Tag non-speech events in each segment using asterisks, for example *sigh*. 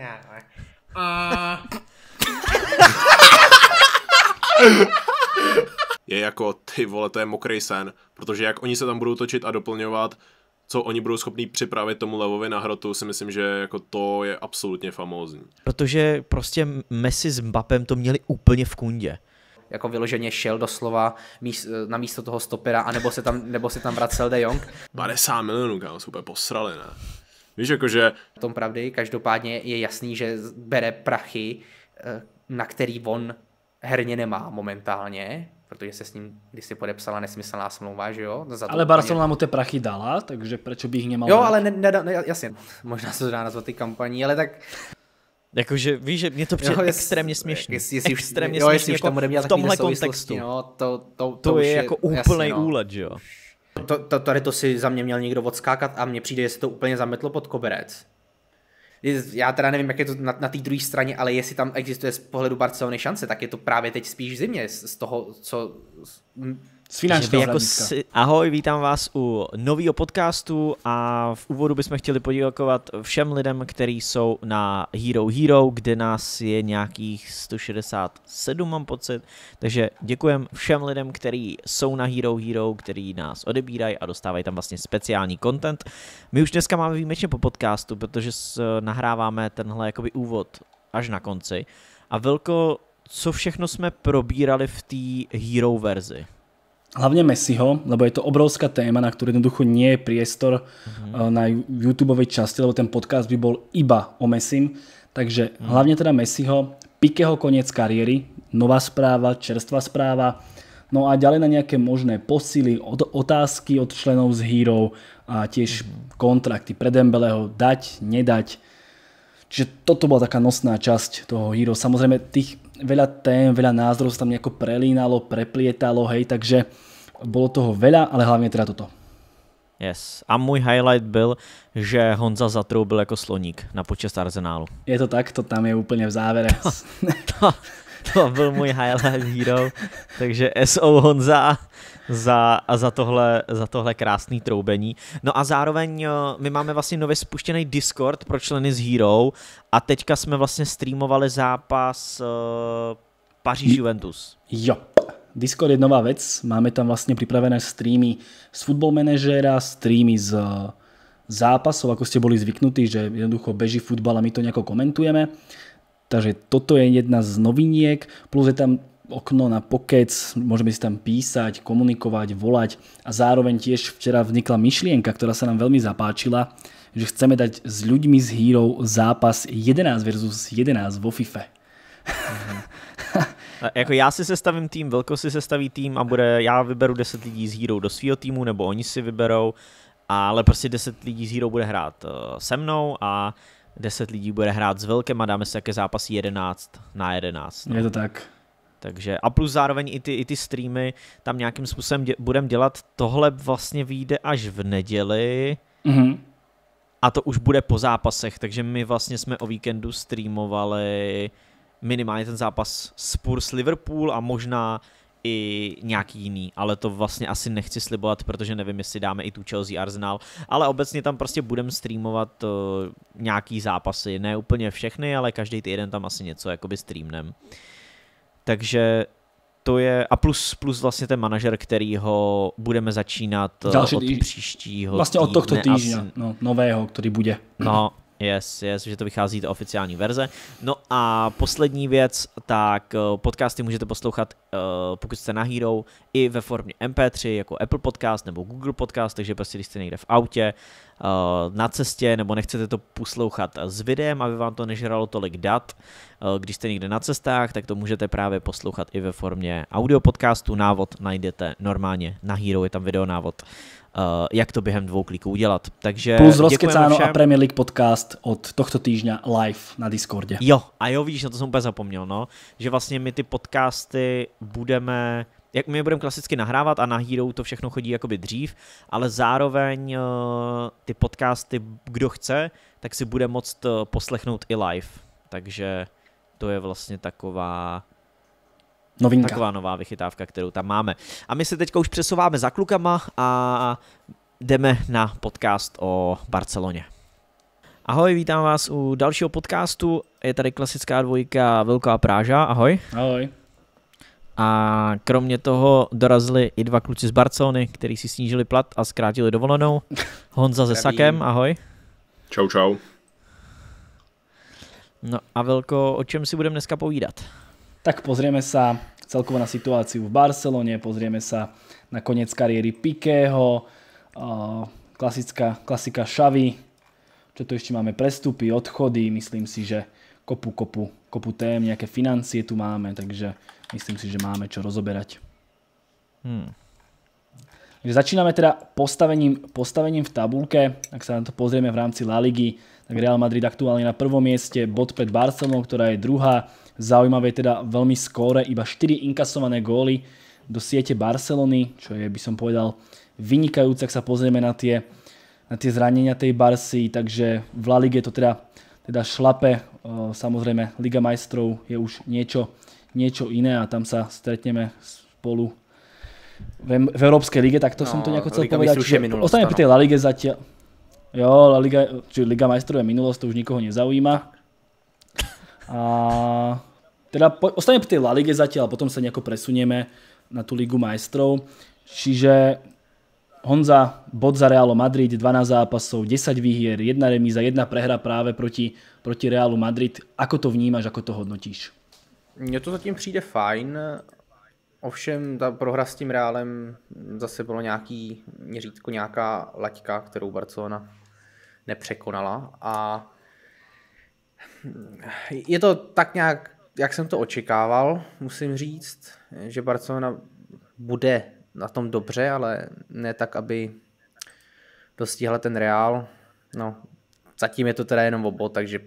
*laughs* je jako, ty vole, to je mokrý sen, protože jak oni se tam budou točit a doplňovat, co oni budou schopni připravit tomu Levovi na hrotu, si myslím, že jako to je absolutně famózní. Protože prostě Messi s Mbappem to měli úplně v kundě jako vyloženě šel doslova míst, na místo toho stopera, anebo se tam, nebo se tam vracel De Jong. 50 milionů, kámo, jsou úplně posrali, ne? Víš, jakože... V tom pravdy, každopádně je jasný, že bere prachy, eh, na který on herně nemá momentálně, protože se s ním když si podepsala nesmyslná smlouva, že jo? Za to ale Barcelona mu ty prachy dala, takže proč bych jich nemal? Jo, ale ne, ne, ne, jasně, *laughs* možná se to dá nazvat ty kampaní, ale tak... Jakože víš, že mě to přijde jo, jest, extrémně směšný. Jestli, jest, extrémně jo, směšný, jako už v tomhle kontextu. No, to, to, to, to, to je, je jako úplný no. úlet, že jo? To, to, tady to si za mě měl někdo odskákat a mně přijde, že se to úplně zametlo pod koberec. Já teda nevím, jak je to na, na té druhé straně, ale jestli tam existuje z pohledu Barcelony šance, tak je to právě teď spíš zimě z toho, co z finančního jako si, Ahoj, vítám vás u nového podcastu a v úvodu bychom chtěli poděkovat všem lidem, kteří jsou na Hero Hero, kde nás je nějakých 167, mám pocit. Takže děkujem všem lidem, kteří jsou na Hero Hero, kteří nás odebírají a dostávají tam vlastně speciální content. My už dneska máme výjimečně po podcastu, protože nahráváme tenhle jakoby úvod až na konci. A velko co všechno jsme probírali v té Hero verzi? hlavne Messiho, lebo je to obrovská téma, na ktorú jednoducho nie je priestor mm-hmm. na YouTube časti, lebo ten podcast by bol iba o Messim. Takže mm-hmm. hlavne teda Messiho, Pikeho koniec kariéry, nová správa, čerstvá správa, no a ďalej na nejaké možné posily, od, otázky od členov z Hero a tiež mm-hmm. kontrakty pre Dembeleho, dať, nedať, Čiže toto bola taká nosná časť toho Hero. Samozrejme, tých veľa tém, veľa názorov sa tam nejako prelínalo, preplietalo, hej, takže bolo toho veľa, ale hlavně teda toto. Yes. A můj highlight byl, že Honza zatroubil jako sloník na počest arzenálu. Je to tak, to tam je úplně v závere. To, *laughs* to, to byl můj highlight hero, takže SO Honza za, za, tohle, za tohle krásný troubení. No a zároveň eh, my máme vlastně nově spuštěný Discord pro členy z Hero a teďka jsme vlastně streamovali zápas uh, eh, Paříž-Juventus. Jo, Discord je nová vec, máme tam vlastně připravené streamy z Football Manažera, streamy z eh, zápasov, ako ste boli zvyknutí, že jednoducho beží futbal a my to nejako komentujeme. Takže toto je jedna z noviniek, plus je tam okno na pokec, môžeme si tam písať, komunikovať, volať a zároveň tiež včera vznikla myšlienka, ktorá sa nám veľmi zapáčila, že chceme dať s ľuďmi z hírov zápas 11 versus 11 vo FIFA. Mm-hmm. jako já si sestavím tým, Vilko si sestaví tým a bude, já vyberu 10 lidí z hírou do svého týmu, nebo oni si vyberou, ale prostě 10 lidí z hírou bude hrát eh, se mnou a 10 lidí bude hrát s Vilkem a dáme si také zápasy 11 na 11. No. Je to tak. Takže a plus zároveň i ty, i ty streamy tam nějakým způsobem dě, budeme dělat. Tohle vlastně vyjde až v neděli. Mm-hmm. A to už bude po zápasech, takže my vlastně jsme o víkendu streamovali minimálně ten zápas Spurs Liverpool a možná i nějaký jiný, ale to vlastně asi nechci slibovat, protože nevím, jestli dáme i tu Chelsea Arsenal, ale obecně tam prostě budeme streamovat uh, nějaký zápasy, ne úplně všechny, ale každý týden tam asi něco jakoby streamnem. Takže to je, a plus, plus vlastně ten manažer, který ho budeme začínat eh, Další od týž... příštího Vlastně od tohto týdne, týždňa, no, nového, který bude. No, Yes, yes, že to vychází do oficiální verze. No a poslední věc, tak eh, podcasty můžete poslouchat, eh, pokud jste na Hero, i ve formě MP3, jako Apple Podcast nebo Google Podcast, takže prostě když jste někde v autě, eh, na cestě, nebo nechcete to poslouchat s videem, aby vám to nežralo tolik dat, když jste někde na cestách, tak to můžete právě poslouchat i ve formě audio podcastu. Návod najdete normálně na Hero, je tam videonávod Eh, jak to během dvou kliků udělat. Takže Plus rozkecáno a Premier League podcast od tohto týždňa live na Discordě. Jo, a jo, víš, na to jsem úplně zapomněl, no, že vlastně my ty podcasty budeme jak my budeme klasicky nahrávat a na Hero to všechno chodí jakoby dřív, ale zároveň eh, ty podcasty, kdo chce, tak si bude moct eh, poslechnout i live. Takže to je vlastně taková Novinka. Taková nová vychytávka, kterou tam máme. A my se teďka už přesouváme za klukama a jdeme na podcast o Barceloně. Ahoj, vítám vás u dalšího podcastu. Je tady klasická dvojka Velká Práža. Ahoj. Ahoj. A kromě toho dorazili i dva kluci z Barcelony, kteří si snížili plat a zkrátili dovolenou. Honza se Sakem, ahoj. Čau, čau. No a Velko, o čem si budeme dneska povídat? tak pozrieme sa celkovo na situáciu v Barcelone, pozrieme sa na koniec kariéry Pikého, klasická, klasika Xavi, čo tu ešte máme prestupy, odchody, myslím si, že kopu, kopu, kopu tém, nejaké financie tu máme, takže myslím si, že máme čo rozoberať. Hmm. Takže začíname teda postavením, postavením v tabulke, ak sa na to pozrieme v rámci La Ligy, tak Real Madrid aktuálne na prvom mieste, bod pred Barcelonou, ktorá je druhá, Zaujímavé teda veľmi skóre, iba 4 inkasované góly do siete Barcelony, čo je, by som povedal, vynikajúce, ak sa pozrieme na tie, na tie zranenia tej Barsy, takže v La Lige to teda, teda šlape, samozrejme Liga majstrov je už niečo, niečo iné a tam sa stretneme spolu v, v Európskej lige, tak to no, som to no, nejako chcel povedať. Čiže, minulost, ostaneme pri tej La Ligue zatiaľ. Jo, La Liga, či Liga majstrov je minulosť, to už nikoho nezaujíma. A teda po, ostane v tej La Ligue zatiaľ, potom sa nejako presunieme na tú Ligu majstrov. Čiže Honza, bod za Realom Madrid, 12 zápasov, 10 výhier, jedna remíza, jedna prehra právě proti, proti Realu Madrid. Ako to vnímáš, ako to hodnotíš? Mně to zatím přijde fajn, ovšem ta prohra s tím Realem zase bylo nějaký měřítko, nějaká laťka, kterou Barcelona nepřekonala a je to tak nějak, jak jsem to očekával, musím říct, že Barcelona bude na tom dobře, ale ne tak, aby dostihla ten Real. No, zatím je to teda jenom obo, takže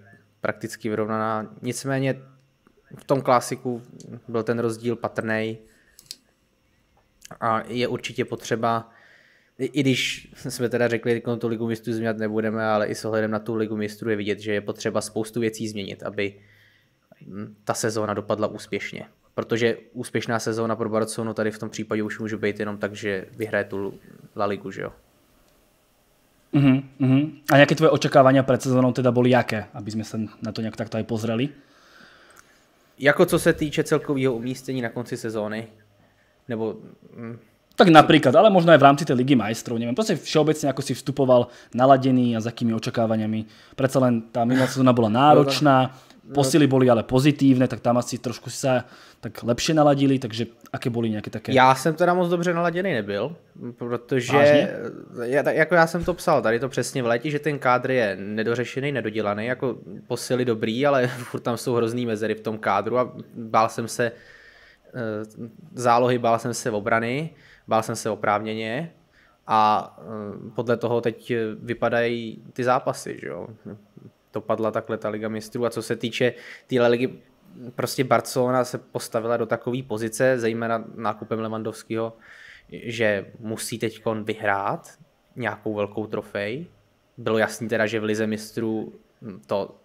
prakticky vyrovnaná. Nicméně v tom klasiku byl ten rozdíl patrný a je určitě potřeba i když jsme teda řekli, že tu ligu mistrů změnit nebudeme, ale i s ohledem na tu ligu mistrů je vidět, že je potřeba spoustu věcí změnit, aby hm, ta sezóna dopadla úspěšně. Protože úspěšná sezóna pro Barcelonu tady v tom případě už může být jenom tak, že vyhraje tu La Ligu, že jo? Uh-huh, uh-huh. A jaké tvoje očekávání před sezónou teda byly jaké, aby jsme se na to nějak takto aj pozreli? Jako co se týče celkového umístění na konci sezóny, nebo hm, tak napríklad, ale možno aj v rámci tej ligy majstrov, neviem, proste všeobecne ako si vstupoval naladený a s akými očakávaniami. Predsa len tá minulá sezóna bola náročná, no, no. posily boli ale pozitívne, tak tam asi trošku sa tak lepšie naladili, takže aké boli nejaké také? Já jsem teda moc dobře naladěný nebyl, protože Vážně? jako já jsem to psal tady to přesně v že ten kádr je nedořešený, nedodelaný, jako posily dobrý, ale *laughs* furt tam jsou hrozný mezery v tom kádru a bál jsem se eh, zálohy, bál jsem se obrany, bál jsem se oprávněně a eh, podle toho teď vypadají ty zápasy, že jo. padla takhle ta Liga mistrů a co se týče téhle ligy, prostě Barcelona se postavila do takové pozice, zejména nákupem Levandovského, že musí teď vyhrát nějakou velkou trofej. Bylo jasný teda, že v Lize mistrů to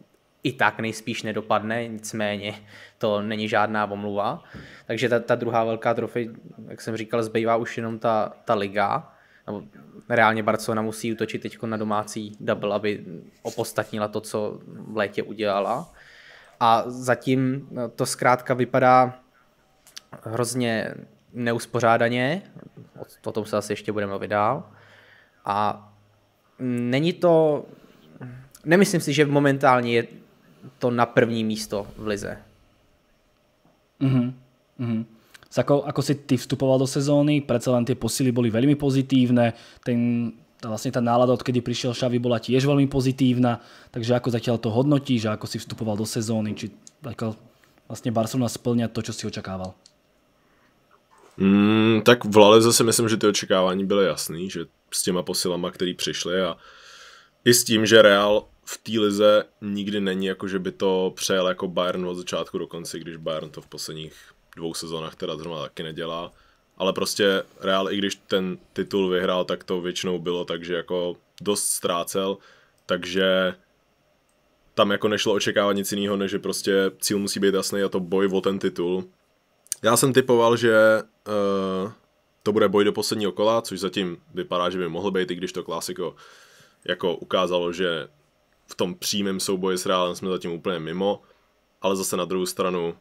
i tak nejspíš nedopadne, nicméně to není žádná omluva. Takže ta, ta druhá velká trofej, jak jsem říkal, zbývá už jenom ta, ta liga. Nebo reálně Barcelona musí utočit teď na domácí double, aby opostatnila to, co v létě udělala. A zatím no, to zkrátka vypadá hrozně neuspořádaně, o tom se asi ještě budeme mluvit dál. A není to, nemyslím si, že momentálně je to na první místo v lize. Mm-hmm. Mm-hmm. Ako, ako si ty vstupoval do sezóny, predsa len tie posily boli veľmi pozitívne, ten, tá, vlastne tá nálada, odkedy prišiel Xavi, bola tiež veľmi pozitívna, takže ako zatiaľ to hodnotí, že ako si vstupoval do sezóny, či ako vlastne Barcelona splňa to, čo si očakával? Mm, tak v La si myslím, že ty očekávání byly jasný, že s těma posilama, který přišli a i s tím, že Real v té lize nikdy není, jako že by to přejel jako Bayern od začátku do konce, když Bayern to v posledních dvou sezónách teda zrovna taky nedělá. Ale prostě Real, i když ten titul vyhrál, tak to většinou bylo takže jako dost ztrácel, takže tam jako nešlo očekávat nic jiného, než že prostě cíl musí být jasný a to boj o ten titul. Já jsem typoval, že uh, to bude boj do posledního kola, což zatím vypadá, že by mohl být, i když to klasiko jako ukázalo, že v tom přímém souboji s Realem jsme zatím úplně mimo, ale zase na druhou stranu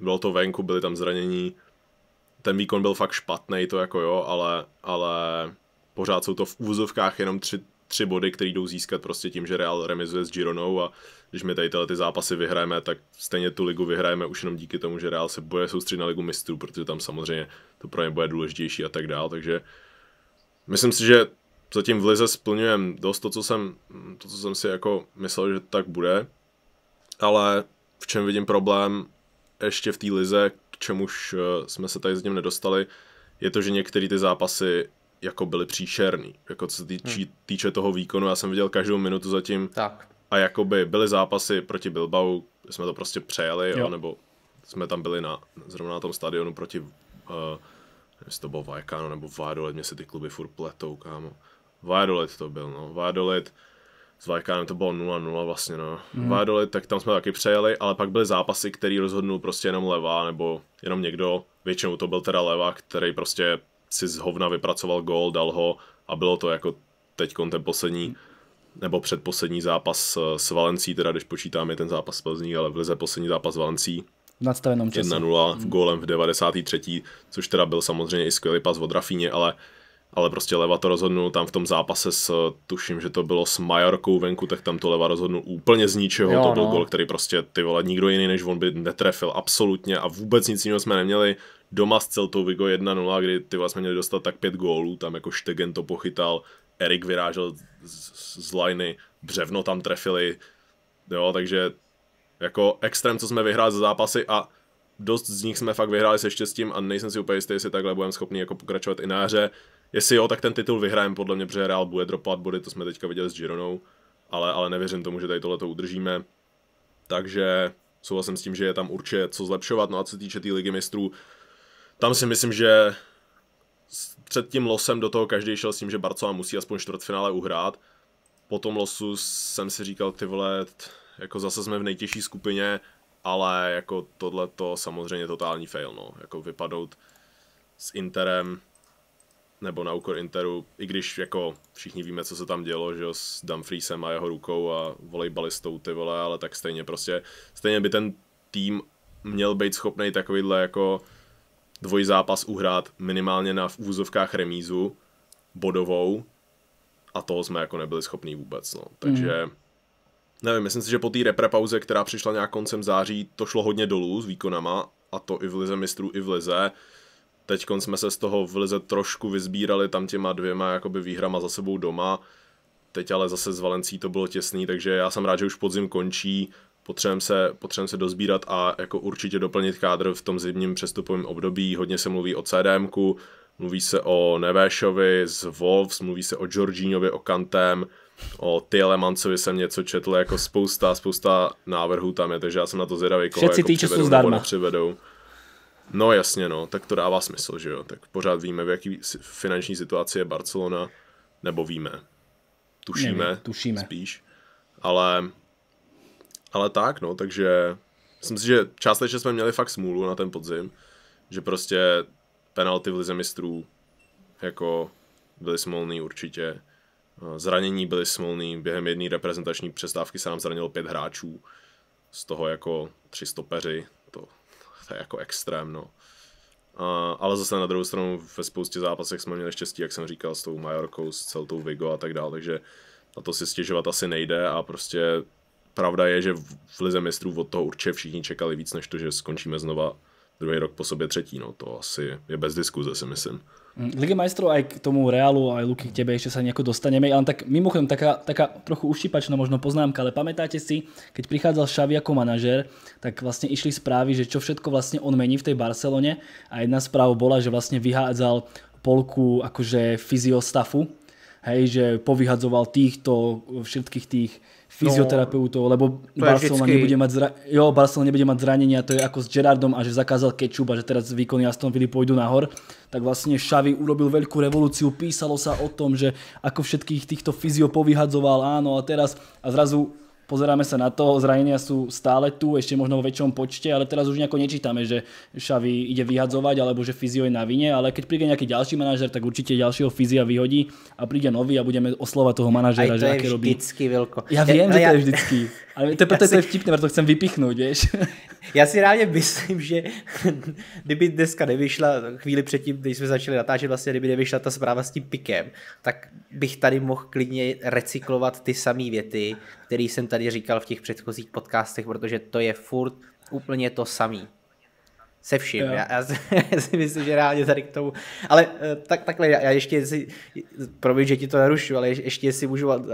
bylo to venku, byly tam zranění, ten výkon byl fakt špatný, to jako jo, ale, ale pořád jsou to v úzovkách jenom tři, tři body, které jdou získat prostě tím, že Real remizuje s Gironou a když my tady tyhle ty zápasy vyhrajeme, tak stejně tu ligu vyhrajeme už jenom díky tomu, že Real se bude soustředit na ligu mistrů, protože tam samozřejmě to pro ně bude důležitější a tak dál, takže myslím si, že zatím v Lize splňujem dost to, co jsem, to, co jsem si jako myslel, že tak bude, ale v čem vidím problém ještě v té Lize, k čemuž eh, jsme se tady zatím nedostali, je to, že některé ty zápasy jako byly příšerný. Jako co se týče, hmm. týče toho výkonu, já jsem viděl každou minutu zatím. Tak. A jakoby byly zápasy proti Bilbao, jsme to prostě přejeli, jo. Jo, nebo jsme tam byli na, zrovna na tom stadionu proti, uh, nevím, jestli to bylo Vajkano nebo Vádo, ale mě se ty kluby furt pletou, kámo. Violet to byl, no. Violet s Vajkánem to bylo 0-0 vlastně, no. Mm. Violet, tak tam jsme taky přejeli, ale pak byly zápasy, který rozhodnul prostě jenom levá, nebo jenom někdo, většinou to byl teda levá, který prostě si z hovna vypracoval gól, dal ho a bylo to jako teď ten poslední, mm. nebo předposlední zápas eh, s Valencí, teda když počítáme ten zápas s Plzní, ale v lize poslední zápas s Valencí, v nadstavenom čase. 1-0 v mhm. gólem v 93. což teda byl samozřejmě i skvělý pas od Rafíně, ale ale prostě Leva to rozhodnul tam v tom zápase s, eh, tuším, že to bylo s Majorkou venku, tak tam to Leva rozhodnul úplně z ničeho, jo, to byl no. gol, který prostě ty vole nikdo jiný než on by netrefil absolutně a vůbec nic jiného jsme neměli, doma s Celtou Vigo 1-0, kdy ty vole jsme měli dostat tak pět gólů, tam jako Štegen to pochytal, Erik vyrážel z, z liney, Břevno tam trefili, jo, takže jako extrém, co jsme vyhráli za zápasy a dost z nich jsme fakt vyhráli se štěstím a nejsem si úplně jistý, jestli takhle budeme schopni jako pokračovat i na hře. Jestli jo, tak ten titul vyhrajeme podle mě, protože Real bude dropovat body, to jsme teďka viděli s Gironou, ale, ale nevěřím tomu, že tady tohle to udržíme. Takže souhlasím s tím, že je tam určitě co zlepšovat. No a co se týče té tý ligy mistrů, tam si myslím, že před tím losem do toho každý šel s tím, že Barcelona musí aspoň čtvrtfinále uhrát. Po tom losu jsem si říkal, ty vole, jako zase jsme v nejtěžší skupině, ale jako tohle to samozřejmě totální fail, no. Jako vypadout s Interem, nebo na úkor Interu, i když jako všichni víme, co se tam dělo, že jo, s Dumfriesem a jeho rukou a volejbalistou ty vole, ale tak stejně prostě, stejně by ten tým měl být schopný takovýhle jako dvoj zápas uhrát minimálně na v úzovkách remízu bodovou a toho jsme jako nebyli schopní vůbec, no. Mhm. Takže mm. nevím, myslím si, že po té reprepauze, která přišla nějak koncem září, to šlo hodně dolů s výkonama a to i v lize mistrů, i v lize Teď jsme se z toho v lize trošku vyzbírali tam těma dvěma jakoby výhrama za sebou doma. Teď ale zase s Valencí to bylo těsný, takže já jsem rád, že už podzim končí. Potřebujeme se, potřebujem se dozbírat a jako určitě doplnit kádr v tom zimním přestupovém období. Hodně se mluví o cdm mluví se o Nevéšovi z Wolves, mluví se o Georginovi, o Kantem, o Tylemancovi jsem něco četl, jako spousta, spousta návrhů tam je, takže já jsem na to zvědavý, koho Všetci jako přivedou nebo nepřivedou. No jasně, no, tak to dává smysl, že jo. Tak pořád víme, v jaký finanční situaci je Barcelona, nebo víme. Tušíme, Nevím, tušíme. spíš. Ale, ale tak, no, takže myslím si, že částečně jsme měli fakt smůlu na ten podzim, že prostě penalty v lize mistrů jako byly smolný určitě. Eh, zranění byly smolný, během jedné reprezentační přestávky se nám zranilo pět hráčů, z toho jako tři stopeři, to je jako extrém, no. A, ale zase na druhou stranu ve spoustě zápasech jsme měli štěstí, jak jsem říkal, s tou Majorkou, s celou Vigo a tak dále, takže na to si stěžovat asi nejde a prostě pravda je, že v Lize mistrů od toho určitě všichni čekali víc, než to, že skončíme znova druhý rok po sobě třetí, no to asi je bez diskuze si myslím. Ligy majstrov aj k tomu Realu, aj Luky k tebe ešte sa nejako dostaneme, ale tak mimochodom taká, taká trochu uštipačná možno poznámka, ale pamätáte si, keď prichádzal Xavi ako manažer, tak vlastne išli správy, že čo všetko vlastne on mení v tej Barcelone a jedna správa bola, že vlastne vyhádzal polku akože fyziostafu, hej, že povyhadzoval týchto všetkých tých fyzioterapeutov, no, lebo Barcelona vždycky... nebude mať, zra... jo, Barcelona nebude mať zranenia, to je ako s Gerardom a že zakázal kečup a že teraz výkony Aston Villa pôjdu nahor, tak vlastne Xavi urobil veľkú revolúciu, písalo sa o tom, že ako všetkých týchto fyzio povyhadzoval, áno a teraz a zrazu pozeráme sa na to, zranenia sú stále tu, ešte možno vo väčšom počte, ale teraz už nejako nečítame, že Xavi ide vyhadzovať alebo že Fizio je na vine, ale keď príde nejaký ďalší manažer, tak určite ďalšieho Fizia vyhodí a príde nový a budeme oslovať toho manažera, že aké robí. Vždycky, Vilko. Já vím, že to je vždycky. Ale *laughs* to je proto, si... to je vtipné, proto chcem vypichnúť, vieš. *laughs* Já si reálně myslím, že *laughs* kdyby dneska nevyšla, chvíli předtím, když jsme začali natáčet, vlastně kdyby nevyšla ta zpráva s tím pikem, tak bych tady mohl klidně recyklovat ty samé věty který jsem tady říkal v těch předchozích podcastech, protože to je furt úplně to samý. Se vším. Já, já, si, *laughs* já si myslím, že reálně tady k tomu. Ale eh, tak, takhle, já, já ještě si, promiň, že ti to narušu, ale ještě si můžu jako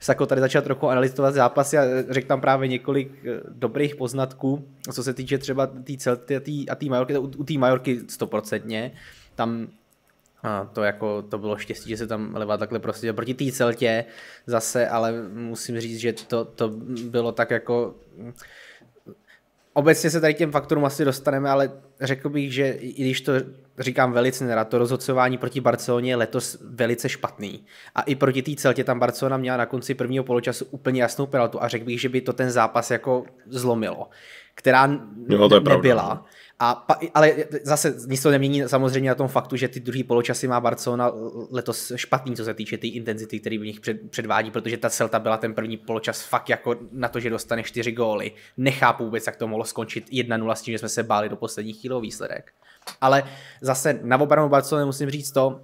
Sako tady začal trochu analyzovat zápasy a řekl tam právě několik eh, dobrých poznatků, co se týče třeba té tý Celty a té Majorky, u, u té Majorky stoprocentně. Tam a to, jako, to bylo štěstí, že se tam levá takhle prostě proti té celtě zase, ale musím říct, že to, to bylo tak jako obecně se tady těm faktorům asi dostaneme, ale řekl bych, že i když to říkám velice nerad, to rozhodcování proti Barceloně je letos velice špatný. A i proti té celtě tam Barcelona měla na konci prvního poločasu úplně jasnou penaltu a řekl bych, že by to ten zápas jako zlomilo, která jo, to je nebyla. Pravda. A pa, ale zase nic to nemění samozřejmě na tom faktu, že ty druhý poločasy má Barcelona letos špatný, co se týče té tý intenzity, který v nich před, předvádí, protože ta Celta byla ten první poločas fakt jako na to, že dostane čtyři góly. Nechápu vůbec, jak to mohlo skončit 1-0 s tím, že jsme se báli do posledních chvíli výsledek. Ale zase na obranu Barcelona musím říct to,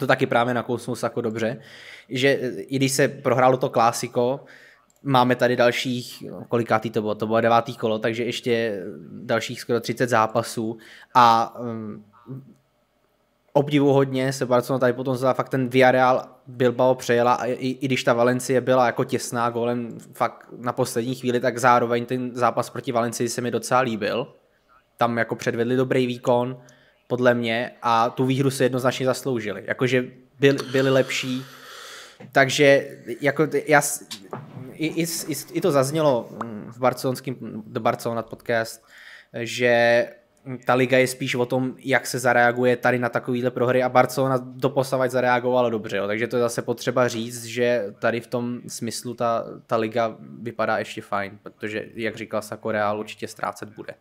to taky právě na nakousnul jako dobře, že i když se prohrálo to klasiko, máme tady dalších, no, kolikátý to bylo, to bylo devátý kolo, takže ještě dalších skoro 30 zápasů a um, mm, hodně se Barcelona tady potom zda fakt ten Villarreal Bilbao přejela, a i, i když ta Valencie byla jako těsná golem fakt na poslední chvíli, tak zároveň ten zápas proti Valencii se mi docela líbil. Tam jako předvedli dobrý výkon, podle mě, a tu výhru se jednoznačně zasloužili. Jakože byli, byli lepší, takže jako já, i, i, i to zaznělo mm, v barcelonském The Barcelona podcast, že ta liga je spíš o tom, jak se zareaguje tady na takovýhle prohry a Barcelona doposavať zareagovala dobře, jo. takže to je zase potřeba říct, že tady v tom smyslu ta, ta liga vypadá ještě fajn, protože jak říkal Sako Real určitě ztrácet bude.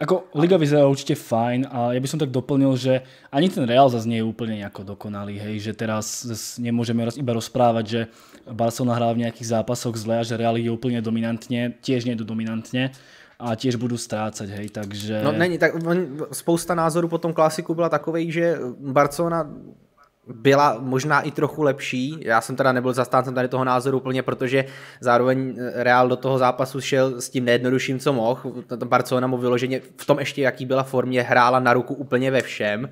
Ako Liga vyzerá určite fajn a ja by som tak doplnil, že ani ten Real zase nie je úplne nejako dokonalý, hej, že teraz nemôžeme iba rozprávať, že Barcelona hrá v nejakých zápasoch zle a že Real je úplne dominantne, tiež nejdu dominantne a tiež budú strácať, hej, takže... No není, tak spousta názoru po tom klasiku byla takovej, že Barcelona byla možná i trochu lepší. Já jsem teda nebyl zastáncem tady toho názoru úplně, protože zároveň eh, Real do toho zápasu šel s tím nejjednodušším, co mohl. Barcelona mu vyloženě v tom ještě, jaký byla formě, hrála na ruku úplně ve všem.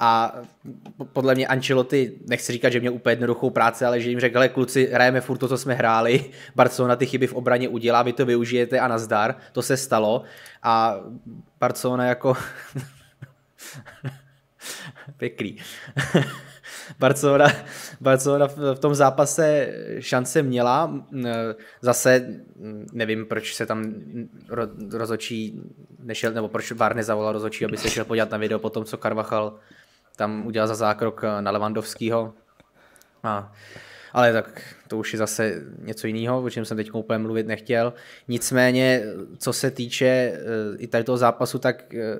A podle mě Ancelotti, nechci říkat, že měl úplně jednoduchou práci, ale že jim řekl, kluci, hrajeme furt to, co jsme hráli, *laughs* Barcelona ty chyby v obraně udělá, vy to využijete a nazdar. To se stalo. A Barcelona jako... *laughs* Pěkný. *laughs* Barcelona, Barcelona v tom zápase šance měla. Zase nevím, proč se tam rozočí nešel, nebo proč VAR nezavolal rozočí, aby se šel podívat na video po tom, co Karvachal tam udělal za zákrok na Levandovského. A, ale tak to už je zase něco jiného, o čem jsem teď úplně mluvit nechtěl. Nicméně, co se týče e, i tady toho zápasu, tak e,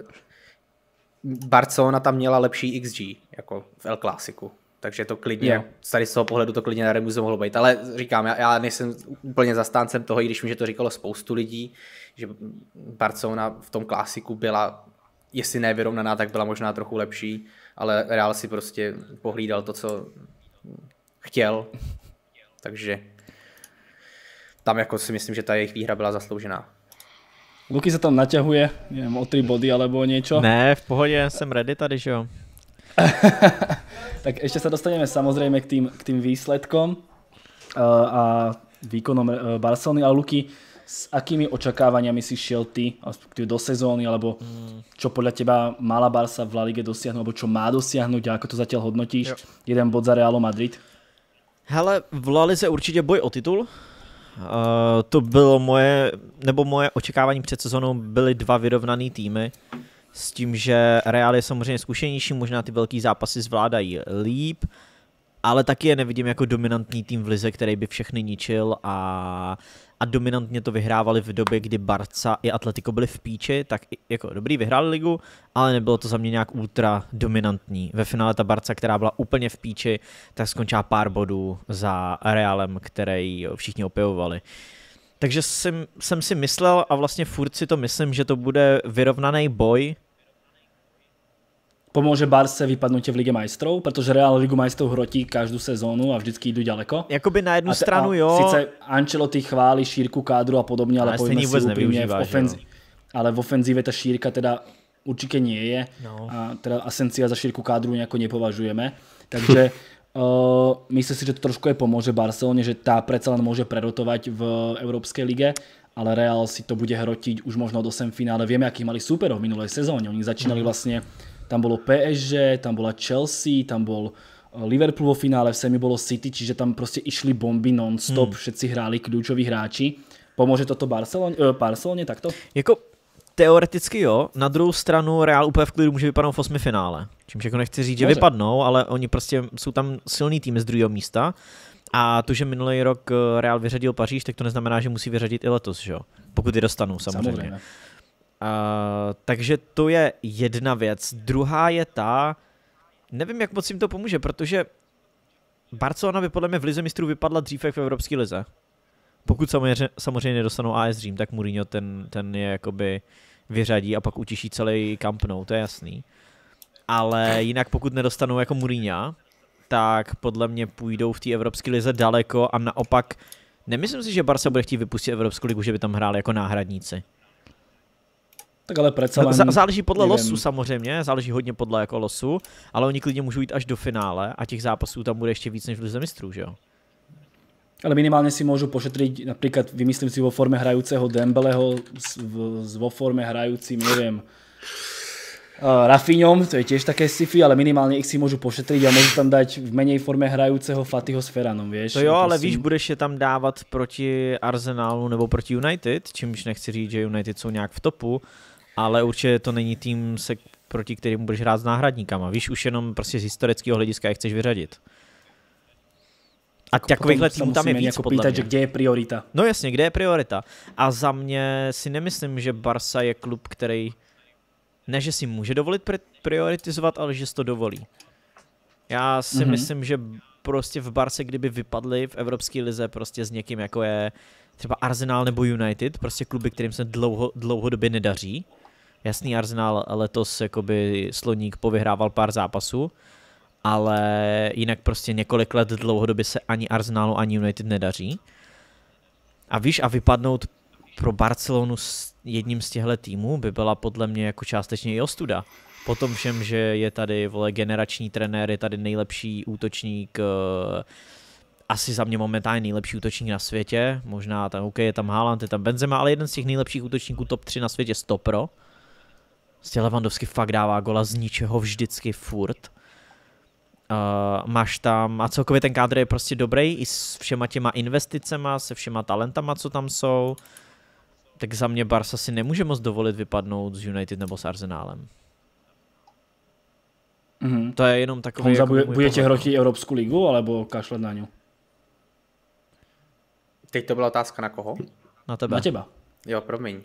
Barcelona tam měla lepší XG, jako v El Clásiku. Takže to klidně, yeah. tady z toho pohledu to klidně na remuze mohlo být. Ale říkám, já, já nejsem úplně zastáncem toho, i když mi že to říkalo spoustu lidí, že Barcelona v tom klasiku byla, jestli nevyrovnaná, tak byla možná trochu lepší, ale Real si prostě pohlídal to, co chtěl. Takže tam jako si myslím, že ta jejich výhra byla zasloužená. Luky se tam naťahuje, nevím, o tři body alebo něco. Ne, v pohodě, jsem ready tady, že jo. *laughs* tak ještě se dostaneme samozřejmě k tým, k tým výsledkom uh, a výkonom uh, Barcelony. a Luky, s akými očakávaniami si šiel ty, do sezóny, alebo hmm. čo podľa teba mala Barsa v La Lige dosiahnuť, alebo čo má dosiahnuť a ako to zatiaľ hodnotíš? Jo. Jeden bod za Real Madrid. Hele, v La Lize určitě boj o titul, Eh, to bylo moje, nebo moje očekávání před sezónou byly dva vyrovnaný týmy, s tím, že Real je samozřejmě zkušenější, možná ty velký zápasy zvládají líp, ale taky je nevidím jako dominantní tým v lize, který by všechny ničil a a dominantně to vyhrávali v době, kdy Barca i Atletico byli v píči, tak jako dobrý, vyhráli ligu, ale nebylo to za mě nějak ultra dominantní. Ve finále ta Barca, která byla úplně v píči, tak skončila pár bodů za Realem, který všichni opěvovali. Takže jsem, jsem si myslel a vlastně furt si to myslím, že to bude vyrovnaný boj, Pomůže Barce vypadnout v Lige majstrov, protože Real Ligu majstrov hrotí každou sezónu a vždycky jdu daleko. Jakoby na jednu a te, stranu, jo. Sice Ancelotti chválí šírku kádru a podobně, ale, ale pojďme vůbec upřímně v ofenzi. Ale v ofenzíve ta šírka teda určitě nie je. No. A teda Asencia za šírku kádru nějak nepovažujeme. Takže Uh, *laughs* eh, myslím si, že to trošku je pomůže Barceloně, že ta přece jen může prerotovat v evropské lige, ale Real si to bude hrotiť už možno do semifinále. Vieme, jaký mali superov v minulej sezóne. Oni začínali mm. vlastne tam bolo PSG, tam bola Chelsea, tam bol eh, Liverpool vo finále, v semi bolo City, čiže tam proste išli bomby non-stop, hmm. všetci hráli kľúčoví hráči. Pomôže toto Barcelone, uh, Barcelone takto? Jako teoreticky jo, na druhou stranu Real úplně v klidu může vypadnout v osmi finále. Čímž jako nechci říct, že Může. vypadnou, ale oni prostě jsou tam silný tým z druhého místa. A to, že minulý rok eh, Real vyřadil Paříž, tak to neznamená, že musí vyřadit i letos, že jo? Pokud je dostanou, samozřejmě. samozřejmě. Uh, takže to je jedna věc. Druhá je ta, nevím, jak moc jim to pomůže, protože Barcelona by podle mě v Lize mistrů vypadla dřív jak v Evropské lize. Pokud samozřejmě, samozřejmě nedostanou AS Řím, tak Mourinho ten, ten je jakoby vyřadí a pak utiší celý Camp Nou, to je jasný. Ale jinak pokud nedostanou jako Mourinho, tak podle mě půjdou v té Evropské lize daleko a naopak nemyslím si, že Barca bude chtít vypustit Evropskou ligu, že by tam hráli jako náhradníci. Tak ale predsa len, Záleží podle nevím. losu samozřejmě, záleží hodně podle jako losu, ale oni klidně můžou jít až do finále a těch zápasů tam bude ještě víc než v Lize mistrů, že jo? Ale minimálně si můžu pošetřit, například vymyslím si vo forme hrajúceho Dembeleho, vo forme hrajúcim, uh, eh, Rafiňom, to je tiež také sci ale minimálně ich si můžu pošetřit a můžu tam dát v menej forme hrajúceho Fatiho s Feranom, vieš. To jo, no ale prostě- víš, budeš je tam dávat proti Arsenalu nebo proti United, čímž nechci říct, že United jsou nějak v topu, ale určitě to není tým, se, proti kterým budeš hrát s náhradníkama. Víš, už jenom prostě z historického hlediska je chceš vyřadit. A jako takovýchhle týmů tam je víc, jako podle pýtať, mě. kde je priorita. No jasně, kde je priorita. A za mě si nemyslím, že Barsa je klub, který ne, že si může dovolit prioritizovat, ale že si to dovolí. Já si mm-hmm. myslím, že prostě v Barse, kdyby vypadli v Evropské lize prostě s někým, jako je třeba Arsenal nebo United, prostě kluby, kterým se dlouho, dlouhodobě nedaří, Jasný, Arsenal letos jakoby sloník povyhrával pár zápasů, ale jinak prostě několik let dlouhodobě se ani Arsenalu, ani United nedaří. A víš, a vypadnout pro Barcelonu s jedním z těchto týmů by byla podle mě jako částečně i ostuda. Potom všem, že je tady vole generační trenér, je tady nejlepší útočník, eh, asi za mě momentálně nejlepší útočník na světě, možná tam, OK, je tam Haaland, je tam Benzema, ale jeden z těch nejlepších útočníků top 3 na světě, 100 pro. Prostě Levandovský fakt dává gola z ničeho vždycky furt. Uh, máš tam, a celkově ten kádr je prostě dobrý i s všema těma investicema, se všema talentama, co tam jsou. Tak za mě Barca si nemůže moc dovolit vypadnout s United nebo s Arsenálem. Mm-hmm. To je jenom takový... Honza, jako bude, budete tě hrotit no. Evropskou ligu, alebo kašlet na ňu? Teď to byla otázka na koho? Na tebe. Na teba. Jo, promiň.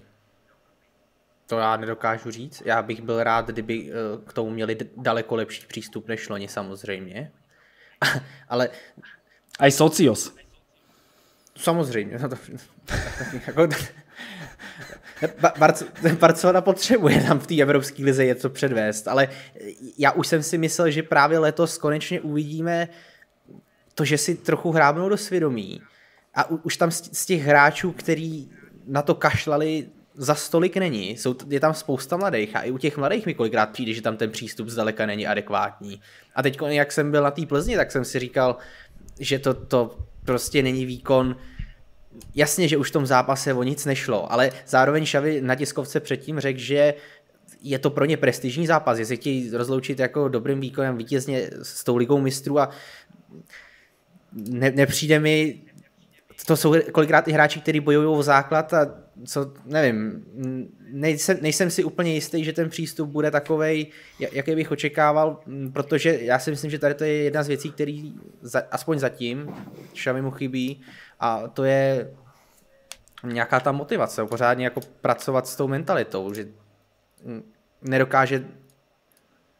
To já nedokážu říct. Já bych byl rád, kdyby eh, k tomu měli daleko lepší přístup než loni samozřejmě. *laughs* Ale... i socios. Samozřejmě. No to, *laughs* jako, *laughs* Barcelona potřebuje tam v té evropské lize něco předvést, ale já už jsem si myslel, že právě letos konečně uvidíme to, že si trochu hrábnou do svědomí. A už tam z těch hráčů, který na to kašlali za stolik není, jsou, je tam spousta mladých a i u těch mladých mi kolikrát přijde, že tam ten přístup zdaleka není adekvátní. A teď, jak jsem byl na té Plzni, tak jsem si říkal, že to, to prostě není výkon, jasně, že už v tom zápase o nic nešlo, ale zároveň Šavi na tiskovce předtím řekl, že je to pro ně prestižní zápas, jestli chtějí rozloučit jako dobrým výkonem vítězně s tou ligou mistrů a ne, nepřijde mi, to jsou kolikrát i hráči, kteří bojují o základ a co, nevím, nejsem, nejsem si úplně jistý, že ten přístup bude takový, jaký bych očekával, protože já si myslím, že tady to je jedna z věcí, který za, aspoň zatím Xiaomi mu chybí a to je nějaká ta motivace, pořádně jako pracovat s tou mentalitou, že nedokáže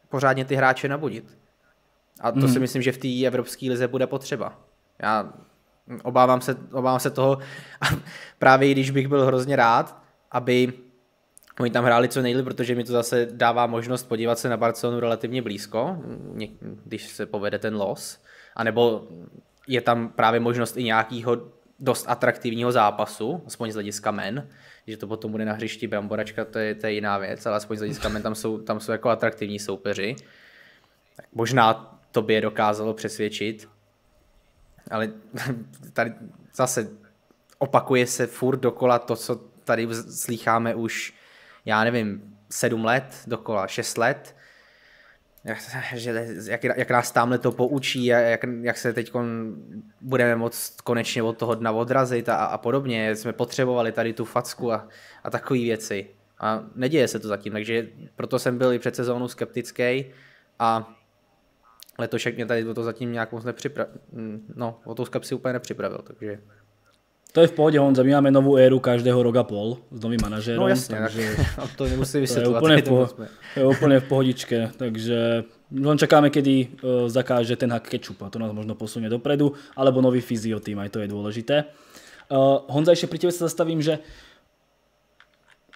pořádně ty hráče nabudit. A to hmm. si myslím, že v té evropské lize bude potřeba. Já Obávám se, obávám se toho, *laughs* a právě když bych byl hrozně rád, aby oni tam hráli co nejlíp, protože mi to zase dává možnost podívat se na Barcelonu relativně blízko, když se povede ten los, anebo je tam právě možnost i nějakého dost atraktivního zápasu, aspoň z hlediska men, že to potom bude na hřišti Bramboračka, to je, to je jiná věc, ale aspoň z hlediska men tam jsou, tam jsou jako atraktivní soupeři. Tak možná to by je dokázalo přesvědčit, ale *laughs* tady zase opakuje se furt dokola to, co tady slýcháme už, já nevím, sedm let dokola, šest let, že jak, jak nás tamhle to poučí a jak, jak se teď budeme moc konečně od toho dna odrazit a, a podobně. Jsme potřebovali tady tu facku a, a takové věci. A neděje se to zatím, takže proto jsem byl i před sezónou skeptický a letošek mě tady to zatím nějak moc nepřipravil. Mm, no, o to kapsi úplně nepřipravil, takže... To je v pohodě, on zabýváme novou éru každého roka pol s novým manažerem. No jasně, takže... Tak, *laughs* to nemusí vysvětlovat. To je úplně, po, je úplně v pohodičke, takže len čakáme, kedy uh, eh, zakáže ten hack ketchup a to nás možno posunie dopredu, alebo nový fyziotým, aj to je dôležité. Uh, eh, Honza, ešte pri tebe sa zastavím, že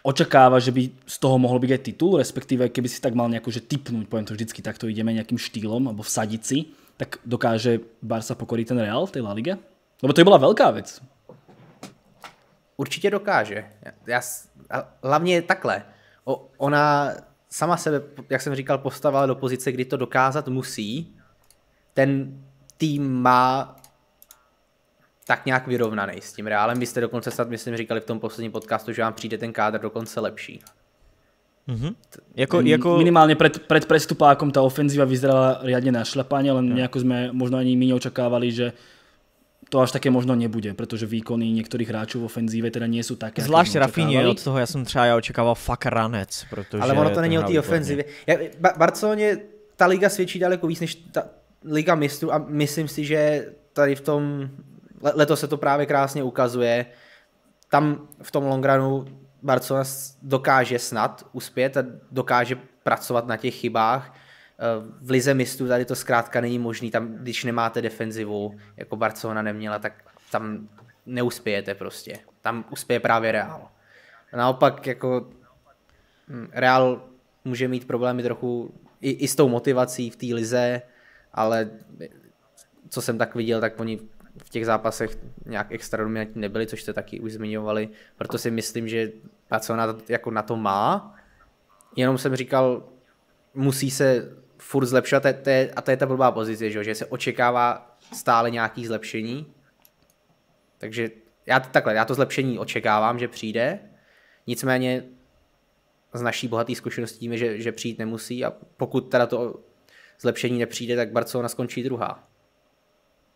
očakáva, že by z toho mohlo byť aj titul, respektíve keby si tak mal nejako, že typnúť, poviem to vždycky takto ideme nejakým štýlom, alebo v si, tak dokáže Barca pokoriť ten Real v tej La Liga? Lebo to by bola veľká vec. Určitě dokáže. Já, já, hlavně takhle. O, ona sama sebe, jak jsem říkal, postavila do pozice, kdy to dokázat musí. Ten tým má tak nějak vyrovnaný s tím Reálem. Vy jste dokonce snad, myslím, říkali v tom posledním podcastu, že vám přijde ten kádr dokonce lepší. Mm-hmm. Jako, jako... Minimálně před před prestupákom ta ofenziva vyzerala riadně na ale len nějak jsme možná ani méně očekávali, že to až také možno nebude, protože výkony některých hráčů v ofenzíve teda nie sú také. Zvlášť Rafinha od toho já jsem třeba já očekával fakt ranec, protože... Ale ono to není o té ofenzivě. Ja, Barceloně ta liga svědčí daleko víc než ta liga mistrů a myslím si, že tady v tom letos se to právě krásně ukazuje. Tam v tom longranu Barcelona dokáže snad uspět a dokáže pracovat na těch chybách. Eh, v lize mistů tady to zkrátka není možné, tam když nemáte defenzivu, jako Barcelona neměla, tak tam neuspějete prostě. Tam uspěje právě Real. Naopak jako hm, Real může mít problémy trochu i, i s tou motivací v té lize, ale co jsem tak viděl, tak oni v těch zápasech nějak extra dominantní nebyli, což jste taky už zmiňovali, proto si myslím, že Barcelona jako na to má, jenom jsem říkal, musí se furt zlepšovat, a to je, ta blbá pozice, že se očekává stále nějaký zlepšení, takže já to, takhle, já to zlepšení očekávám, že přijde, nicméně z naší bohaté zkušenosti tím, že, že přijít nemusí a pokud teda to zlepšení nepřijde, tak Barcelona skončí druhá.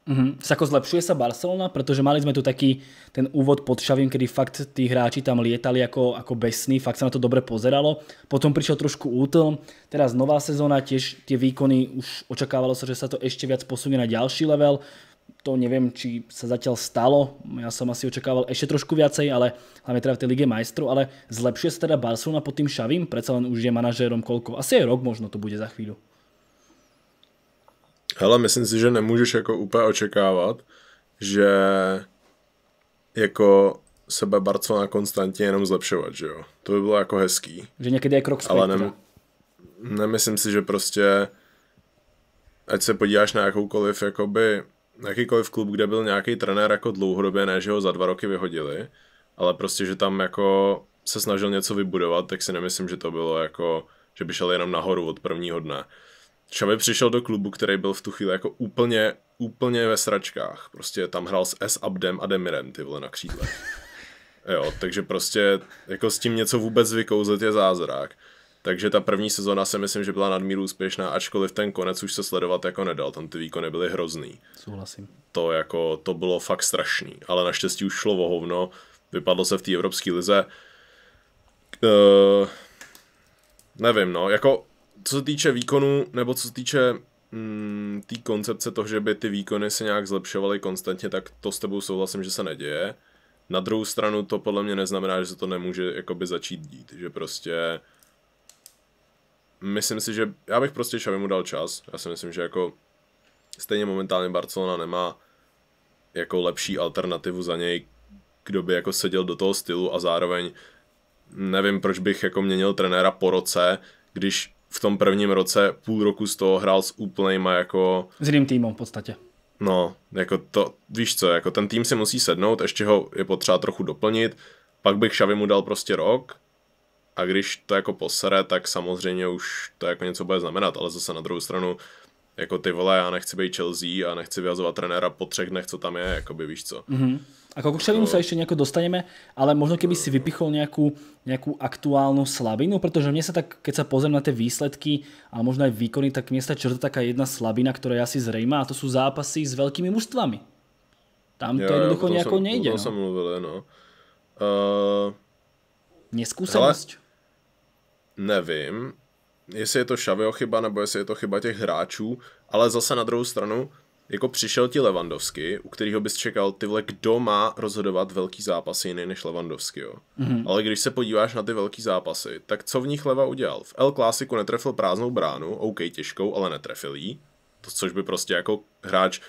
Mm-hmm. Sako zlepšuje sa Barcelona, pretože mali sme tu taký ten úvod pod Šavím, kedy fakt tí hráči tam lietali ako, ako besní, fakt sa na to dobre pozeralo. Potom prišiel trošku útl, teraz nová sezóna, tiež tie výkony, už očakávalo sa, že sa to ešte viac posunie na ďalší level. To neviem, či sa zatiaľ stalo, ja som asi očakával ešte trošku viacej, ale hlavne teda v tej Lige majstru, ale zlepšuje sa teda Barcelona pod tým Šavím, predsa len už je manažérom koľko, asi aj rok možno to bude za chvíľu. Ale myslím si, že nemůžeš jako úplně očekávat, že jako sebe Barcelona konstantně jenom zlepšovat, že jo. To by bylo jako hezký. Že někdy je krok zpět. Ale nem, nemyslím si, že prostě ať se podíváš na jakoukoliv, jakoby, na jakýkoliv klub, kde byl nějaký trenér jako dlouhodobě, ne že ho za dva roky vyhodili, ale prostě, že tam jako se snažil něco vybudovat, tak si nemyslím, že to bylo jako, že by šel jenom nahoru od prvního dne. Šavi přišel do klubu, který byl v tu chvíli jako úplně, úplně ve sračkách. Prostě tam hrál s S Abdem a Demirem, ty vole, na křídle. *laughs* Jo, takže prostě jako s tím něco vůbec vykouzet je zázrak. Takže ta první sezona se myslím, že byla nadmíru úspěšná, ačkoliv ten konec už se sledovat jako nedal, tam ty výkony byly hrozný. Souhlasím. To jako, to bylo fakt strašný, ale naštěstí už šlo o hovno, vypadlo se v té evropské lize. Uh, nevím, no, jako co se týče výkonu, nebo co se týče mm, té tý koncepce toho, že by ty výkony se nějak zlepšovaly konstantně, tak to s tebou souhlasím, že se neděje. Na druhou stranu to podle mě neznamená, že se to nemůže jakoby začít dít, že prostě myslím si, že já bych prostě mu dal čas, já si myslím, že jako stejně momentálně Barcelona nemá jako lepší alternativu za něj, kdo by jako seděl do toho stylu a zároveň nevím, proč bych jako měnil trenéra po roce, když v tom prvním roce půl roku z toho hrál s úplnýma jako... S jiným týmem v podstatě. No, jako to, víš co, jako ten tým si musí sednout, ještě ho je potřeba trochu doplnit, pak bych Xavi mu dal prostě rok a když to jako posere, tak samozřejmě už to jako něco bude znamenat, ale zase na druhou stranu jako ty vole, já nechci být Chelsea a nechci vyhazovat trenéra po třech dnech, co tam je, jako by víš co. Mm-hmm. A k Kuščevimu jako- se ještě nějak dostaneme, ale možno keby si vypichol nějakou nejakú aktuálnu slabinu, protože mně se tak, keď se pozem na ty výsledky a možná i výkony, tak mně se črta taká jedna slabina, která je asi zřejmá a to jsou zápasy s velkými mužstvami. Tam to jednoducho nějak nejde. O no. jsem mluvil, no. Uh, eh, Neskúsenosť? Hele, nevím, jestli je to Šaviho chyba, nebo jestli je to chyba těch hráčů, ale zase na druhou stranu, jako přišel ti Levandovsky, u kterého bys čekal, ty vole, kdo má rozhodovat velký zápasy jiný než Levandovský, jo. Mm-hmm. Ale když se podíváš na ty velký zápasy, tak co v nich Leva udělal? V El Clásiku netrefil prázdnou bránu, OK, těžkou, ale netrefil jí, to, což by prostě jako hráč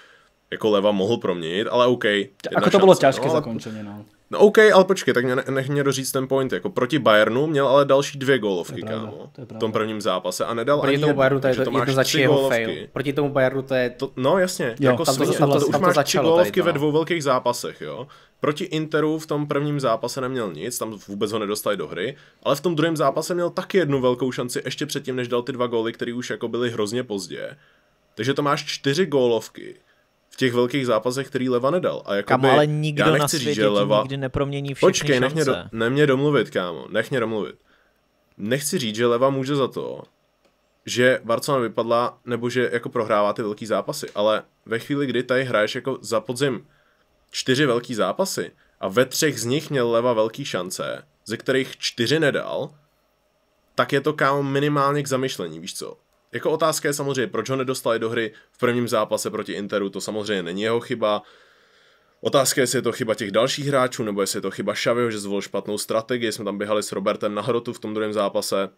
jako Leva mohl proměnit, ale OK. Jako to šance, bylo těžké no, zakončení, no. No OK, ale počkej, tak mě, nech mě doříct ten point. Jako proti Bayernu měl ale další dvě gólovky, to kámo. To v tom prvním zápase a nedal proti ani tomu Bayernu to je to, jednoznačně jeho fail. Proti tomu Bayernu to je... To, no jasně, jo, jako tam to, svině, tam to, to, už tam máš to tři gólovky ve dvou velkých zápasech, jo. Proti Interu v tom prvním zápase neměl nic, tam vůbec ho nedostali do hry, ale v tom druhém zápase měl taky jednu velkou šanci ještě předtím, než dal ty dva góly, které už jako byly hrozně pozdě. Takže to máš čtyři gólovky těch velkých zápasech, který Leva nedal. A jakoby, kámo, ale nikdo já nechci na světě říct, že Leva... nikdy nepromění všechny Počkej, nech mě, do, nech mě domluvit, kámo, nech mě domluvit. Nechci říct, že Leva může za to, že Barcelona vypadla, nebo že jako prohrává ty velký zápasy, ale ve chvíli, kdy tady hraješ jako za podzim čtyři velký zápasy a ve třech z nich měl Leva velký šance, ze kterých čtyři nedal, tak je to kámo minimálně k zamyšlení, víš co? Jako otázka je samozřejmě, proč ho nedostali do hry v prvním zápase proti Interu, to samozřejmě není jeho chyba. Otázka je, jestli je to chyba těch dalších hráčů, nebo jestli je to chyba Šaviho, že zvolil špatnou strategii, jsme tam běhali s Robertem na hrotu v tom druhém zápase.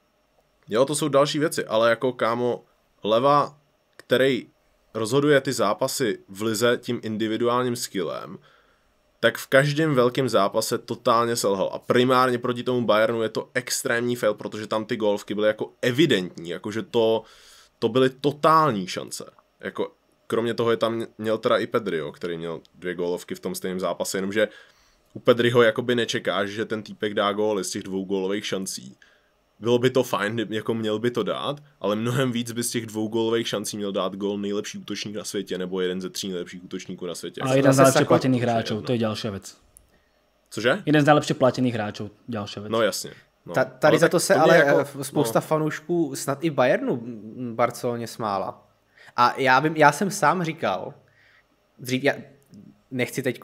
Jo, to jsou další věci, ale jako kámo, Leva, který rozhoduje ty zápasy v lize tím individuálním skillem, tak v každém velkém zápase totálně selhal. A primárně proti tomu Bayernu je to extrémní fail, protože tam ty golfky byly jako evidentní, jakože to, uh, to byly totální šance. Jako, kromě toho je tam měl teda i Pedriho, který měl dvě gólovky v tom stejném zápase, jenomže u Pedriho jakoby nečekáš, že ten týpek dá góly z těch dvou gólových šancí. Bylo by to fajn, jako měl by to dát, ale mnohem víc by z těch dvou gólových šancí měl dát gól nejlepší útočník na světě, nebo jeden ze tří nejlepších útočníků na světě. A jeden z nejlepších platěných hráčů, to je další věc. Cože? Jeden z nejlepších platěných hráčů, další věc. No jasně. No. Ta, tady ale za to se to ale jako, eh, no. spousta no. fanoušků, snad i Bayernu Barceloně smála. A já, bym, já jsem sám říkal, dřív, já nechci teď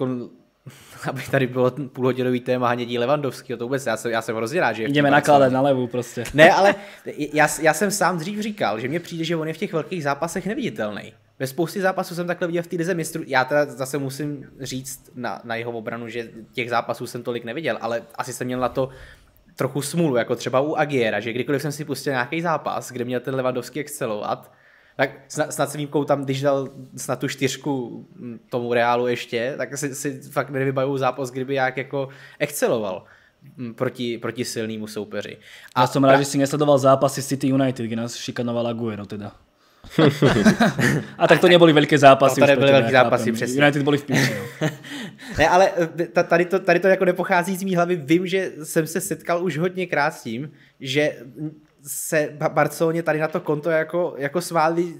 *laughs* aby tady bylo půlhodinový téma hnědí Levandovský. to vůbec, já jsem, já jsem hrozně rád, že je Jdeme nakládat na levu prostě. *laughs* Ne, ale já, já, jsem sám dřív říkal, že mně přijde, že on je v těch velkých zápasech neviditelný. Ve spoustě zápasů jsem takhle viděl v té lize mistrů. Já teda zase musím říct na, na jeho obranu, že těch zápasů jsem tolik neviděl, ale asi jsem měl na to trochu smůlu, jako třeba u Agiera, že kdykoliv jsem si pustil nějaký zápas, kde měl ten Levandovský excelovat, tak snad, snad s výjimkou tam, když dal snad tu čtyřku mm, tomu Reálu ještě, tak si, si fakt nevybavuju zápas, kdyby nějak jako exceloval mm, proti, proti silnému soupeři. A Já jsem rád, pra... že si nesledoval zápasy City United, kdy nás šikanoval Aguero teda. *laughs* a tak to nebyly velké zápasy. No, to nebyly velké zápasy, přesně. United byli v píči, no. *laughs* ne, ale eh, tady to, tady to jako nepochází z mý hlavy. Vím, že jsem se setkal už krát s tím, že se Barceloně tady na to konto jako, jako sváli,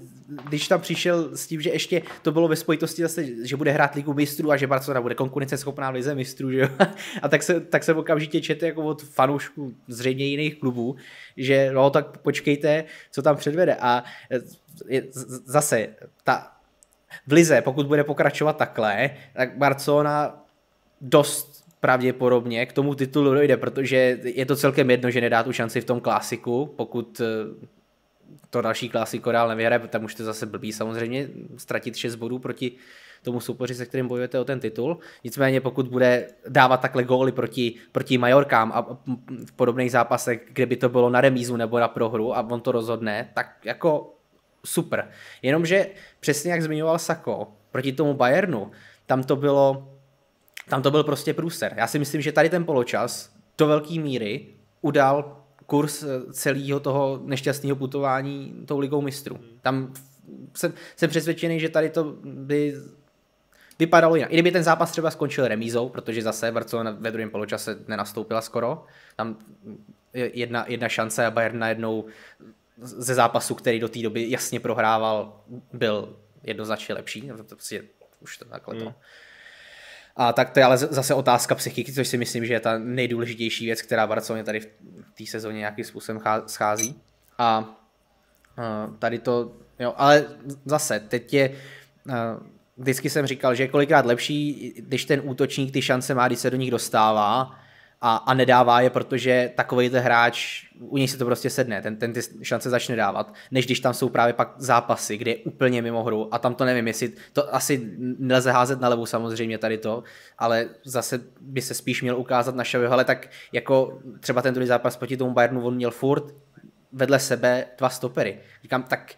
když tam přišel s tím, že ještě to bylo ve spojitosti zase, že bude hrát ligu mistrů a že Barcelona bude schopná v lize mistrů, že jo? *laughs* A tak se, tak se okamžitě čete jako od fanoušků zřejmě jiných klubů, že no tak počkejte, co tam předvede. A e, je, zase, ta v lize, pokud bude pokračovat takhle, tak Barcelona dost pravděpodobně k tomu titulu dojde, protože je to celkem jedno, že nedá tu šanci v tom klasiku, pokud eh, to další klasiko dál nevyhraje, tam už to zase blbý samozřejmě, ztratit 6 bodů proti tomu soupeři, se kterým bojujete o ten titul. Nicméně pokud bude dávat takhle góly proti, proti Majorkám a v podobných zápasech, kde by to bylo na remízu nebo na prohru a on to rozhodne, tak jako super. Jenomže přesně jak zmiňoval Sako, proti tomu Bayernu, tam to bylo tam to byl prostě průser. Já si myslím, že tady ten poločas do velké míry udal kurz eh, celého toho nešťastného putování tou ligou mistrů. Tam jsem, jsem přesvědčený, že tady to by vypadalo jinak. I kdyby ten zápas třeba skončil remízou, protože zase Barcelona ve druhém poločase nenastoupila skoro, tam jedna, jedna šance a Bayern najednou ze zápasu, který do té doby jasně prohrával, byl jednoznačně lepší. to, prostě už to takhle hmm. to. Hmm a tak to je ale zase otázka psychiky, což si myslím, že je ta nejdůležitější věc, která Barceloně tady v té sezóně nějakým způsobem schází. A tady to, jo, ale zase, teď je, vždycky jsem říkal, že je kolikrát lepší, když ten útočník ty šance má, když se do nich dostává, a, a nedává je, protože takový hráč, u něj se to prostě sedne, ten, ten ty šance začne dávat, než když tam jsou právě pak zápasy, kde je úplně mimo hru a tam to nevím, jestli to asi nelze házet na levou samozřejmě tady to, ale zase by se spíš měl ukázat na Šaviho, ale tak jako třeba ten druhý zápas proti tomu Bayernu on měl furt vedle sebe dva stopery. Říkám, tak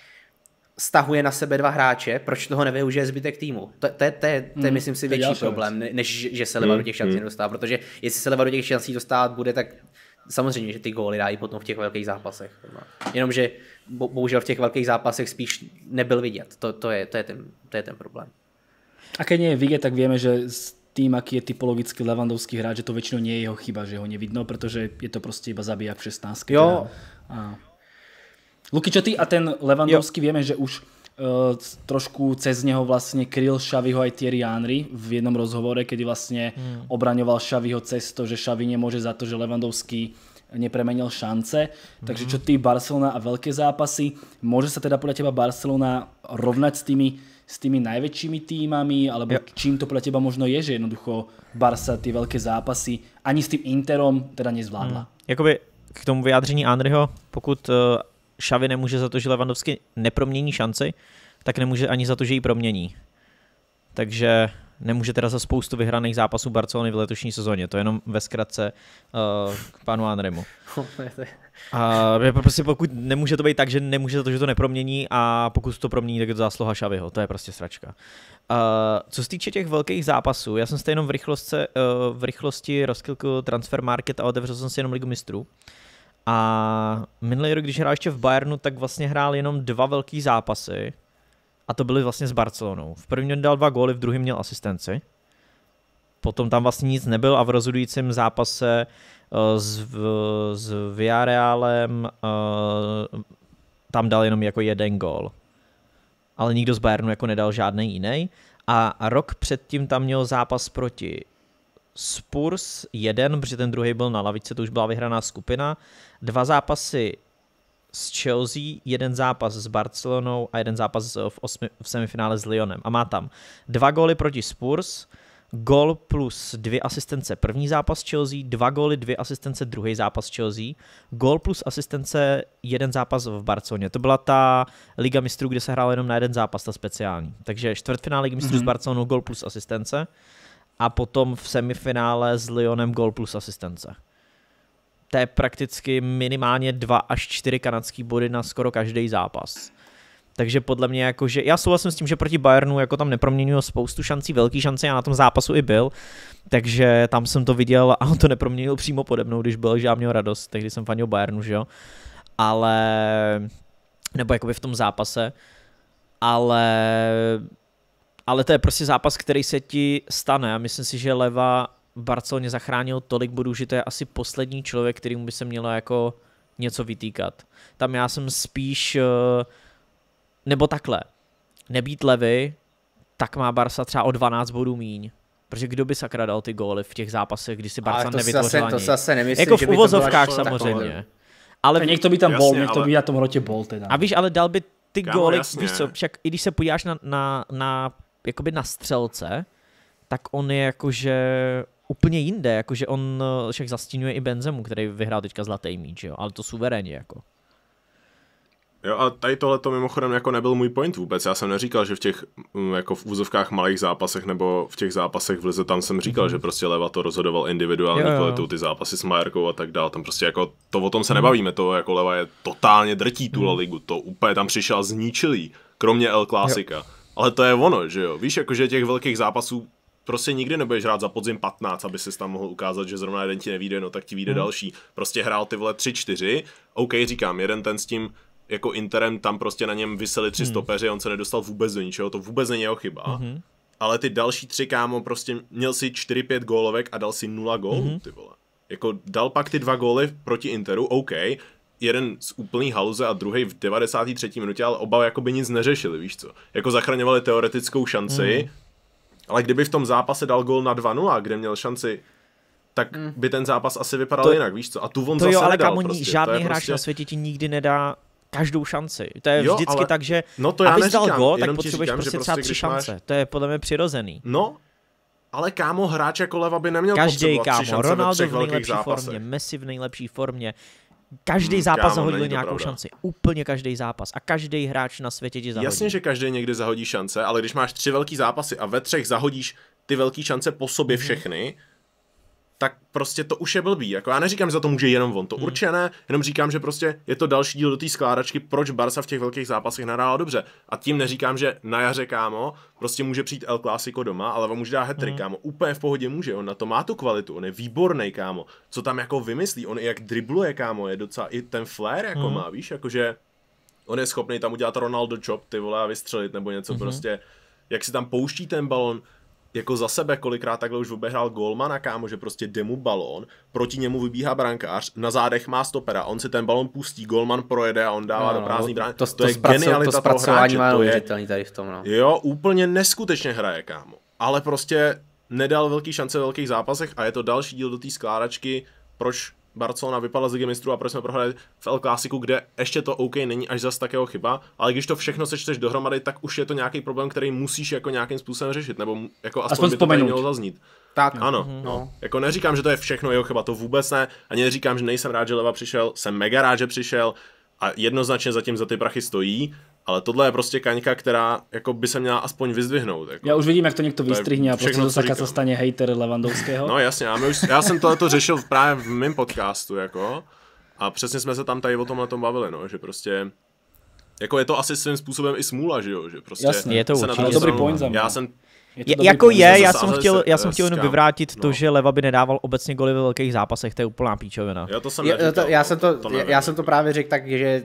stahuje na sebe dva hráče, proč toho nevyužije zbytek týmu. To, to, to, to, to je, hmm. myslím si, větší problém, než že se Leva do hmm. těch šancí hmm. nedostává, protože jestli se Leva do těch šancí dostávat bude, tak samozřejmě, že ty góly dají potom v těch velkých zápasech. Jenomže bohužel v těch velkých zápasech spíš nebyl vidět. To, to, je, to, je, ten, to je ten problém. A keď nie je vidět, tak víme, že tým, aký je typologicky levandovský hráč, že to většinou nie je jeho chyba, že ho nevidno, protože je to prostě iba zabiják v 16. Jo. Teda. A... Luky, čo ty a ten Levandovský vieme, že už uh, trošku cez neho vlastne kryl Šaviho aj Thierry Henry v jednom rozhovore, kedy vlastne hmm. obraňoval Šaviho cez to, že Šavi nemôže za to, že Levandovský nepremenil šance. Takže hmm. čo ty, Barcelona a veľké zápasy, môže sa teda podľa teba Barcelona rovnať s tými, s tými najväčšími týmami, alebo čím to podľa teba možno je, že jednoducho Barca ty veľké zápasy ani s tým Interom teda nezvládla. Hmm. Jakoby k tomu vyjádření Andryho, pokud e, Šavi nemůže za to, že Levandovský nepromění šanci, tak nemůže ani za to, že ji promění. Takže nemůže teda za spoustu vyhraných zápasů Barcelony v letošní sezóně. To je jenom ve zkratce uh, k panu Anremu. A prostě pokud nemůže to být tak, že nemůže za to, že to nepromění a pokud to promění, tak je to zásluha Šaviho. To je prostě sračka. Uh, co se týče těch velkých zápasů, já jsem stejně jenom v, rychlostce, uh, v rychlosti rozklikl transfer market a otevřel jsem si jenom ligu mistrů. Uh, a minulý rok, když hrál ještě v Bayernu, tak vlastně hrál jenom dva velký zápasy. A to byly vlastně s Barcelonou. V prvním dal dva góly, v druhém měl asistenci. Potom tam vlastně nic nebyl a v rozhodujícím zápase eh, s, s Villarealem eh, tam dal jenom jako jeden gól. Ale nikdo z Bayernu jako nedal žádný jiný. A rok předtím tam měl zápas proti Spurs jeden, protože ten druhý byl na lavice, to už byla vyhraná skupina, dva zápasy s Chelsea, jeden zápas s Barcelonou a jeden zápas v, osmi, v semifinále s Lyonem. A má tam dva góly proti Spurs, gol plus dvě asistence první zápas Chelsea, dva góly, dvě asistence druhý zápas Chelsea, gol plus asistence jeden zápas v Barceloně. To byla ta Liga mistrů, kde se hrál jenom na jeden zápas, ta speciální. Takže čtvrtfinále Ligy mistrů mm-hmm. s mhm. Barcelonou, gol plus asistence a potom v semifinále s Lyonem gol plus asistence. To je prakticky minimálně dva až čtyři kanadský body na skoro každý zápas. Takže podle mě jako, že já souhlasím s tím, že proti Bayernu jako tam neproměňuje spoustu šancí, velký šance, já na tom zápasu i byl, takže tam jsem to viděl a on to neproměnil přímo pode mnou, když byl, že já měl radost, tehdy jsem fanil Bayernu, že jo. Ale, nebo jakoby v tom zápase, ale ale to je prostě zápas, který se ti stane a myslím si, že Leva Barceloně zachránil tolik bodů, že to je asi poslední člověk, kterým by se mělo jako něco vytýkat. Tam já jsem spíš, eh, nebo takhle, nebýt Levy, tak má Barca třeba o 12 bodů míň. Protože kdo by sakra dal ty góly v těch zápasech, kdy si Barca nevytvořil ani. To zase nemyslím, jako v uvozovkách samozřejmě. Ale někdo by tam bol, někdo by na tom hrotě bol teda. A víš, ale dal by ty góly, víš co, však i když se podíváš na, na, na jakoby na střelce, tak on je jakože úplně jinde, jakože on eh, však zastínuje i Benzemu, který vyhrál teďka zlatý míč, jo, ale to suverénně jako. Jo a tady tohle to mimochodem jako nebyl můj point vůbec. Já jsem neříkal, že v těch mm, jako v úzovkách malých zápasech nebo v těch zápasech v Lize tam jsem říkal, mm-hmm. že prostě Leva to rozhodoval individuálně jo, jo. ty zápasy s Majerkou a tak dále. Tam prostě jako to o tom se nebavíme, to jako Leva je totálně drtí tu mm-hmm. ligu, to úplně tam přišel zničilý, kromě El Klasika. Jo ale to je ono, že jo. Víš, jakože těch velkých zápasů prostě nikdy nebudeš hrát za podzim 15, aby se tam mohl ukázat, že zrovna jeden ti nevíde, no tak ti vyjde hmm. další. Prostě hrál ty vole 3-4, OK, říkám, jeden ten s tím jako interem, tam prostě na něm vysely tři hmm. stopeři, on se nedostal vůbec do ničeho, to vůbec není jeho chyba. Hmm. Ale ty další tři, kámo, prostě měl si 4-5 gólovek a dal si 0 gólů, hmm. ty vole. Jako dal pak ty dva góly proti Interu, OK, jeden z úplný haluze a druhý v 93. minutě, ale oba jako by nic neřešili, víš co. Jako zachraňovali teoretickou šanci, mm. ale kdyby v tom zápase dal gol na 2-0, kde měl šanci tak mm. by ten zápas asi vypadal to, jinak, víš co? A tu on to zase jo, ale nedal, kamo, prostě. žádný to je hráč prostě... na světě ti nikdy nedá každou šanci. To je jo, vždycky ale... tak, že no to já abys neříkám, dal gol, tak potřebuješ říkám, prostě, prostě třeba tři šance. Máš... To je podle mě přirozený. No, ale kámo, hráč jako leva by neměl Každý kámo, tři šance Ronaldo ve v nejlepší zápasech. formě, Messi v nejlepší formě, Každý hmm, zápas kámo, zahodil nějakou pravda. šanci. Úplně každý zápas. A každý hráč na světě ti zahodí. Jasně, že každý někdy zahodí šance, ale když máš tři velký zápasy a ve třech zahodíš ty velké šance po sobě mhm. všechny, tak prostě to už je blbý. Jako já neříkám, že za to může jenom on, to hmm. určitě ne, jenom říkám, že prostě je to další díl do té skládačky, proč Barsa v těch velkých zápasech nahrála dobře. A tím neříkám, že na jaře, kámo, prostě může přijít El Clásico doma, ale on může dát hetry, hmm. kámo. Úplně v pohodě může, on na to má tu kvalitu, on je výborný, kámo. Co tam jako vymyslí, on i jak dribluje, kámo, je docela i ten flair, jako hmm. má, víš, jakože on je schopný tam udělat Ronaldo chop ty vole, a vystřelit nebo něco hmm. prostě. Jak si tam pouští ten balon, jako za sebe kolikrát takhle už obehrál Golmana, kámo, že prostě jde mu balón, proti němu vybíhá brankář, na zádech má stopera, on si ten balón pustí, Golman projede a on dává no, do prázdný brány. To, to, to, je zpracu, genialita to toho hráče. Má to je, tady v tom, no. Jo, úplně neskutečně hraje, kámo. Ale prostě nedal velký šance v velkých zápasech a je to další díl do té skládačky, proč Barcelona vypadla z Ligy mistrů a proč jsme prohráli v El Clásiku, kde ještě to OK není až zas takého chyba, ale když to všechno sečteš dohromady, tak už je to nějaký problém, který musíš jako nějakým způsobem řešit, nebo jako aspoň, aspoň by to tady mělo zaznít. Tak. Ano, mm-hmm. no. Jako neříkám, že to je všechno jeho chyba, to vůbec ne, ani neříkám, že nejsem rád, že Leva přišel, jsem mega rád, že přišel a jednoznačně zatím za ty prachy stojí, ale tohle je prostě kaňka, která jako by se měla aspoň vyzdvihnout. Jako. Já už vidím, jak to někdo vystřihne a prostě zase co stane hater Levandovského. No jasně, já, už, já jsem tohle řešil právě v mém podcastu. Jako, a přesně jsme se tam tady o tomhle tom bavili, no, že prostě jako je to asi svým způsobem i smůla, že jo? Že prostě Jasně, je to určitě. Je dobrý point za mě. Já jsem je to jako point. je, já jsem chtěl, já jsem chtěl jenom vyvrátit no. to, že Leva by nedával obecně goly ve velkých zápasech, to je úplná píčovina. Já to jsem, neříkal, já, to, já, jsem to, to já jsem to právě řekl tak, že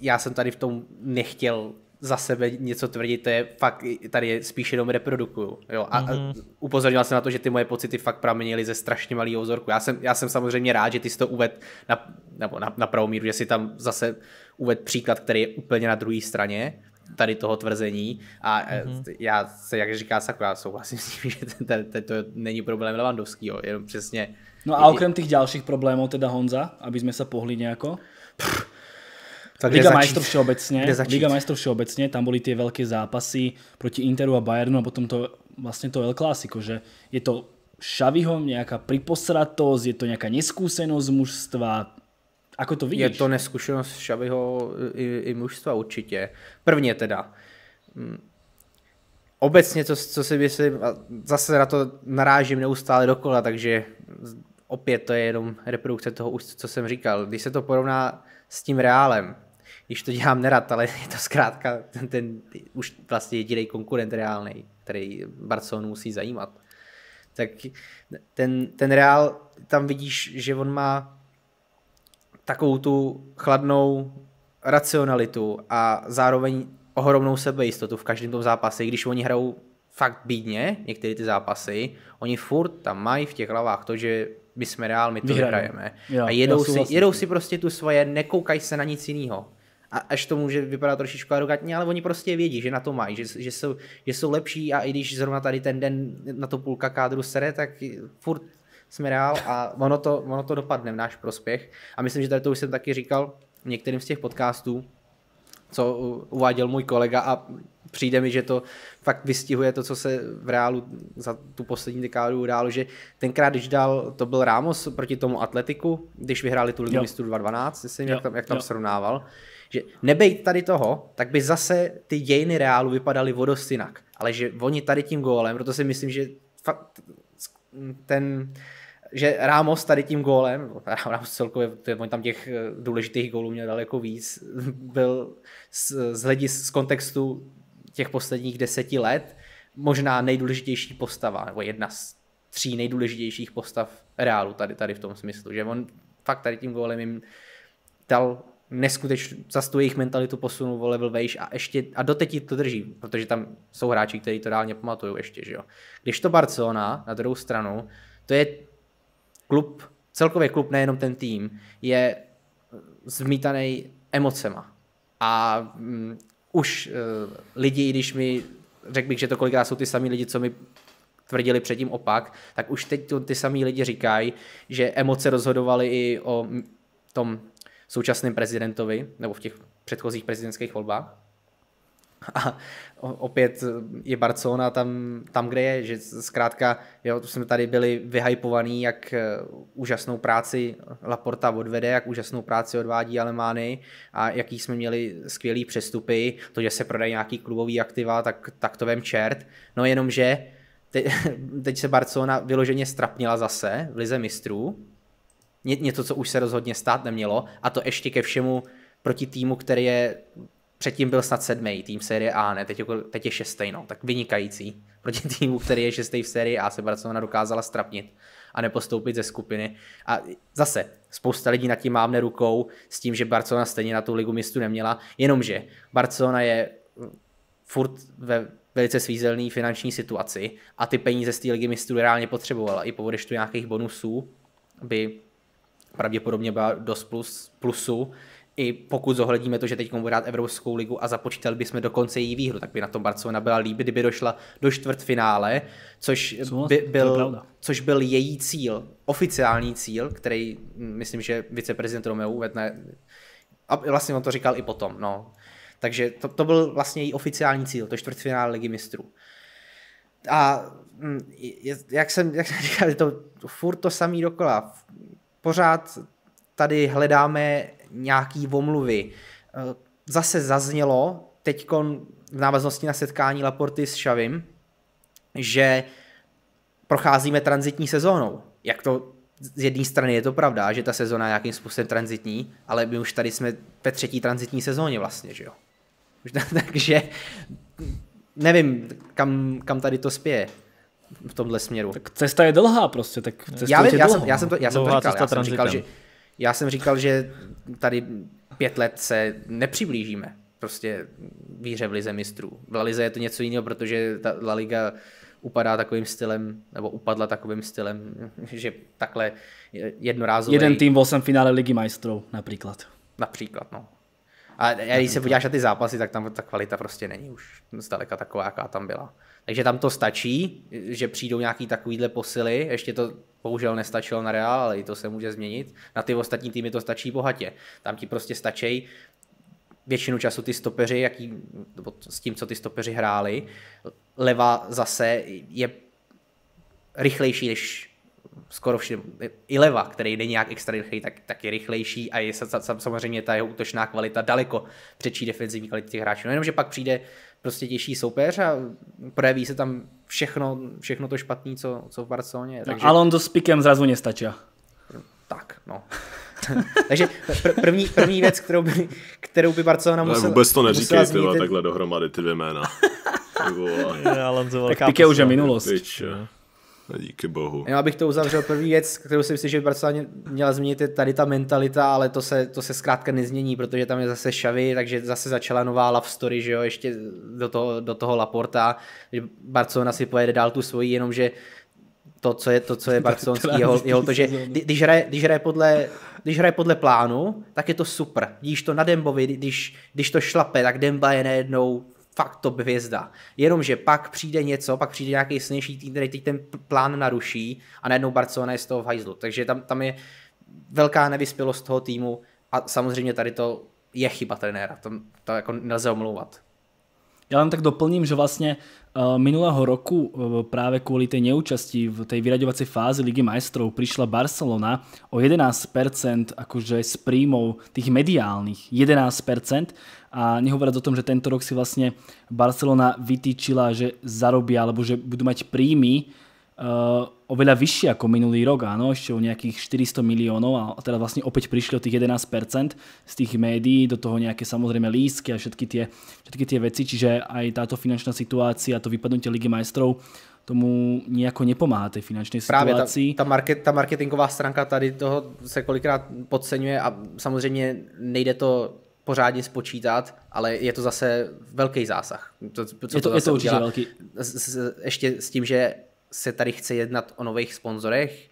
já jsem tady v tom nechtěl za sebe něco tvrdit, to je fakt, tady spíš jenom reprodukuju. Jo? A, mm-hmm. a mhm. upozornil jsem na to, že ty moje pocity fakt pramenily ze strašně malého vzorku. Já jsem, já jsem samozřejmě rád, že ty jsi to uved na, nebo na, na pravou míru, že si tam zase uved příklad, který je úplně na druhé straně tady toho tvrzení a mm-hmm. já se, jak říká Sakura, souhlasím s tím, *laughs* že to, ten, to není problém Levandovskýho, jenom přesně. No a okrem těch dalších problémů teda Honza, aby jsme se pohli nějako? Pff, tak Liga majstrov všeobecne, Liga majstrov všeobecne, tam boli tie veľké zápasy proti Interu a Bayernu a potom to vlastne to El Clásico, že je to šavyho nejaká priposratosť, je to nejaká neskúsenosť mužstva, ako to vidíš? Je to neskúsenosť Šavyho i, i mužstva určite, Prvne teda. Mm. Obecně, co, co si myslím, zase na to narážím neustále dokola, takže opět to je jenom reprodukce toho, co jsem říkal. Když se to porovná s tím reálem, když to dělám nerad, ale *laughs* je to zkrátka ten, ten už vlastně jediný konkurent reálný, který Barcelonu musí zajímat. Tak ten, ten Real, tam vidíš, že on má takovou tu chladnou racionalitu a zároveň ohromnou sebejistotu v každém tom zápase, když oni hrajou fakt bídně, některé ty zápasy, oni furt tam mají v těch hlavách to, že my jsme reál, my to vyhrajeme. A jedou, si, jedou si prostě tu svoje, Nekoukaj se na nic jiného. A až to může vypadat trošičku arrogantně, ale oni prostě vědí, že na to mají, že, že, jsou, že jsou lepší a i když zrovna tady ten den na to půlka kádru sere, tak furt jsme reál a ono to, ono to dopadne v náš prospěch. A myslím, že tady to už jsem taky říkal některým z těch podcastů, co uváděl můj kolega a přijde mi, že to fakt vystihuje to, co se v reálu za tu poslední dekádu událo, že tenkrát, když dal, to byl Ramos proti tomu Atletiku, když vyhráli tu ligu mistrů 2012, myslím, jak tam, jak tam jo. srovnával, že nebejt tady toho, tak by zase ty dějiny reálu vypadaly vodost jinak. Ale že oni tady tím gólem, proto si myslím, že fakt ten, že Ramos tady tím gólem, *laughs* Ramos celkově, on tam těch eh, důležitých gólů měl daleko víc, *laughs* byl z, z hledis, z kontextu těch posledních deseti let možná nejdůležitější postava, nebo jedna z tří nejdůležitějších postav reálu tady, tady v tom smyslu, že on fakt tady tím gólem jim dal neskutečně za tu jejich mentalitu posunul o level vejš a ještě, a doteď to drží, protože tam jsou hráči, kteří to reálně pamatují ještě, že jo. Když to Barcelona, na druhou stranu, to je klub, celkově klub, nejenom ten tým, je eh, zmítaný emocema. A mm, už uh, lidi, i když mi, řekl bych, že to kolikrát jsou ty samý lidi, co mi tvrdili předtím opak, tak už teď to, ty samý lidi říkají, že emoce rozhodovaly i o tom současném prezidentovi, nebo v těch předchozích prezidentských volbách. A opět eh, je Barcelona tam, tam kde je, že zkrátka jo, jsme tady byli vyhypovaní, jak eh, úžasnou práci Laporta odvede, jak úžasnou práci odvádí Alemány a jaký jsme měli skvělý přestupy, to, že se prodají nějaký klubový aktiva, tak, tak to vem čert. No jenomže te, *laughs* teď se Barcelona vyloženě strapnila zase v lize mistrů, Ně, něco, co už se rozhodně stát nemělo a to ještě ke všemu proti týmu, který je předtím byl snad sedmý tým série A, ne, teď, teď je šestý, no, tak vynikající. Proti *laughs* týmu, který je šestý v sérii A, se Barcelona dokázala strapnit a nepostoupit ze skupiny. A zase, spousta lidí nad tím mávne rukou s tím, že Barcelona stejně na tu ligu mistu neměla, jenomže Barcelona je mm, furt ve velice svízelný finanční situaci a ty peníze z té ligy mistrů reálně potřebovala. I po tu nějakých bonusů by pravděpodobně byla dost plus, plusu, i pokud zohledníme to, že teď bude hrát Evropskou ligu a započítali bychom dokonce její výhru, tak by na tom Barcelona byla líbí, kdyby došla do čtvrtfinále, což, by, byl, což byl její cíl, oficiální cíl, který mm, myslím, že viceprezident Romeu uvedne, a vlastně on to říkal i potom, no. Takže to, to byl vlastně její oficiální cíl, to čtvrtfinále ligy mistrů. A mm, jak jsem, jak jsem říkal, je to furt to samý dokola pořád tady hledáme nějaký omluvy. E, zase zaznělo teď v návaznosti na setkání Laporty s Šavim, že procházíme transitní sezónou. Jak to z jedné strany je to pravda, že ta sezóna je nějakým způsobem transitní, ale my už tady jsme ve třetí transitní sezóně vlastně, že jo. *laughs* takže nevím, kam, kam tady to spěje v tomhle směru. Tak cesta je dlhá prostě, tak cesta já, je já, jsem, já jsem to, já jsem to říkal, já jsem říkal, že, já jsem říkal, že tady pět let se nepřiblížíme prostě výře v Lize mistrů. V La Lize je to něco jiného, protože ta La Liga upadá takovým stylem, nebo upadla takovým stylem, *laughs* že takhle jednorázový... Jeden tým v finále Ligy majstrů například. Například, no. A když se podíváš na ty zápasy, tak tam ta kvalita prostě není už zdaleka taková, jaká tam byla. Takže tam to stačí, že přijdou nějaký takovýhle posily, ještě to bohužel nestačilo na Real, ale i to se může změnit. Na ty ostatní týmy to stačí bohatě. Tam ti prostě stačí většinu času ty stopeři, jaký, s tím, co ty stopeři hráli. Leva zase je rychlejší než skoro všem, i leva, který není nějak extra rychlej, tak, tak je rychlejší a je samozřejmě ta jeho útočná kvalita daleko přečí defenzivní kvality těch hráčů. No že pak přijde prostě těžší soupeř a projeví se tam všechno, všechno to špatné, co, co v Barceloně. No, Takže... No, Alonso s pikem zrazu nestačí. Tak, no. *laughs* Takže pr- první, první věc, kterou by, kterou by Barcelona musela Ale vůbec to neříkej, ty takhle dohromady ty dvě jména. *laughs* Alonso, tak už je minulost. Díky bohu. Já bych to uzavřel první věc, kterou si myslím, že Barcelona měla změnit, je tady ta mentalita, ale to se, to se zkrátka nezmění, protože tam je zase šavy, takže zase začala nová love story, že jo, ještě do toho, do toho Laporta, že Barcelona si pojede dál tu svoji, jenomže to, co je, to, co je *laughs* barcelonský jeho, jeho to, že když hraje, když, hraje podle, když hraje podle plánu, tak je to super. Díš to na Dembovi, když, když to šlape, tak Demba je najednou fakt top hvězda. Jenomže pak přijde něco, pak přijde nějaký silnější tým, který teď ten plán naruší a najednou Barcelona je z toho v hajzlu. Takže tam, tam je velká nevyspělost toho týmu a samozřejmě tady to je chyba trenéra, to, to jako nelze omlouvat. Já vám tak doplním, že vlastně Eh, minulého roku eh, práve kvôli tej neúčasti v tej vyraďovacej fázi Ligy majstrov prišla Barcelona o 11% akože s príjmou tých mediálnych. 11% a nehovoriac o tom, že tento rok si vlastne Barcelona vytýčila, že zarobia alebo že budú mať príjmy Eh, oveľa vyššie ako minulý rok, áno, ešte o nejakých 400 miliónov a teda vlastne opäť prišli o tých 11% z tých médií, do toho nejaké samozrejme lístky a všetky tie, všetky tie veci, čiže aj táto finančná situácia, to vypadnutie Ligy majstrov tomu nejako nepomáha tej finančnej Právě Práve Ta, tá, market, tá marketingová stránka tady toho se kolikrát podceňuje a samozřejmě nejde to pořádně spočítat, ale je to zase velký zásah. To, co je to, to, je to určitě velký. S, s, ještě s tím, že se tady chce jednat o nových sponzorech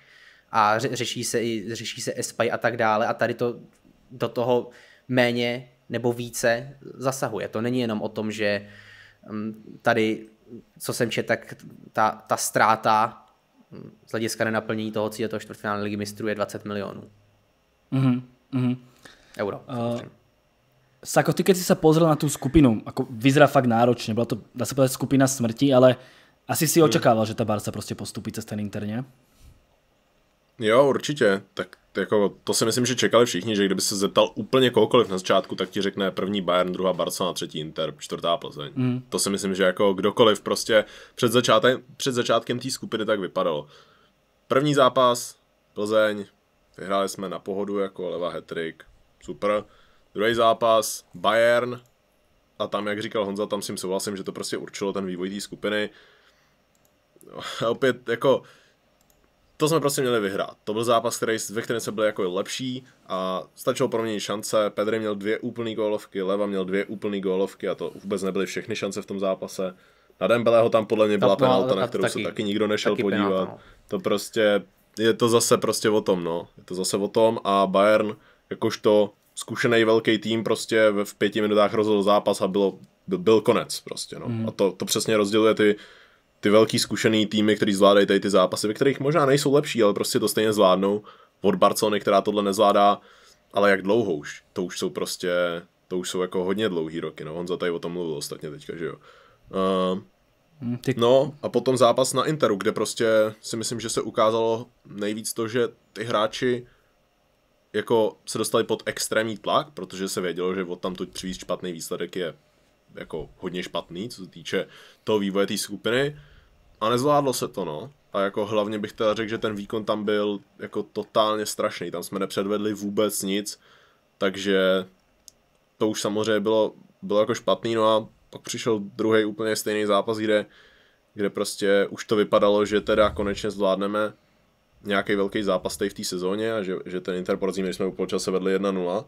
a řeší se i řeší se SPY a tak dále a tady to do toho méně nebo více zasahuje. To není jenom o tom, že mm, tady, co jsem četl, tak ta, ta ztráta mm, z hlediska nenaplnění toho cíle toho čtvrtfinále ligy mistrů je 20 milionů. Mm-hmm. mm-hmm. Euro. Uh, Sako, ty keď si sa pozrel na tú skupinu, ako vyzerá fakt náročne, bola to, dá sa povedať, skupina smrti, ale uh, asi si hmm. očekával, že ta Barca prostě postupí cez ten interně? Jo, určitě. Tak jako, to si myslím, že čekali všichni, že kdyby se zeptal úplně kohokoliv na začátku, tak ti řekne první Bayern, druhá Barcelona, třetí Inter, čtvrtá Plzeň. Mm. To si myslím, že jako kdokoliv prostě před, začátek, před začátkem té skupiny tak vypadalo. První zápas, Plzeň, vyhráli jsme na pohodu jako levá hetrik, super. Druhý zápas, Bayern, a tam, jak říkal Honza, tam s tím souhlasím, že to prostě určilo ten vývoj té skupiny opět jako to jsme prostě měli vyhrát. To byl zápas, který, ve kterém se byli jako lepší a stačilo mě šance. Pedri měl dvě úplné gólovky, Leva měl dvě úplné gólovky a to vůbec nebyly všechny šance v tom zápase. Na Dembeleho tam podle mě byla penalta, na kterou taky, se taky nikdo nešel taky podívat. Penalta. No. To prostě, je to zase prostě o tom, no. Je to zase o tom a Bayern, jakožto zkušený velký tým, prostě v pěti minutách rozhodl zápas a bylo, byl konec prostě, no. Mm. A to, to přesně rozděluje ty ty velký zkušený týmy, který zvládají tady ty zápasy, ve kterých možná nejsou lepší, ale prostě to stejně zvládnou. Od Barcelony, která tohle nezvládá, ale jak dlouho už? To už jsou prostě, to už jsou jako hodně dlouhý roky, no za tady o tom mluvil ostatně teďka, že jo. Uh, No a potom zápas na Interu, kde prostě si myslím, že se ukázalo nejvíc to, že ty hráči jako se dostali pod extrémní tlak, protože se vědělo, že od tam tu špatný výsledek je jako hodně špatný, co se týče toho vývoje té skupiny a nezvládlo se to, no. A jako hlavně bych teda řekl, že ten výkon tam byl jako totálně strašný. Tam jsme nepředvedli vůbec nic, takže to už samozřejmě bylo, bylo jako špatný. No a pak přišel druhý úplně stejný zápas, kde, kde prostě už to vypadalo, že teda konečně zvládneme nějaký velký zápas tady v té sezóně a že, že ten Inter porazíme, jsme u poločase vedli 1-0.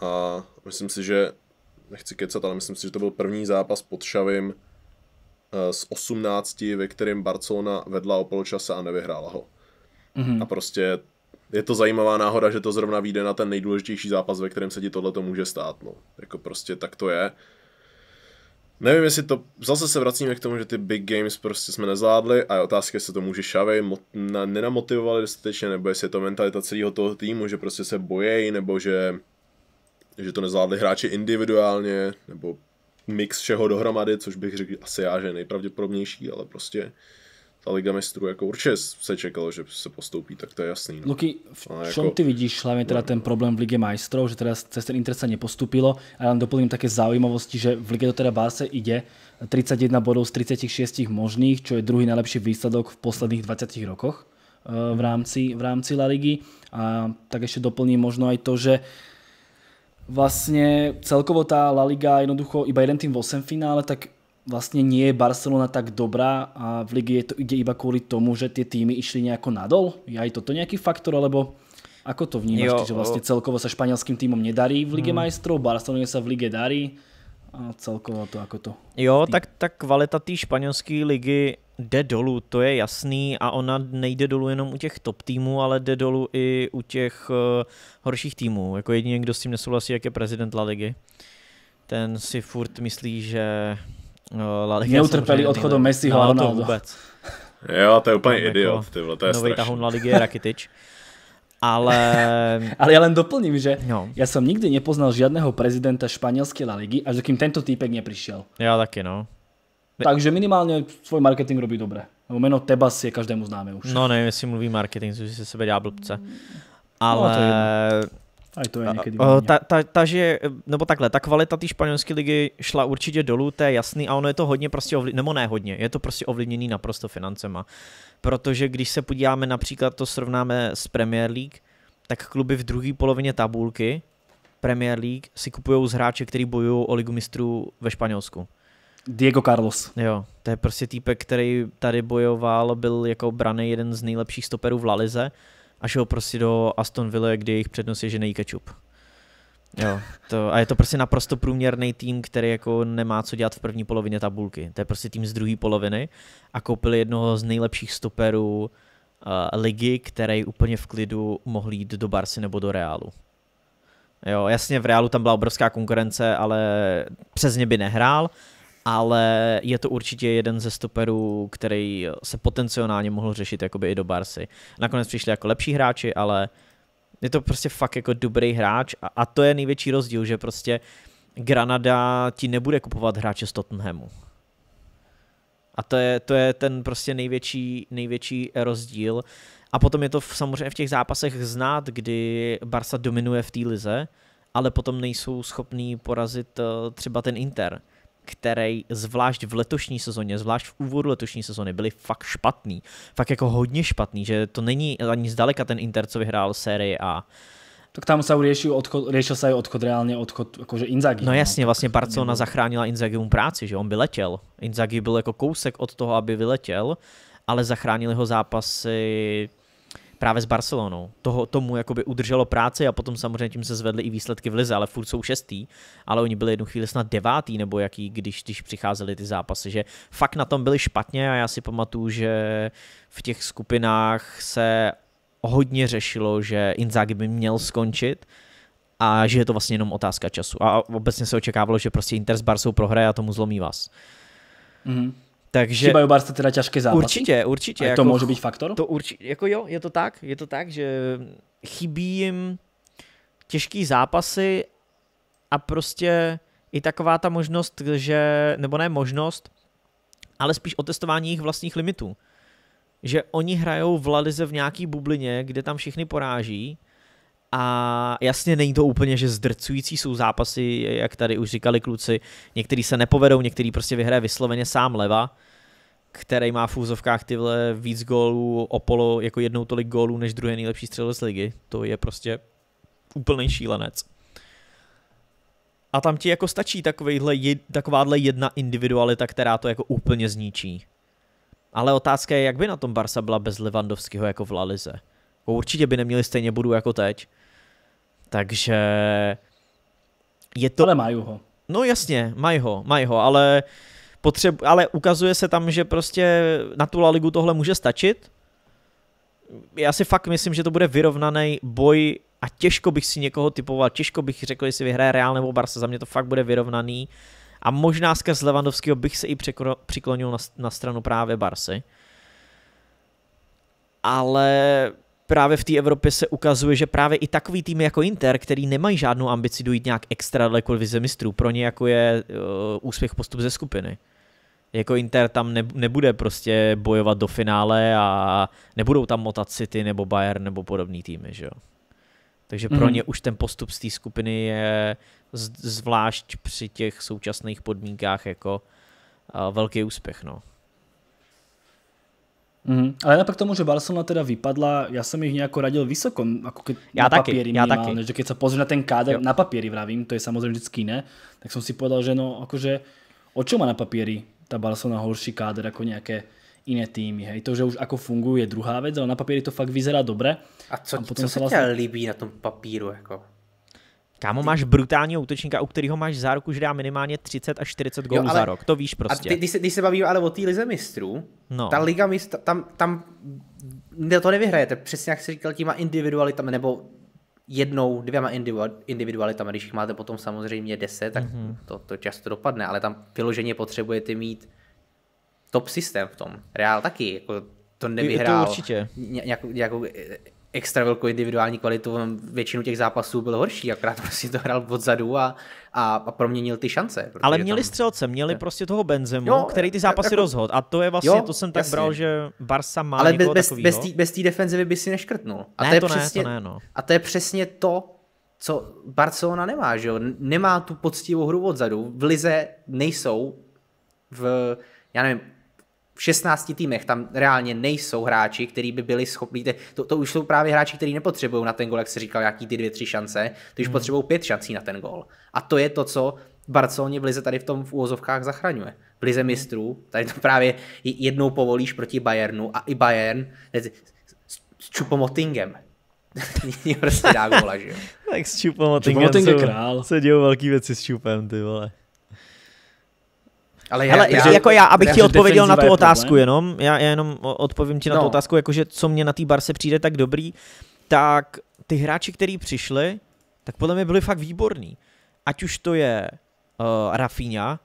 A myslím si, že, nechci kecat, ale myslím si, že to byl první zápas pod Šavim, Eh, z 18, ve kterém Barcelona vedla o poločase a nevyhrála ho. Mm-hmm. A prostě je to zajímavá náhoda, že to zrovna vyjde na ten nejdůležitější zápas, ve kterém se ti tohle to může stát. No. Jako prostě tak to je. Nevím, jestli to... Zase se vracíme k tomu, že ty big games prostě jsme nezvládli a je otázka, jestli to může Šavej mot... na... nenamotivovali dostatečně, nebo jestli je to mentalita celého toho týmu, že prostě se bojejí, nebo že že to nezvládli hráči individuálně, nebo mix všeho dohromady, což bych řekl asi já, že je nejpravděpodobnější, ale prostě ta Liga mistrů, jako určitě se čekalo, že se postoupí, tak to je jasný. No. Luky, v čom jako, ty vidíš hlavně teda ten problém v Lige majstrov, že teda cez ten Inter se nepostupilo a já vám doplním také zaujímavosti, že v Lige to teda Báse ide 31 bodů z 36 možných, čo je druhý nejlepší výsledok v posledních 20 rokoch eh, v rámci, v rámci La Ligy. A tak ještě doplním možno aj to, že vlastne celkovo tá La Liga jednoducho iba jeden tým v 8 finále, tak vlastne nie je Barcelona tak dobrá a v ligi je to ide iba kvôli tomu, že tie týmy išli nejako nadol? Je aj toto nejaký faktor, alebo ako to vnímaš, jo, že vlastne celkovo sa španielským týmom nedarí v lige hmm. majstrov, Barcelona sa v lige darí, a celkovo to jako to. Jo, tý... tak ta kvalita té španělské ligy jde dolů, to je jasný a ona nejde dolů jenom u těch top týmů, ale jde dolů i u těch uh, horších týmů. Jako jediný, kdo s tím nesouhlasí, jak je prezident La Ligy. Ten si furt myslí, že uh, La Ligy... Neutrpeli odchodem Messiho a Ronaldo. Vůbec. Jo, to je úplně jako idiot, ty vole, to je Nový tahun La Ligy je Rakitic. *laughs* Ale... *laughs* ale ja len doplním, že no. ja som nikdy nepoznal žiadného prezidenta španielskej La Ligy, až dokým tento týpek neprišiel. Ja taky, no. Takže minimálne svoj marketing robí dobre. Lebo meno Tebas je každému známe už. No neviem, si mluví marketing, že se sebe dělá Ale... No, to je... to je ta, ta, ta, že, nebo takhle, ta kvalita té španělské ligy šla určitě dolů, to je jasný, a ono je to hodně prostě, ovlivněné, nebo ne hodně, je to prostě ovlivněný naprosto financema protože když se podíváme například, to srovnáme s Premier League, tak kluby v druhé polovině tabulky Premier League si kupují z hráče, který bojují o ligu mistrů ve Španělsku. Diego Carlos. Jo, to je prostě týpek, který tady bojoval, byl jako braný jeden z nejlepších stoperů v LaLize a šel prostě do Aston Villa, kde jejich přednost je nejí kečup. Jo, to, a je to prostě naprosto průměrný tým, který jako nemá co dělat v první polovině tabulky. To je prostě tým z druhé poloviny a koupili jednoho z nejlepších stoperů uh, ligy, který úplně v klidu mohl jít do Barsy nebo do Realu. Jo, jasně, v Realu tam byla obrovská konkurence, ale přes ně by nehrál, ale je to určitě jeden ze stoperů, který se potenciálně mohl řešit jakoby i do Barsy. Nakonec přišli jako lepší hráči, ale uh, je to prostě fakt jako dobrý hráč a, a to je největší rozdíl, že prostě Granada ti nebude kupovat hráče z Tottenhamu. A to je, to je ten prostě největší, největší rozdíl. A potom je to v, samozřejmě v těch zápasech znát, kdy Barca dominuje v té lize, ale potom nejsou schopní porazit eh, třeba ten Inter který zvlášť v letošní sezóně, zvlášť v úvodu letošní sezóny byli fakt špatný. Fakt jako hodně špatný, že to není ani zdaleka ten Inter, co vyhrál sérii A. Tak tam se riešil odchod, riešil se aj odchod, reálně odchod jakože Inzaghi. No, no jasně, no, vlastně Barcelona zachránila mu práci, že on letěl, Inzaghi byl jako kousek od toho, aby vyletěl, ale zachránili ho zápasy právě s Barcelonou. Toho, tomu jakoby udrželo práci a potom samozřejmě tím se zvedly i výsledky v Lize, ale furt jsou šestý, ale oni byli jednu chvíli snad devátý nebo jaký, když, když přicházely ty zápasy, že fakt na tom byli špatně a já si pamatuju, že v těch skupinách se hodně řešilo, že Inzaghi by měl skončit, a že je to vlastně jenom otázka času. A obecně se očekávalo, že prostě Inter s Barsou prohraje a tomu zlomí vás. Mm. Takže, Chybají Barca teda těžké zápasy? Určitě, určitě. A jako, to může být faktor? To určitě, jako jo, je to tak, je to tak, že chybí jim těžký zápasy a prostě i taková ta možnost, že, nebo ne možnost, ale spíš otestování jejich vlastních limitů. Že oni hrajou v Lalize v nějaký bublině, kde tam všichni poráží, a jasně není to úplně, že zdrcující jsou zápasy, jak tady už říkali kluci. Některý se nepovedou, některý prostě vyhraje vysloveně sám leva, který má v úzovkách tyhle víc gólů, Opolo jako jednou tolik gólů než druhý nejlepší střelec ligy. To je prostě úplný šílenec. A tam ti jako stačí takováhle jedna individualita, která to jako úplně zničí. Ale otázka je, jak by na tom Barsa byla bez Levandovského jako v Lalize. Určitě by neměli stejně budu jako teď. Takže je to... Ale mají ho. No jasně, mají ho, mají ho, ale, potřebu, ale ukazuje se tam, že prostě na tu La Ligu tohle může stačit. Já si fakt myslím, že to bude vyrovnaný boj a těžko bych si někoho typoval, těžko bych řekl, jestli vyhraje Real nebo Barca, za mě to fakt bude vyrovnaný. A možná skrz Levandovského bych se i přiklonil na, na stranu právě Barsy. Ale právě v té Evropě se ukazuje, že právě i takový týmy jako Inter, který nemají žádnou ambici dojít nějak extra daleko vize mistrů, pro ně jako je uh, úspěch postup ze skupiny. Jako Inter tam ne, nebude prostě bojovat do finále a nebudou tam motat City nebo Bayern nebo podobný týmy, že jo. Takže pro mm. ně už ten postup z té skupiny je z, zvlášť při těch současných podmínkách jako uh, velký úspěch, no. Mm, ale napriek tomu, že Barcelona teda vypadla, ja som ich nejako radil vysoko, ako keď ja na taky, papieri ja minimálne, taky. že keď sa pozrieš na ten káder, jo. na papieri vravím, to je samozrejme vždycky iné, tak som si povedal, že no akože o čo má na papieri tá Barcelona horší káder ako nejaké iné týmy, hej. To, že už ako funguje je druhá vec, ale na papieri to fakt vyzerá dobře. A co, a potom co se tě vlastně- líbí na tom papíru, jako? Kámo, máš brutálního útočníka, u kterého máš za rok že dá minimálně 30 až 40 gólů za rok. To víš prostě. A ty, když, se, když se bavíme ale o té lize mistrů, no. ta liga mistrů, tam, tam to nevyhrajete. Přesně jak jsi říkal, těma individualitami, nebo jednou, dvěma individualitami, když jich máte potom samozřejmě 10, tak mm-hmm. to, to často dopadne, ale tam vyloženě potřebujete mít top systém v tom. Reál taky, jako to nevyhrál. To určitě. Nějakou, nějakou extra velkou individuální kvalitu, většinu těch zápasů byl horší, akorát prostě to hrál odzadu a, a, a proměnil ty šance. Ale měli tam... střelce, měli prostě toho Benzemu, jo, který ty zápasy jako... rozhod a to je vlastně, jo, to jsem tak jasně. bral, že Barsa má Ale bez, bez, bez, tý, bez té defenzivy by si neškrtnul. A ne, to, je to přesně, ne, to ne, no. A to je přesně to, co Barcelona nemá, že jo? Nemá tu poctivou hru odzadu, v Lize nejsou v, já nevím, v 16 týmech tam reálně nejsou hráči, kteří by byli schopni, to, to už jsou právě hráči, kteří nepotřebují na ten gol, jak se říkal, nějaký ty dvě, tři šance, ty už hmm. potřebují pět šancí na ten gol. A to je to, co Barceloně v Lize tady v tom v úvozovkách zachraňuje. V Lize hmm. mistrů, tady to právě jednou povolíš proti Bayernu a i Bayern s, s Čupomotingem. *laughs* prostě dá gola, že jo? *laughs* tak s Čupomotingem Čupomoting je král. se dějou velký věci s Čupem, ty vole. Ale Hele, já, jako já, abych ti odpověděl na tu otázku problém. jenom, já, já jenom odpovím ti na no. tu otázku, jakože co mě na té barce přijde tak dobrý, tak ty hráči, kteří přišli, tak podle mě byli fakt výborní. Ať už to je uh, Rafinha,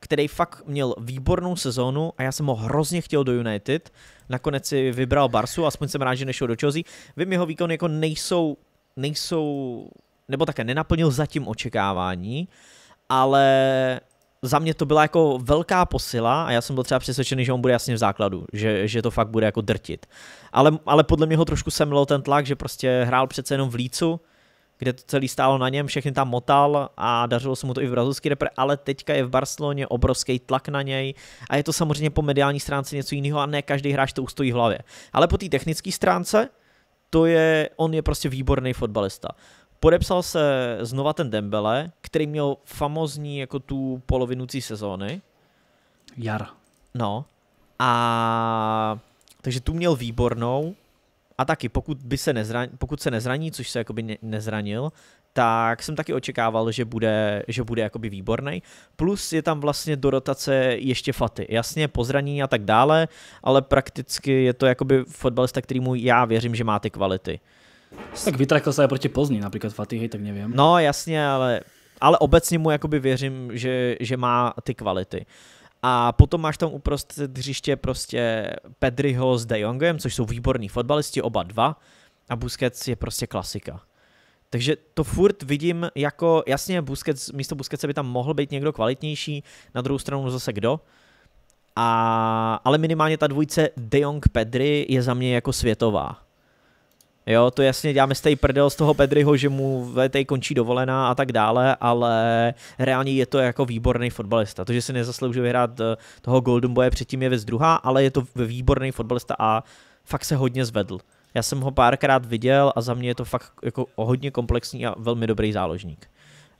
který fakt měl výbornou sezónu a já jsem ho hrozně chtěl do United. Nakonec si vybral Barsu, aspoň jsem rád, že nešel do Chelsea. Vím, jeho výkony jako nejsou, nejsou, nebo také nenaplnil zatím očekávání, ale za mě to byla jako velká posila a já jsem byl třeba přesvědčený, že on bude jasně v základu, že, že to fakt bude jako drtit. Ale, ale podle mě ho trošku semlil ten tlak, že prostě hrál přece jenom v Lícu, kde to celý stálo na něm, všechny tam motal a dařilo se mu to i v brazilský repre, ale teďka je v Barceloně obrovský tlak na něj a je to samozřejmě po mediální stránce něco jiného a ne každý hráč to ustojí v hlavě. Ale po té technické stránce to je, on je prostě výborný fotbalista podepsal se znova ten Dembele, který měl famozní jako tu polovinucí sezóny. Jar. No. A takže tu měl výbornou a taky pokud, by se, nezraní, pokud se nezraní, což se jakoby ne, nezranil, tak jsem taky očekával, že bude, že bude jakoby výborný. Plus je tam vlastně do rotace ještě Faty. Jasně, pozraní a tak dále, ale prakticky je to jakoby fotbalista, kterýmu já věřím, že má ty kvality. Tak vytrakl se je proti Plzni, například Fatih, tak nevím. No jasně, ale, ale obecně mu jakoby věřím, že, že má ty kvality. A potom máš tam uprostřed hřiště prostě Pedriho s De Jongem, což jsou výborní fotbalisti, oba dva. A Busquets je prostě klasika. Takže to furt vidím jako, jasně, Busquets, místo Busquetse by tam mohl být někdo kvalitnější, na druhou stranu zase kdo. A, ale minimálně ta dvojice De Jong Pedri je za mě jako světová. Jo, to jasně děláme stej prdel z toho Pedriho, že mu té končí dovolená a tak dále, ale reálně je to jako výborný fotbalista. To, že si nezasloužil vyhrát eh, toho Golden Boye, předtím je věc druhá, ale je to výborný fotbalista a fakt se hodně zvedl. Já jsem ho párkrát viděl a za mě je to fakt jako hodně komplexní a velmi dobrý záložník.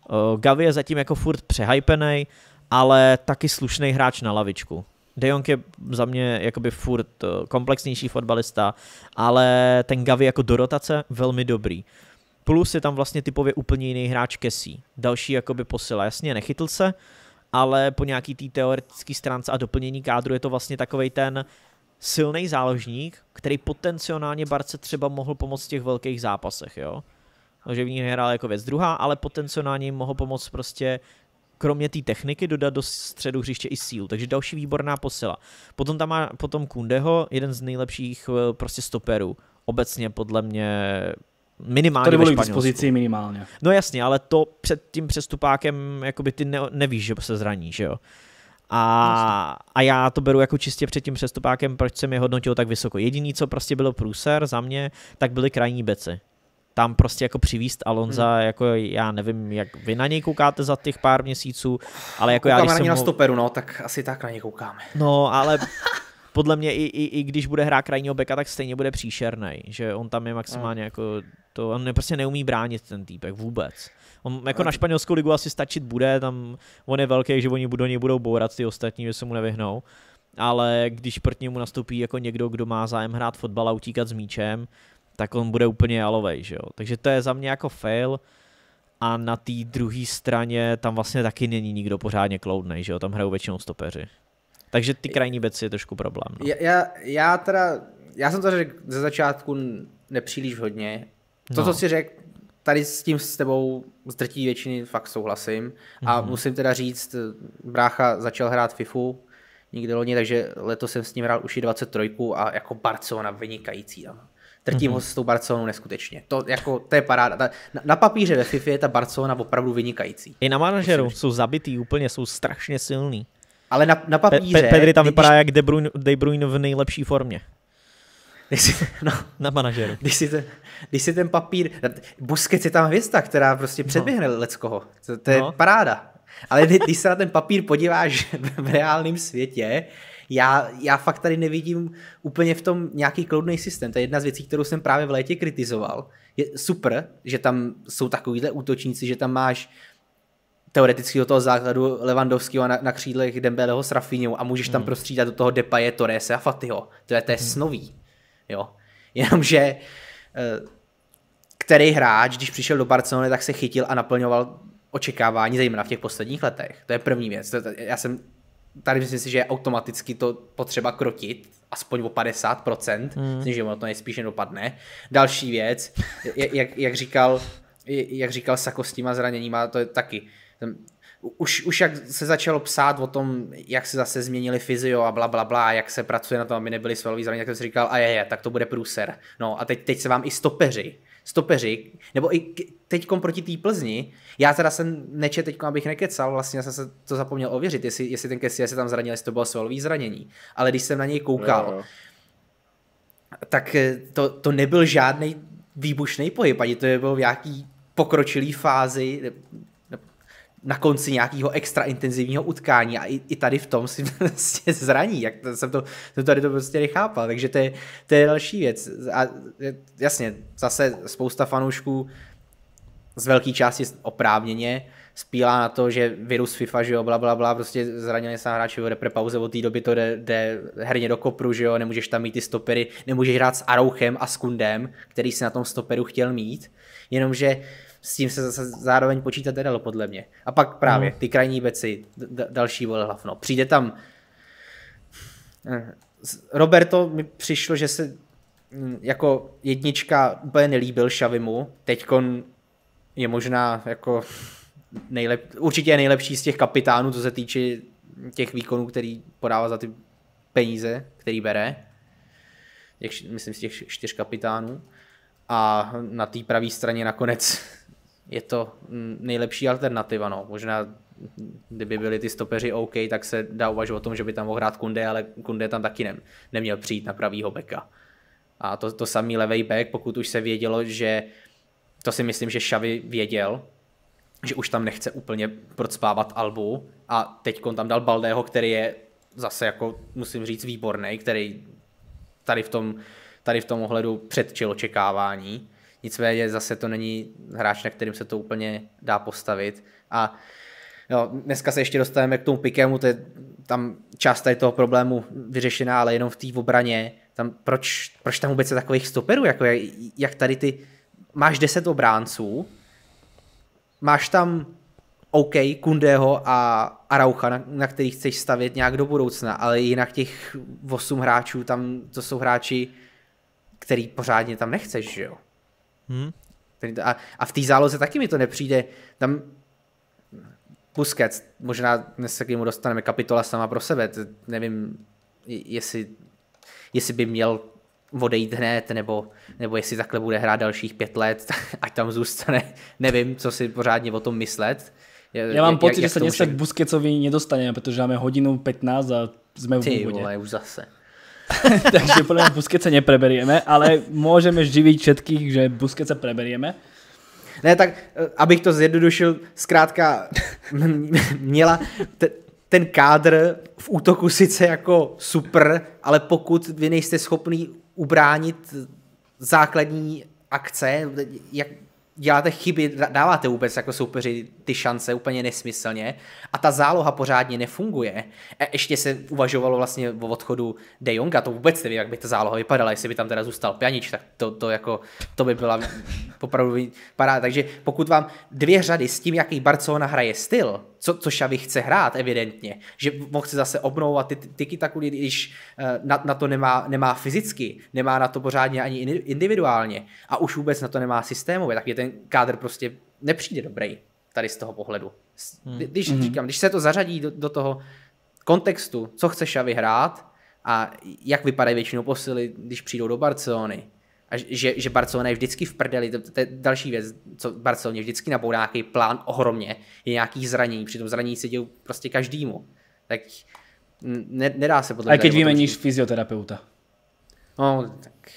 Eh, Gavi je zatím jako furt přehypený, ale taky slušný hráč na lavičku. De Jong je za mě jakoby furt eh, komplexnější fotbalista, ale ten Gavi jako do rotace velmi dobrý. Plus je tam vlastně typově úplně jiný hráč Kesí. Další jakoby posila. Jasně, nechytl se, ale po nějaký té teoretické stránce a doplnění kádru je to vlastně takový ten silný záložník, který potenciálně Barce třeba mohl pomoct v těch velkých zápasech, jo. Takže v ní hrál jako věc druhá, ale potenciálně jim mohl pomoct prostě kromě té techniky dodat do středu hřiště i sílu, takže další výborná posila. Potom tam má potom Kundeho, jeden z nejlepších eh, prostě stoperů, obecně podle mě minimálně Tady byly k dispozici minimálně. No jasně, ale to před tím přestupákem jakoby ty ne, nevíš, že se zraní, že jo? A, a já to beru jako čistě před tím přestupákem, proč jsem je hodnotil tak vysoko. Jediný, co prostě bylo průser za mě, tak byly krajní beci tam prostě jako přivíst Alonza, hmm. jako já nevím, jak vy na něj koukáte za těch pár měsíců, ale jako Koukáme já, když na jsem na stoperu, no, tak asi tak na něj koukáme. No, ale podle mě i, i, i když bude hrát krajního beka, tak stejně bude příšerný, že on tam je maximálně hmm. jako to, on prostě neumí bránit ten týpek vůbec. On jako na španělskou ligu asi stačit bude, tam on je velký, že oni do něj budou bourat ty ostatní, že se mu nevyhnou. Ale když proti němu nastoupí jako někdo, kdo má zájem hrát fotbal a utíkat s míčem, tak on bude úplně jalovej, že jo. Takže to je za mě jako fail a na té druhé straně tam vlastně taky není nikdo pořádně cloudnej, že jo, tam hrajou většinou stopeři. Takže ty krajní beci je trošku problém. No. Já, já, já teda, já jsem to řekl ze začátku nepříliš hodně. To, no. co si řekl, tady s tím s tebou z drtí většiny fakt souhlasím. A mm. musím teda říct, brácha začal hrát FIFU nikdy loni, takže letos jsem s ním hrál už i 23 a jako Barcelona vynikající. Tam trtím mm-hmm. ho s tou Barcelonou neskutečně. To, jako, to je paráda. Ta, na, na papíře ve FIFA je ta Barcelona opravdu vynikající. I na manažeru jsou zabitý úplně, jsou strašně silný. Ale na, na papíře... Pe- Pedri tam když... vypadá jak De Bruyne, De Bruyne v nejlepší formě. Když si, no, na manažeru. Když si, ten, když si ten papír... Busquets je tam hvězda, která prostě no. předběhne no. Leckoho. To, to je no. paráda. Ale když se na ten papír podíváš *laughs* v reálném světě, já, já fakt tady nevidím úplně v tom nějaký cloudný systém. To je jedna z věcí, kterou jsem právě v létě kritizoval. Je super, že tam jsou takovýhle útočníci, že tam máš teoreticky do toho základu Levandovského na, na křídlech Dembeleho s Rafinou a můžeš mm. tam mhm. prostřídat do toho Depaje, Torese a Fatiho. To je, to je hmm. snový. Jo. Jenomže eh, který hráč, když přišel do Barcelony, tak se chytil a naplňoval očekávání, zejména v těch posledních letech. To je první věc. Já jsem tady myslím si, že je automaticky to potřeba krotit, aspoň o 50%, mm. myslím, že ono to nejspíš nedopadne. Další věc, jak, jak říkal jak říkal Sako s těma zraněníma, to je taky. Už, už jak se začalo psát o tom, jak se zase změnili fyzio a bla, bla, bla, jak se pracuje na tom, aby nebyly svalový zranění, tak jsem si říkal, a je, je, tak to bude průser. No a teď, teď se vám i stopeři stopeři, nebo i teď proti té Plzni, já teda jsem neče teď, abych nekecal, vlastně jsem se to zapomněl ověřit, jestli, jestli ten Kessie se tam zranil, jestli to bylo solový zranění, ale když jsem na něj koukal, no. tak eh, to, to nebyl žádný výbušný pohyb, ani to je bylo v nějaký pokročilý fázi, na konci nějakého extra intenzivního utkání a i, i tady v tom si *laughs* vlastně zraní, jak to, jsem, to, jsem tady to prostě nechápal, takže to je, to je další věc a jasně, zase spousta fanoušků z velké části oprávněně spílá na to, že virus FIFA, že jo, bla, bla, bla, prostě zranili se hráči v repre pauze, od té doby to jde, jde, herně do kopru, že jo, nemůžeš tam mít ty stopery, nemůžeš hrát s Arouchem a s Kundem, který si na tom stoperu chtěl mít, jenomže s tím se zase zároveň počítat nedalo, podle mě. A pak právě no. ty krajní věci, d- další vole no. Přijde tam... Eh, Roberto mi přišlo, že se mm, jako jednička úplně nelíbil Šavimu. Teďkon je možná jako nejlep, určitě je nejlepší z těch kapitánů, co se týče těch výkonů, který podává za ty peníze, který bere. Těch, myslím z těch čtyř kapitánů. A na té pravé straně nakonec je to mm, nejlepší alternativa. No. Možná kdyby byli ty stopeři OK, tak se dá uvažovat o tom, že by tam mohl hrát Kunde, ale Kunde tam taky ne, neměl přijít na pravýho beka. A to, to samý levej back, pokud už se vědělo, že to si myslím, že Xavi věděl, že už tam nechce úplně procpávat Albu a teď on tam dal Baldého, který je zase jako musím říct výborný, který tady v tom, tady v tom ohledu předčil očekávání Nicméně zase to není hráč, na kterým se to úplně dá postavit. A jo, dneska se ještě dostaneme k tomu Pikému, to je tam část tady toho problému vyřešená, ale jenom v té obraně. Tam, proč, proč tam vůbec je takových stoperů? Jako, jak, jak tady ty... Máš 10 obránců, máš tam OK, Kundého a Araucha, na, na kterých chceš stavět nějak do budoucna, ale jinak těch 8 hráčů, tam to jsou hráči, který pořádně tam nechceš, že jo? Hmm. A, a v té záloze taky mi to nepřijde. Tam Busquets, možná dnes se k němu dostaneme, kapitola sama pro sebe. Nevím, jestli, jestli by měl odejít hned, nebo, nebo jestli takhle bude hrát dalších pět let, *laughs* ať tam zůstane. *laughs* Nevím, co si pořádně o tom myslet. Já mám pocit, že se dnes k Busquetsovi nedostaneme, protože máme hodinu 15 a jsme v Ty vole, už zase. *laughs* takže podľa mňa Buskece nepreberieme, ale môžeme živiť všetkých, že Buskece preberieme. Ne, tak eh, abych to zjednodušil, zkrátka *laughs* měla ten kádr v útoku sice jako super, ale pokud vy nejste schopný ubránit základní akce, jak, děláte chyby, dáváte vůbec jako soupeři ty šance úplně nesmyslně a ta záloha pořádně nefunguje. E, ještě se uvažovalo vlastně o odchodu De Jonga, to vůbec nevím, jak by ta záloha vypadala, jestli by tam teda zůstal Pjanič, tak to, to jako, to by byla opravdu paráda. Takže pokud vám dvě řady s tím, jaký Barcelona hraje styl, co, co Xavi chce hrát evidentně, že on chce zase obnovovat ty tyky tak když eh, na, na to nemá, nemá fyzicky, nemá na to pořádně ani individuálně a už vůbec na to nemá systémově, takže ten kádr prostě nepřijde dobrý tady z toho pohledu. Hmm. Když, hmm. říkám, když se to zařadí do, do toho kontextu, co chce Xavi hrát a jak vypadají většinou posily, když přijdou do Barcelony, a že, že Barcelona je vždycky v prdeli, to, to je další věc, co Barcelona vždycky nějaký plán ohromně, je nějaký zranění, přitom zranění se dějí prostě každému. Tak ne, nedá se podle A když vymeníš fyzioterapeuta. No, tak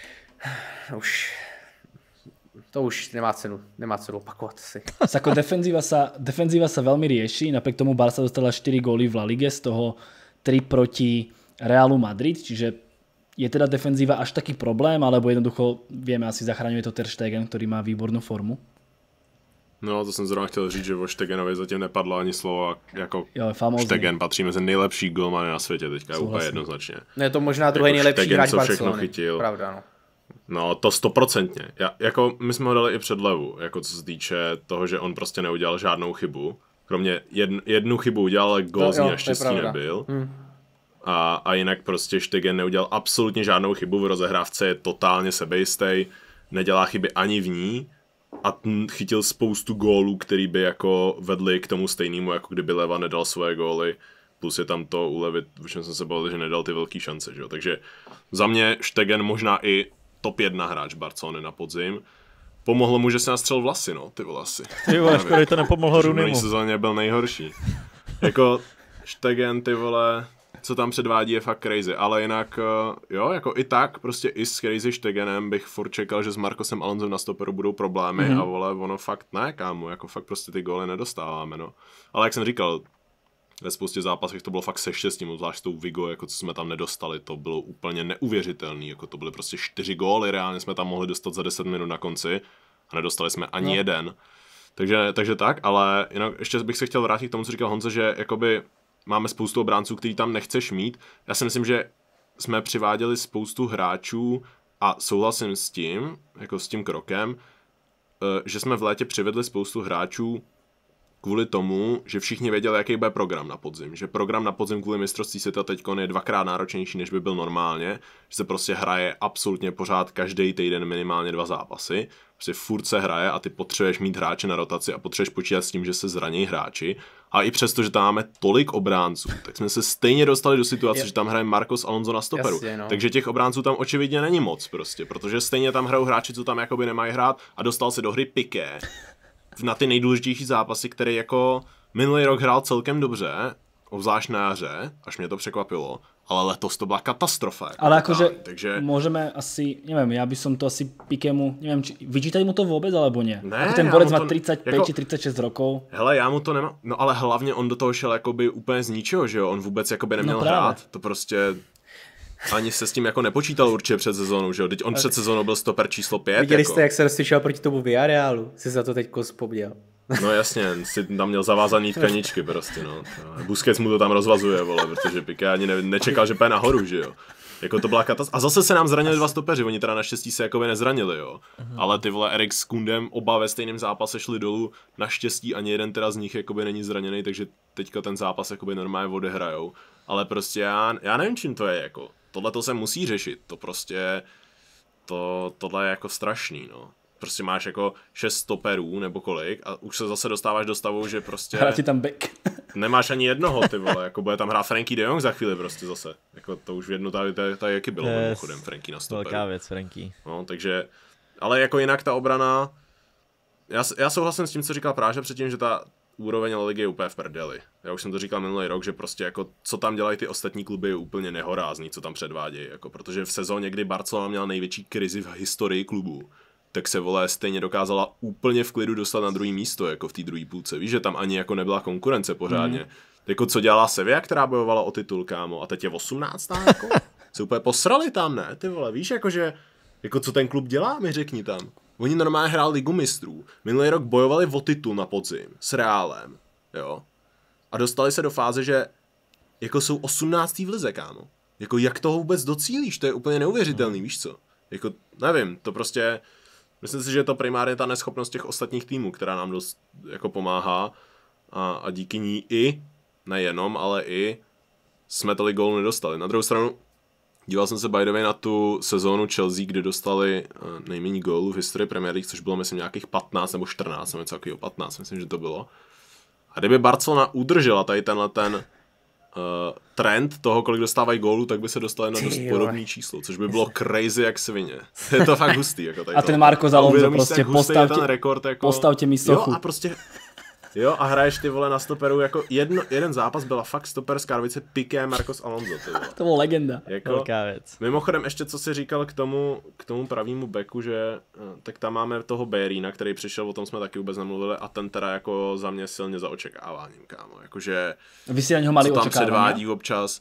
*sighs* už to už nemá cenu, nemá cenu opakovat si. *laughs* Ako defenzíva sa, defenzíva sa veľmi rieši, napriek tomu Barca dostala 4 góly v La Ligue, z toho 3 proti Realu Madrid, čiže je teda defenzíva až taký problém, alebo jednoducho vieme asi zachraňuje to Ter Stegen, ktorý má výbornú formu? No, to jsem zrovna chtěl říct, že o Štegenovi zatím nepadlo ani slovo a jako jo, Štegen patří mezi nejlepší golmany na světě teďka, Souhlasím. úplně jednoznačně. Ne, to možná druhý jako nejlepší Štegen, hráč co všechno Barcelony. chytil. Pravda, no. No, to stoprocentně. Já, jako my jsme ho dali i před levu, jako co se týče toho, že on prostě neudělal žádnou chybu. Kromě jedn, jednu chybu udělal, ale gol no, z ní naštěstí nebyl. Hmm. A, a jinak prostě Štegen neudělal absolutně žádnou chybu v rozehrávce, je totálně sebejistý, nedělá chyby ani v ní a chytil spoustu gólů, který by jako vedli k tomu stejnému, jako kdyby Leva nedal své góly. Plus je tam to ulevit, v čem jsem se bavil, že nedal ty velké šance. Že jo? Takže za mě Štegen možná i top 1 hráč Barcelony na podzim. Pomohlo mu, že se nastřel vlasy, no, ty vlasy. Ty vole, škoda, to nepomohlo Runimu. V sezóně byl nejhorší. jako Štegen, ty vole, co tam předvádí, je fakt crazy. Ale jinak, eh, jo, jako i tak, prostě i s Crazy Stegenem bych furt čekal, že s Markosem Alonzem na stoperu budou problémy mm-hmm. a vole, ono fakt ne, kámo, jako fakt prostě ty góly nedostáváme, no. Ale jak jsem říkal, ve spoustě zápasech to bylo fakt se štěstím, zvlášť tou Vigo, jako co jsme tam nedostali, to bylo úplně neuvěřitelné, jako to byly prostě čtyři góly, reálně jsme tam mohli dostat za 10 minut na konci a nedostali jsme ani no. jeden. Takže, takže tak, ale jinak ještě bych se chtěl vrátit k tomu, co říkal Honze, že jakoby máme spoustu obránců, který tam nechceš mít. Já si myslím, že jsme přiváděli spoustu hráčů a souhlasím s tím, jako s tím krokem, eh, že jsme v létě přivedli spoustu hráčů kvůli tomu, že všichni věděli, jaký bude program na podzim. Že program na podzim kvůli mistrovství světa teď je dvakrát náročnější, než by byl normálně. Že se prostě hraje absolutně pořád každý týden minimálně dva zápasy. Prostě furt se hraje a ty potřebuješ mít hráče na rotaci a potřebuješ počítat s tím, že se zraní hráči. A i přesto, že tam máme tolik obránců, tak jsme se stejně dostali do situace, je... že tam hraje Marcos Alonso na stoperu. Jasně, no. Takže těch obránců tam očividně není moc prostě, protože stejně tam hrajou hráči, co tam jakoby nemají hrát a dostal se do hry Piqué na ty nejdůležitější zápasy, které jako minulý rok hrál celkem dobře, obzvlášť na jaře, až mě to překvapilo, ale letos to byla katastrofa. Jako ale jakože takže... můžeme asi, nevím, já by som to asi Pikemu, nevím, či vyčítají mu to vůbec, alebo ne? ne jako ten borec má 35 jako, či 36 rokov. Hele, já mu to nemám, no ale hlavně on do toho šel jakoby úplně z ničeho, že jo, on vůbec jakoby no neměl no hrát, to prostě ani se s tím jako nepočítal určitě před sezónou, že jo? Teď on před sezónou byl stoper číslo 5. Viděli jako. jste, jak se rozsvičel proti tomu Villarealu? Jsi za to teď vzpomněl. No jasně, si tam měl zavázaný tkaničky prostě, no. Busquets mu to tam rozvazuje, vole, protože Piqué ani ne, nečekal, že půjde nahoru, že jo. Jako to byla katast. A zase se nám zranili dva stopeři, oni teda naštěstí se jakoby nezranili, jo. Mhm. Ale ty vole Erik s Kundem oba ve stejném zápase šli dolů, naštěstí ani jeden teda z nich jakoby není zraněný, takže teďka ten zápas jakoby normálně odehrajou. Ale prostě já, já nevím, čím to je, jako. Tohle to se musí řešit, to prostě, to, tohle je jako strašný, no prostě máš jako šest stoperů nebo kolik a už se zase dostáváš do stavu, že prostě... Hrá ti tam back. *laughs* nemáš ani jednoho, ty vole, jako bude tam hrát Frankie de Jong za chvíli prostě zase. Jako to už v jednu tady, tady, tady jaký bylo yes. mimochodem Frankie na stoperu. Velká věc, Frankie. No, takže, ale jako jinak ta obrana, já, já souhlasím s tím, co říkal Práža předtím, že ta úroveň ligy je úplně v prdeli. Já už jsem to říkal minulý rok, že prostě jako co tam dělají ty ostatní kluby je úplně nehorázný, co tam předvádějí, jako protože v sezóně, kdy Barcelona měla největší krizi v historii klubu, tak se vole stejně dokázala úplně v klidu dostat na druhý místo, jako v té druhé půlce. Víš, že tam ani jako nebyla konkurence pořádně. Mm. Jako co dělala Sevilla, která bojovala o titul, kámo, a teď je 18. jako? *laughs* se úplně posrali tam, ne? Ty vole, víš, jakože, jako co ten klub dělá, mi řekni tam. Oni normálně hráli ligu mistrů. Minulý rok bojovali o titul na podzim s Reálem, jo. A dostali se do fáze, že jako jsou 18. v lize, kámo. Jako jak toho vůbec docílíš, to je úplně neuvěřitelný, mhm. víš co? Jako, nevím, to prostě, Myslím si, že je to primárně ta neschopnost těch ostatních týmů, která nám dost jako pomáhá a, a díky ní i, nejenom, ale i jsme tolik gólů nedostali. Na druhou stranu, díval jsem se by the way na tu sezónu Chelsea, kdy dostali eh, nejméně gólů v historii Premier League, což bylo myslím nějakých 15 nebo 14, nebo něco takového, 15, myslím, že to bylo. A kdyby Barcelona udržela tady tenhle ten uh, trend toho, kolik dostávají gólů, tak by se dostali na dost podobné číslo, což by bylo *laughs* crazy jak svině. Je to fakt hustý. Jako tady a ten Marko Zalonzo prostě postavte, ten rekord, jako... postavte mi sochu. Jo, a prostě Jo, a hraješ ty vole na stoperu, jako jedno, jeden zápas byla fakt stoper z Karvice Piqué Marcos Alonso. *laughs* to byla legenda, jako, velká věc. Mimochodem ještě, co jsi říkal k tomu, k tomu pravýmu beku, že eh, tak tam máme toho Berína, který přišel, o tom jsme taky vůbec nemluvili a ten teda jako za mě silně za očekáváním, kámo. Jakože, Vy si na něho mali co tam předvádí občas.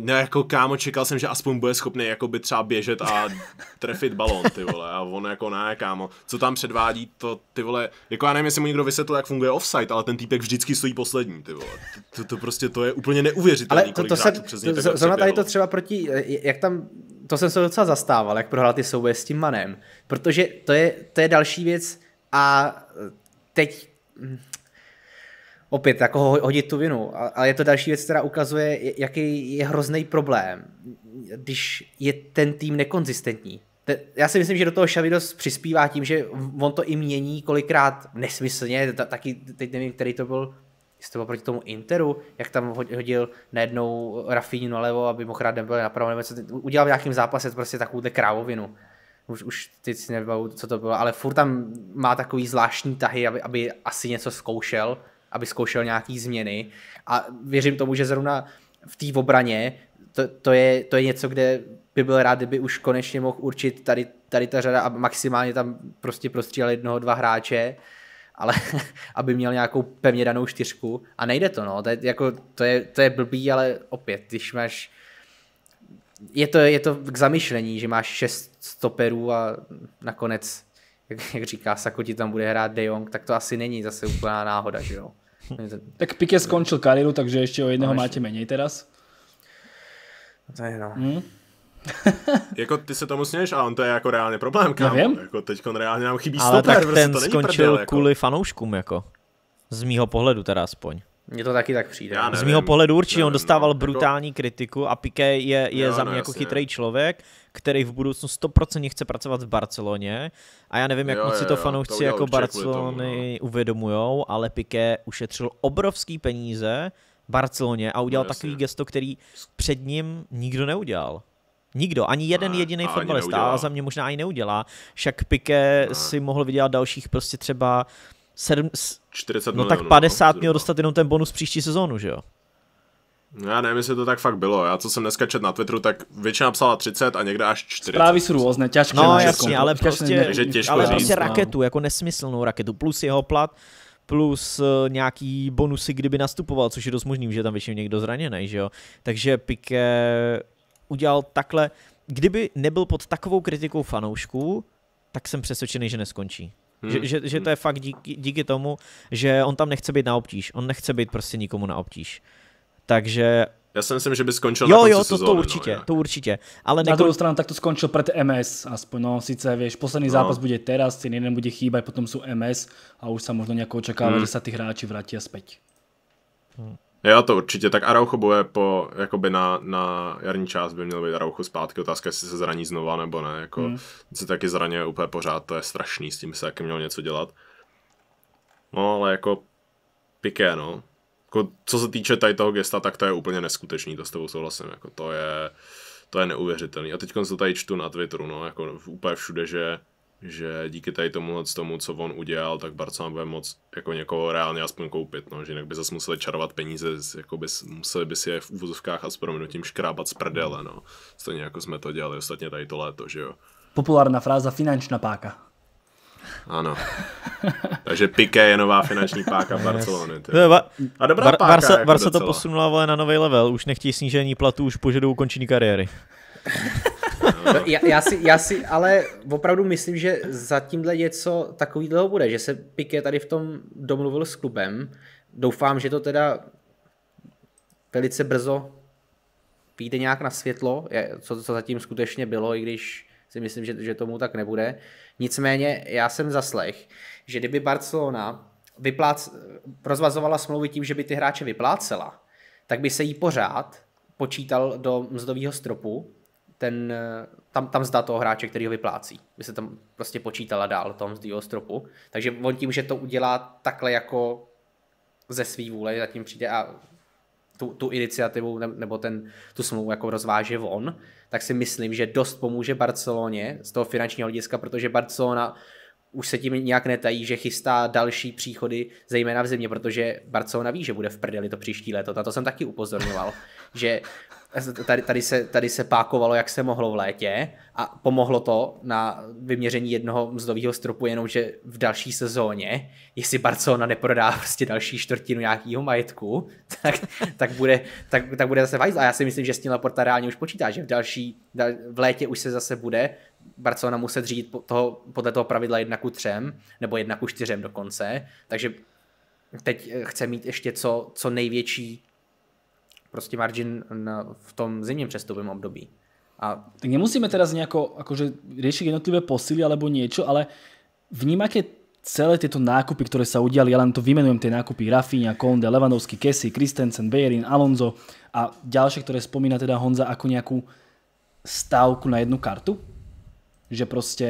No jako kámo, čekal jsem, že aspoň bude schopný jako by třeba běžet a *laughs* trefit balon, ty vole, a on jako ne, kámo, co tam předvádí, to ty vole, jako já nevím, jestli mu někdo vysvětlil, jak funguje offside, ale ten týpek vždycky stojí poslední, ty vole, to, to prostě, to je úplně neuvěřitelné, Ale to, to se, přes to, zrovna tady to třeba proti, jak tam, to jsem se docela zastával, jak prohrál ty souboje s tím manem, protože to je, to je další věc a teď opět jako hodit tu vinu, ale je to další věc, která ukazuje, jaký je hrozný problém, když je ten tým nekonzistentní. Já si myslím, že do toho Šavidos přispívá tím, že on to i mění kolikrát nesmyslně, taky teď nevím, který to byl, jestli to bylo proti tomu Interu, jak tam hodil najednou na nalevo, aby mohl rád nebyl napravo, nebo co, udělal v nějakém zápase prostě takovou krávovinu. Už, už teď si nebavu, co to bylo, ale furt tam má takový zvláštní tahy, aby, aby asi něco zkoušel aby zkoušel nějaký změny. A věřím tomu, že zrovna v té obraně to, to, je, to je něco, kde by byl rád, kdyby už konečně mohl určit tady, tady ta řada a maximálně tam prostě prostřílel jednoho, dva hráče, ale *laughs* aby měl nějakou pevně danou čtyřku a nejde to, no, to je, jako, to je, to je blbý, ale opět, když máš je to, je to k zamyšlení, že máš šest stoperů a nakonec jak, jak říká, ti tam bude hrát De Jong, tak to asi není zase úplná náhoda, že jo. Hm. tak Piqué skončil kariéru, takže ještě o jednoho no, máte méně teraz. No to je no. Hmm? *laughs* jako ty se tomu směješ, ale on to je jako reálně problém, kámo. Nevím. Jako teď reálně nám chybí ale stoper, tak prostě ten prostě to skončil prdel, jako. kvůli fanouškům, jako. Z mýho pohledu teda aspoň. Mně to taky tak přijde. Z mého pohledu určitě, nevím, on dostával nevím, brutální jako... kritiku a Piqué je, je jo, za no, mě no, jako jasně. chytrý člověk, který v budoucnu 100% chce pracovat v Barceloně a já nevím, jak jo, moc jo, si to fanoušci jako Barcelony tomu, no, no. uvědomujou, ale Piqué ušetřil obrovský peníze Barceloně a udělal no, takový gesto, který před ním nikdo neudělal. Nikdo, ani jeden ne, jediný fotbalista, a za mě možná ani neudělá. Však Piqué ne. si mohl vydělat dalších prostě třeba 7, 40 no tak 50 no, měl dostat jenom ten bonus příští sezónu, že jo? No já nevím, jestli to tak fakt bylo. Já co jsem dneska čet na Twitteru, tak většina psala 30 a někde až 40. Právě jsou různé, těžké. No jasně, prostě- ale prostě, těžko ale říct, prostě raketu, jako nesmyslnou raketu, plus jeho plat, plus eh, nějaký bonusy, kdyby nastupoval, což je dost možný, že tam většinou někdo zraněný, že jo. Takže Pique udělal takhle, kdyby nebyl pod takovou kritikou fanoušků, tak jsem přesvědčený, že neskončí. Hmm. Že, že, že to je fakt díky, díky tomu, že on tam nechce být na obtíž. On nechce být prostě nikomu na obtíž. Takže já si myslím, že by skončil jo, na Jo, to, sezóny, to no, určitě, no, to určitě. Ale Na druhou stranu tak to skončil před MS, aspoň no, sice víš, poslední no. zápas bude teraz, ten jeden bude chýbat, potom jsou MS a už se možná nejako očekává, hmm. že se ty hráči a zpět. Hmm. Jo, to určitě. Tak Araucho bude po, jakoby na, na jarní část by měl být Araucho zpátky. Otázka, jestli se zraní znova nebo ne. Jako, hmm. se taky zraňuje úplně pořád, to je strašný, s tím se taky měl něco dělat. No, ale jako piké, no. Jako, co se týče tady toho gesta, tak to je úplně neskutečný, to s tebou souhlasím. Jako, to je, to je neuvěřitelný. A teď to tady čtu na Twitteru, no, jako úplně všude, že že díky tady tomu, tomu, co on udělal, tak Barcelona bude moc jako někoho reálně aspoň koupit, no, že jinak by zase museli čarovat peníze, jako by, museli by si je v úvozovkách a s proměnutím škrábat z prdele, no. Stejně jako jsme to dělali ostatně tady to léto, že jo. Populárna fráza finančná páka. Ano. *laughs* Takže Piqué je nová finanční páka Barcelony. Ty. A dobrá Bar- páka. Barca, jako Barca to posunula ale na nový level, už nechtějí snížení platů, už požadují ukončení kariéry. *laughs* No, já, já, si, já si ale opravdu myslím, že za tímhle něco takový dlouho bude, že se Piqué tady v tom domluvil s klubem. Doufám, že to teda velice brzo vyjde nějak na světlo, co, co zatím skutečně bylo, i když si myslím, že, že tomu tak nebude. Nicméně já jsem zaslech, že kdyby Barcelona vyplác, rozvazovala smlouvy tím, že by ty hráče vyplácela, tak by se jí pořád počítal do mzdového stropu ten, eh, tam, tam zda toho hráče, který ho vyplácí. By se tam prostě počítala dál tom z stropu. Takže on tím, že to udělá takhle jako ze svý vůle, zatím přijde a tu, tu iniciativu nebo ten, tu smlouvu jako rozváže on, tak si myslím, že dost pomůže Barceloně z toho finančního hlediska, protože Barcelona už se tím nějak netají, že chystá další příchody, zejména v zimě, protože Barcelona ví, že bude v prdeli to příští léto. Na to jsem taky upozorňoval, *laughs* že tady, tady, se, tady se pákovalo, jak se mohlo v létě a pomohlo to na vyměření jednoho mzdového stropu, jenomže v další sezóně, jestli Barcelona neprodá prostě další čtvrtinu nějakého majetku, *laughs* tak, tak, bude, tak, tak bude zase vajz. A já si myslím, že s tím Laporta reálně už počítá, že v další, v létě už se zase bude Barcelona muset řídit toho, podle toho pravidla jedna ku třem, nebo jedna ku čtyřem dokonce, takže teď eh, chce mít ještě co, co největší prostě margin v tom zimním přestupovém období. A... Tak nemusíme teraz nejako akože, riešiť jednotlivé posily alebo niečo, ale vnímate celé tieto nákupy, ktoré sa udiali, ja len to vymenujem tie nákupy Rafinha, Konde, Levanovský, Kessy, Christensen, Bejerin, Alonso a ďalšie, ktoré spomína teda Honza ako nejakú stávku na jednu kartu? Že proste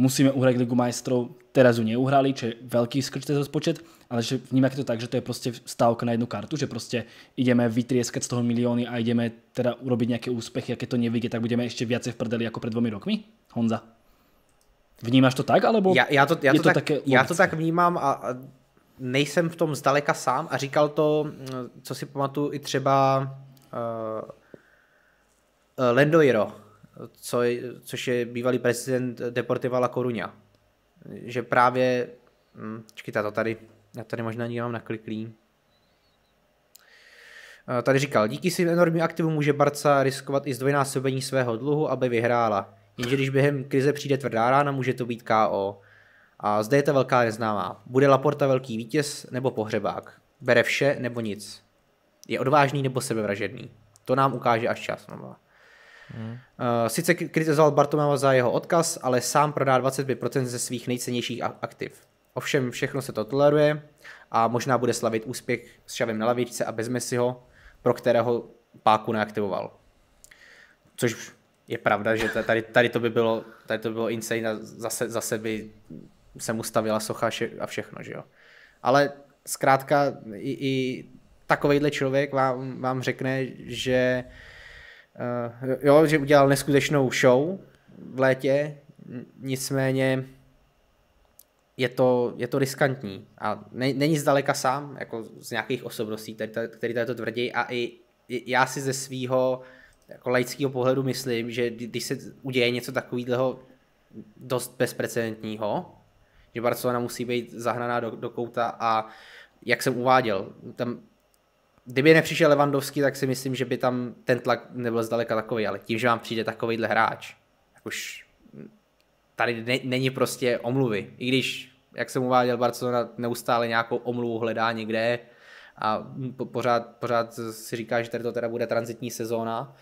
musíme uhrať Ligu majstrov Terezu neuhrali, čo je veľký skrčte rozpočet, ale že vnímate to tak, že to je prostě stávka na jednu kartu, že prostě ideme vytrieskať z toho milióny a ideme teda urobiť nejaké úspechy a keď to nevíde, tak budeme ještě více v prdeli jako před dvomi rokmi? Honza. Vnímáš to tak, alebo ja, já to, já to, to tak, Ja Já to tak vnímám a, a nejsem v tom zdaleka sám a říkal to, mm, co si pamatuju, i třeba uh, eh, eh, Lendoiro, co, což je bývalý prezident Deportiva La Coruña že právě, hm, čekajte, to tady, já tady možná někdo mám nakliklý. Eh, tady říkal, díky svým enormním aktivům může Barca riskovat i zdvojnásobení svého dluhu, aby vyhrála. Jenže když během krize přijde tvrdá rána, může to být KO. A zde je ta velká neznámá. Bude Laporta velký vítěz nebo pohřebák? Bere vše nebo nic? Je odvážný nebo sebevražedný? To nám ukáže až čas. No. Hmm. Sice kritizoval Bartomeu za jeho odkaz, ale sám prodá 25% ze svých nejcennějších aktiv. Ovšem všechno se to toleruje a možná bude slavit úspěch s Šavem na lavičce a bez Messiho, pro kterého páku neaktivoval. Což je pravda, že tady, tady to by bylo, tady to by bylo insane a zase, zase by se mu stavila socha a všechno, že jo. Ale zkrátka i, i takovejhle člověk vám, vám řekne, že uh, uh, jo, že udělal neskutečnou show v létě, nicméně je to, je to riskantní a ne, není zdaleka sám, jako z nějakých osobností, který tady to tvrdí a i já si ze svého jako laického pohledu myslím, že když se uděje něco takového dost bezprecedentního, že Barcelona musí být zahnaná do, do kouta a jak jsem uváděl, tam kdyby nepřišel Levandovský, tak si myslím, že by tam ten tlak nebyl zdaleka takový, ale tím, že vám přijde takovýhle hráč, tak už tady ne, není prostě omluvy. I když, jak jsem uváděl, Barcelona neustále nějakou omluvu hledá někde a po, pořád, pořád si říká, že tady to teda bude transitní sezóna,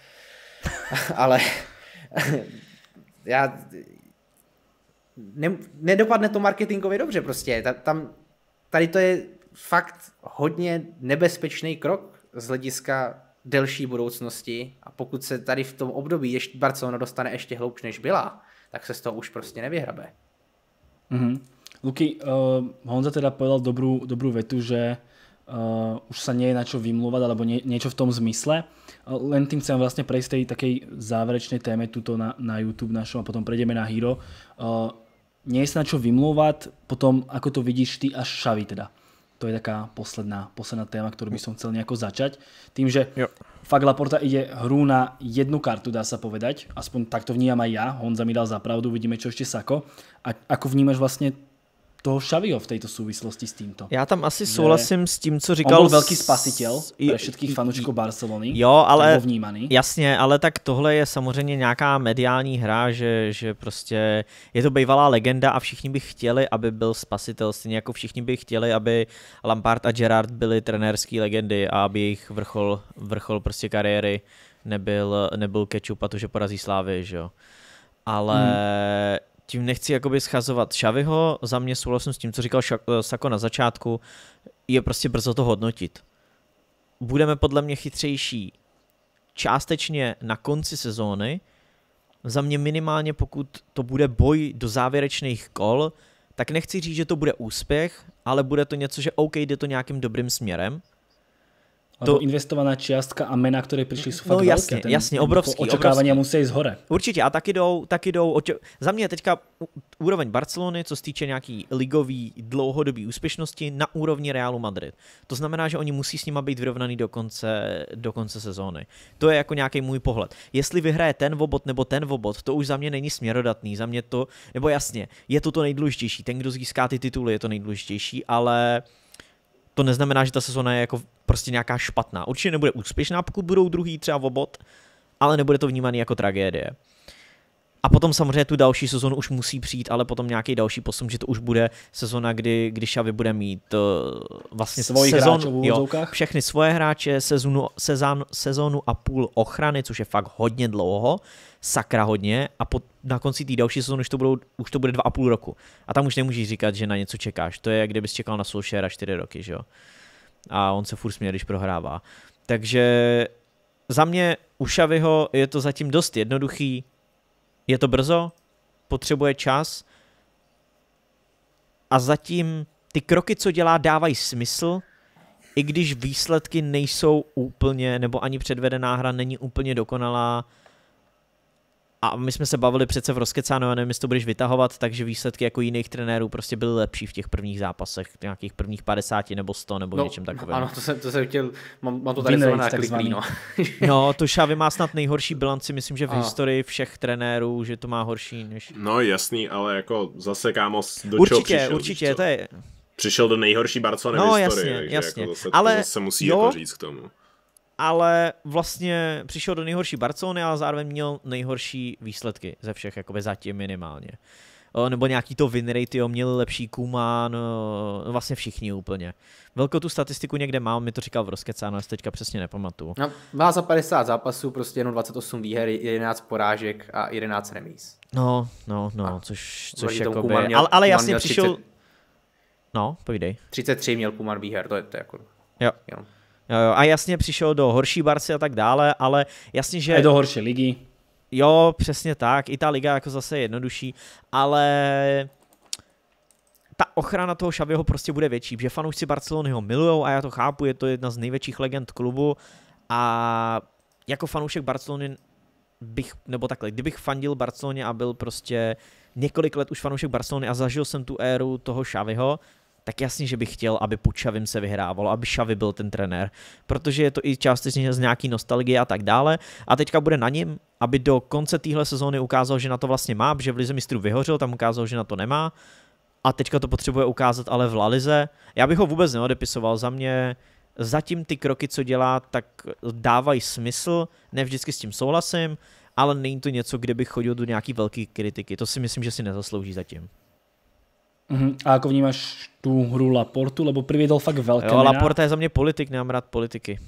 *laughs* ale *laughs* já ne, nedopadne to marketingově dobře prostě. Ta, tam, tady to je fakt hodně nebezpečný krok z hlediska delší budoucnosti a pokud se tady v tom období ještě Barcelona dostane ještě hloubš, než byla, tak se z toho už prostě nevyhrabe. Mm-hmm. Luky, uh, Honza teda povedal dobrou dobrou vetu, že uh, už se není, na čo vymluvat, alebo nie, v tom zmysle. Uh, len tím chcem vlastně prejsť tej takej záverečnej téme tuto na, na YouTube našom a potom prejdeme na Hero. Uh, nie je na čo vymluvat, potom ako to vidíš ty a Šavi teda to je taká posledná, posledná téma, ktorú by som chcel nejako začať. Tým, že jo. fakt Laporta ide hru na jednu kartu, dá sa povedať. Aspoň takto vnímam aj ja. Honza mi dal za pravdu, vidíme, čo ešte Sako. A ako vnímaš vlastne toho Šaviho v této souvislosti s tímto. Já tam asi souhlasím s tím, co říkal. On byl velký spasitel pro všetkých fanoušků Barcelony. Jo, ale vnímaný. jasně, ale tak tohle je samozřejmě nějaká mediální hra, že, že prostě je to bývalá legenda a všichni by chtěli, aby byl spasitel, stejně jako všichni by chtěli, aby Lampard a Gerard byli trenérské legendy a aby jejich vrchol, vrchol prostě kariéry nebyl, nebyl kečup a to, že porazí Slávy, že jo. Ale hmm tím nechci jakoby schazovat Šaviho, za mě souhlasím s tím, co říkal Šak- eh, Sako na začátku, je prostě brzo to hodnotit. Budeme podle mě chytřejší částečně na konci sezóny, za mě minimálně pokud to bude boj do závěrečných kol, tak nechci říct, že to bude úspěch, ale bude to něco, že OK, jde to nějakým dobrým směrem, to... investovaná čiastka a mena, ktoré prišli, sú no, fakt no, jasne, veľké. Ten, obrovský. očekávání musí ísť hore. Určitě a taky jdou, taky jdou, oče... za mě je teďka úroveň Barcelony, co se týče nějaký ligový dlouhodobý úspěšnosti, na úrovni Realu Madrid. To znamená, že oni musí s nima být vyrovnaný do konce, do konce sezóny. To je jako nějaký můj pohled. Jestli vyhraje ten vobot nebo ten vobot, to už za mě není směrodatný. Za mě to, nebo jasně, je to to nejdůležitější. Ten, kdo získá ty tituly, je to nejdůležitější, ale to neznamená, že ta sezona je jako prostě nějaká špatná. Určitě nebude úspěšná, pokud budou druhý třeba obot, ale nebude to vnímaný jako tragédie. A potom samozřejmě tu další sezonu už musí přijít, ale potom nějaký další posun, že to už bude sezona, kdy, kdy Xavi bude mít uh, vlastně Svojich sezon, jo, všechny svoje hráče, sezonu, sezon, sezonu a půl ochrany, což je fakt hodně dlouho sakra hodně a po, na konci té další sezóny už to, budou, už to bude dva a půl roku. A tam už nemůžeš říkat, že na něco čekáš. To je, jak kdybys čekal na Solskjaera čtyři roky, že jo. A on se furt směje, když prohrává. Takže za mě u Šaviho je to zatím dost jednoduchý. Je to brzo, potřebuje čas a zatím ty kroky, co dělá, dávají smysl, i když výsledky nejsou úplně, nebo ani předvedená hra není úplně dokonalá, a my jsme se bavili přece v rozkecáno, já nevím, jestli to budeš vytahovat, takže výsledky jako jiných trenérů prostě byly lepší v těch prvních zápasech, nějakých prvních 50 nebo 100 nebo no, něčem takovém. Ano, to jsem, to jsem chtěl, mám, mám to tady Vynejc, na kliklí, no. *laughs* no, to Šavi má snad nejhorší bilanci, myslím, že v ano. historii všech trenérů, že to má horší než... No jasný, ale jako zase kámo, do určitě, čeho přišel, Určitě, to je... Přišel do nejhorší Barcelony no, v historii, jasně, jako jasně. Jako zase, ale to zase musí jo, jako říct k tomu ale vlastně přišel do nejhorší Barcelony, ale zároveň měl nejhorší výsledky ze všech, jakoby zatím minimálně. Nebo nějaký to rate, jo, měl lepší Kuman, no, vlastně všichni úplně. Velkou tu statistiku někde mám, mi to říkal v Roskecáno, já teďka přesně nepamatuju. No, má za 50 zápasů prostě jenom 28 výher, 11 porážek a 11 remíz. No, no, no, a což, což jakoby, měl, ale, ale jasně přišel... 30... No, povídej. 33 měl Kuman výher, to je, to jako... Jo. Jenom. Jo, jo. A jasně přišel do horší Barcy a tak dále, ale jasně, že... A do horší ligy. Jo, přesně tak. I ta liga jako zase je jednodušší, ale ta ochrana toho Xaviho prostě bude větší, protože fanoušci Barcelony ho milujou a já to chápu, je to jedna z největších legend klubu a jako fanoušek Barcelony bych, nebo takhle, kdybych fandil Barceloně a byl prostě několik let už fanoušek Barcelony a zažil jsem tu éru toho Xaviho, tak jasně, že bych chtěl, aby pod Šavim se vyhrávalo, aby Šavi byl ten trenér, protože je to i částečně z nějaký nostalgie a tak dále. A teďka bude na něm, aby do konce téhle sezóny ukázal, že na to vlastně má, že v Lize mistrů vyhořel, tam ukázal, že na to nemá. A teďka to potřebuje ukázat ale v Lalize. Já bych ho vůbec neodepisoval, za mě zatím ty kroky, co dělá, tak dávají smysl, ne vždycky s tím souhlasím, ale není to něco, kde bych chodil do nějaký velké kritiky. To si myslím, že si nezaslouží zatím. Uh-huh. A jako vnímáš tu hru Laportu? Lebo přivedl fakt velké? jo, Laporta je za mě politik, nemám rád politiky.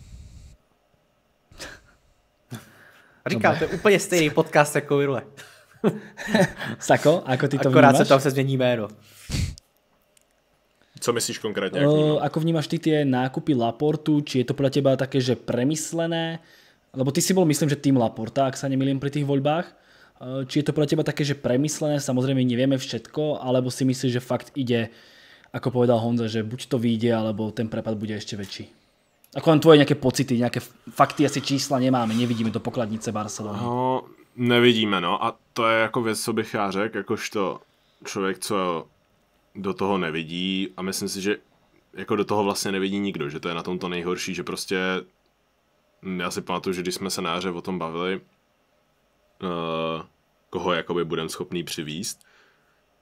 Říkám, to je úplně stejný podcast jako Virule. *laughs* Sako, ako ty to Akorát vnímaš? Akorát se tam se změní jméno. Co myslíš konkrétně? Jak vnímáš ako vnímáš ty ty nákupy Laportu? Či je to pro teba také, že premyslené? Lebo ty si byl myslím, že tým Laporta, ak se nemýlím pri těch voľbách. Eh, či je to pro teba také, že premyslené, samozrejme nevieme všetko, alebo si myslíš, že fakt ide, ako povedal Honza, že buď to vyjde, alebo ten prepad bude ešte väčší? Ako len tvoje nejaké pocity, nejaké fakty, asi čísla nemáme, nevidíme do pokladnice Barcelony. No, nevidíme, no. A to je jako věc, co bych já řekl, jakožto člověk, co do toho nevidí a myslím si, že jako do toho vlastně nevidí nikdo, že to je na tom to nejhorší, že prostě já si pamatuju, že když jsme se na o tom bavili, Eh, koho jakoby budeme schopný přivíst,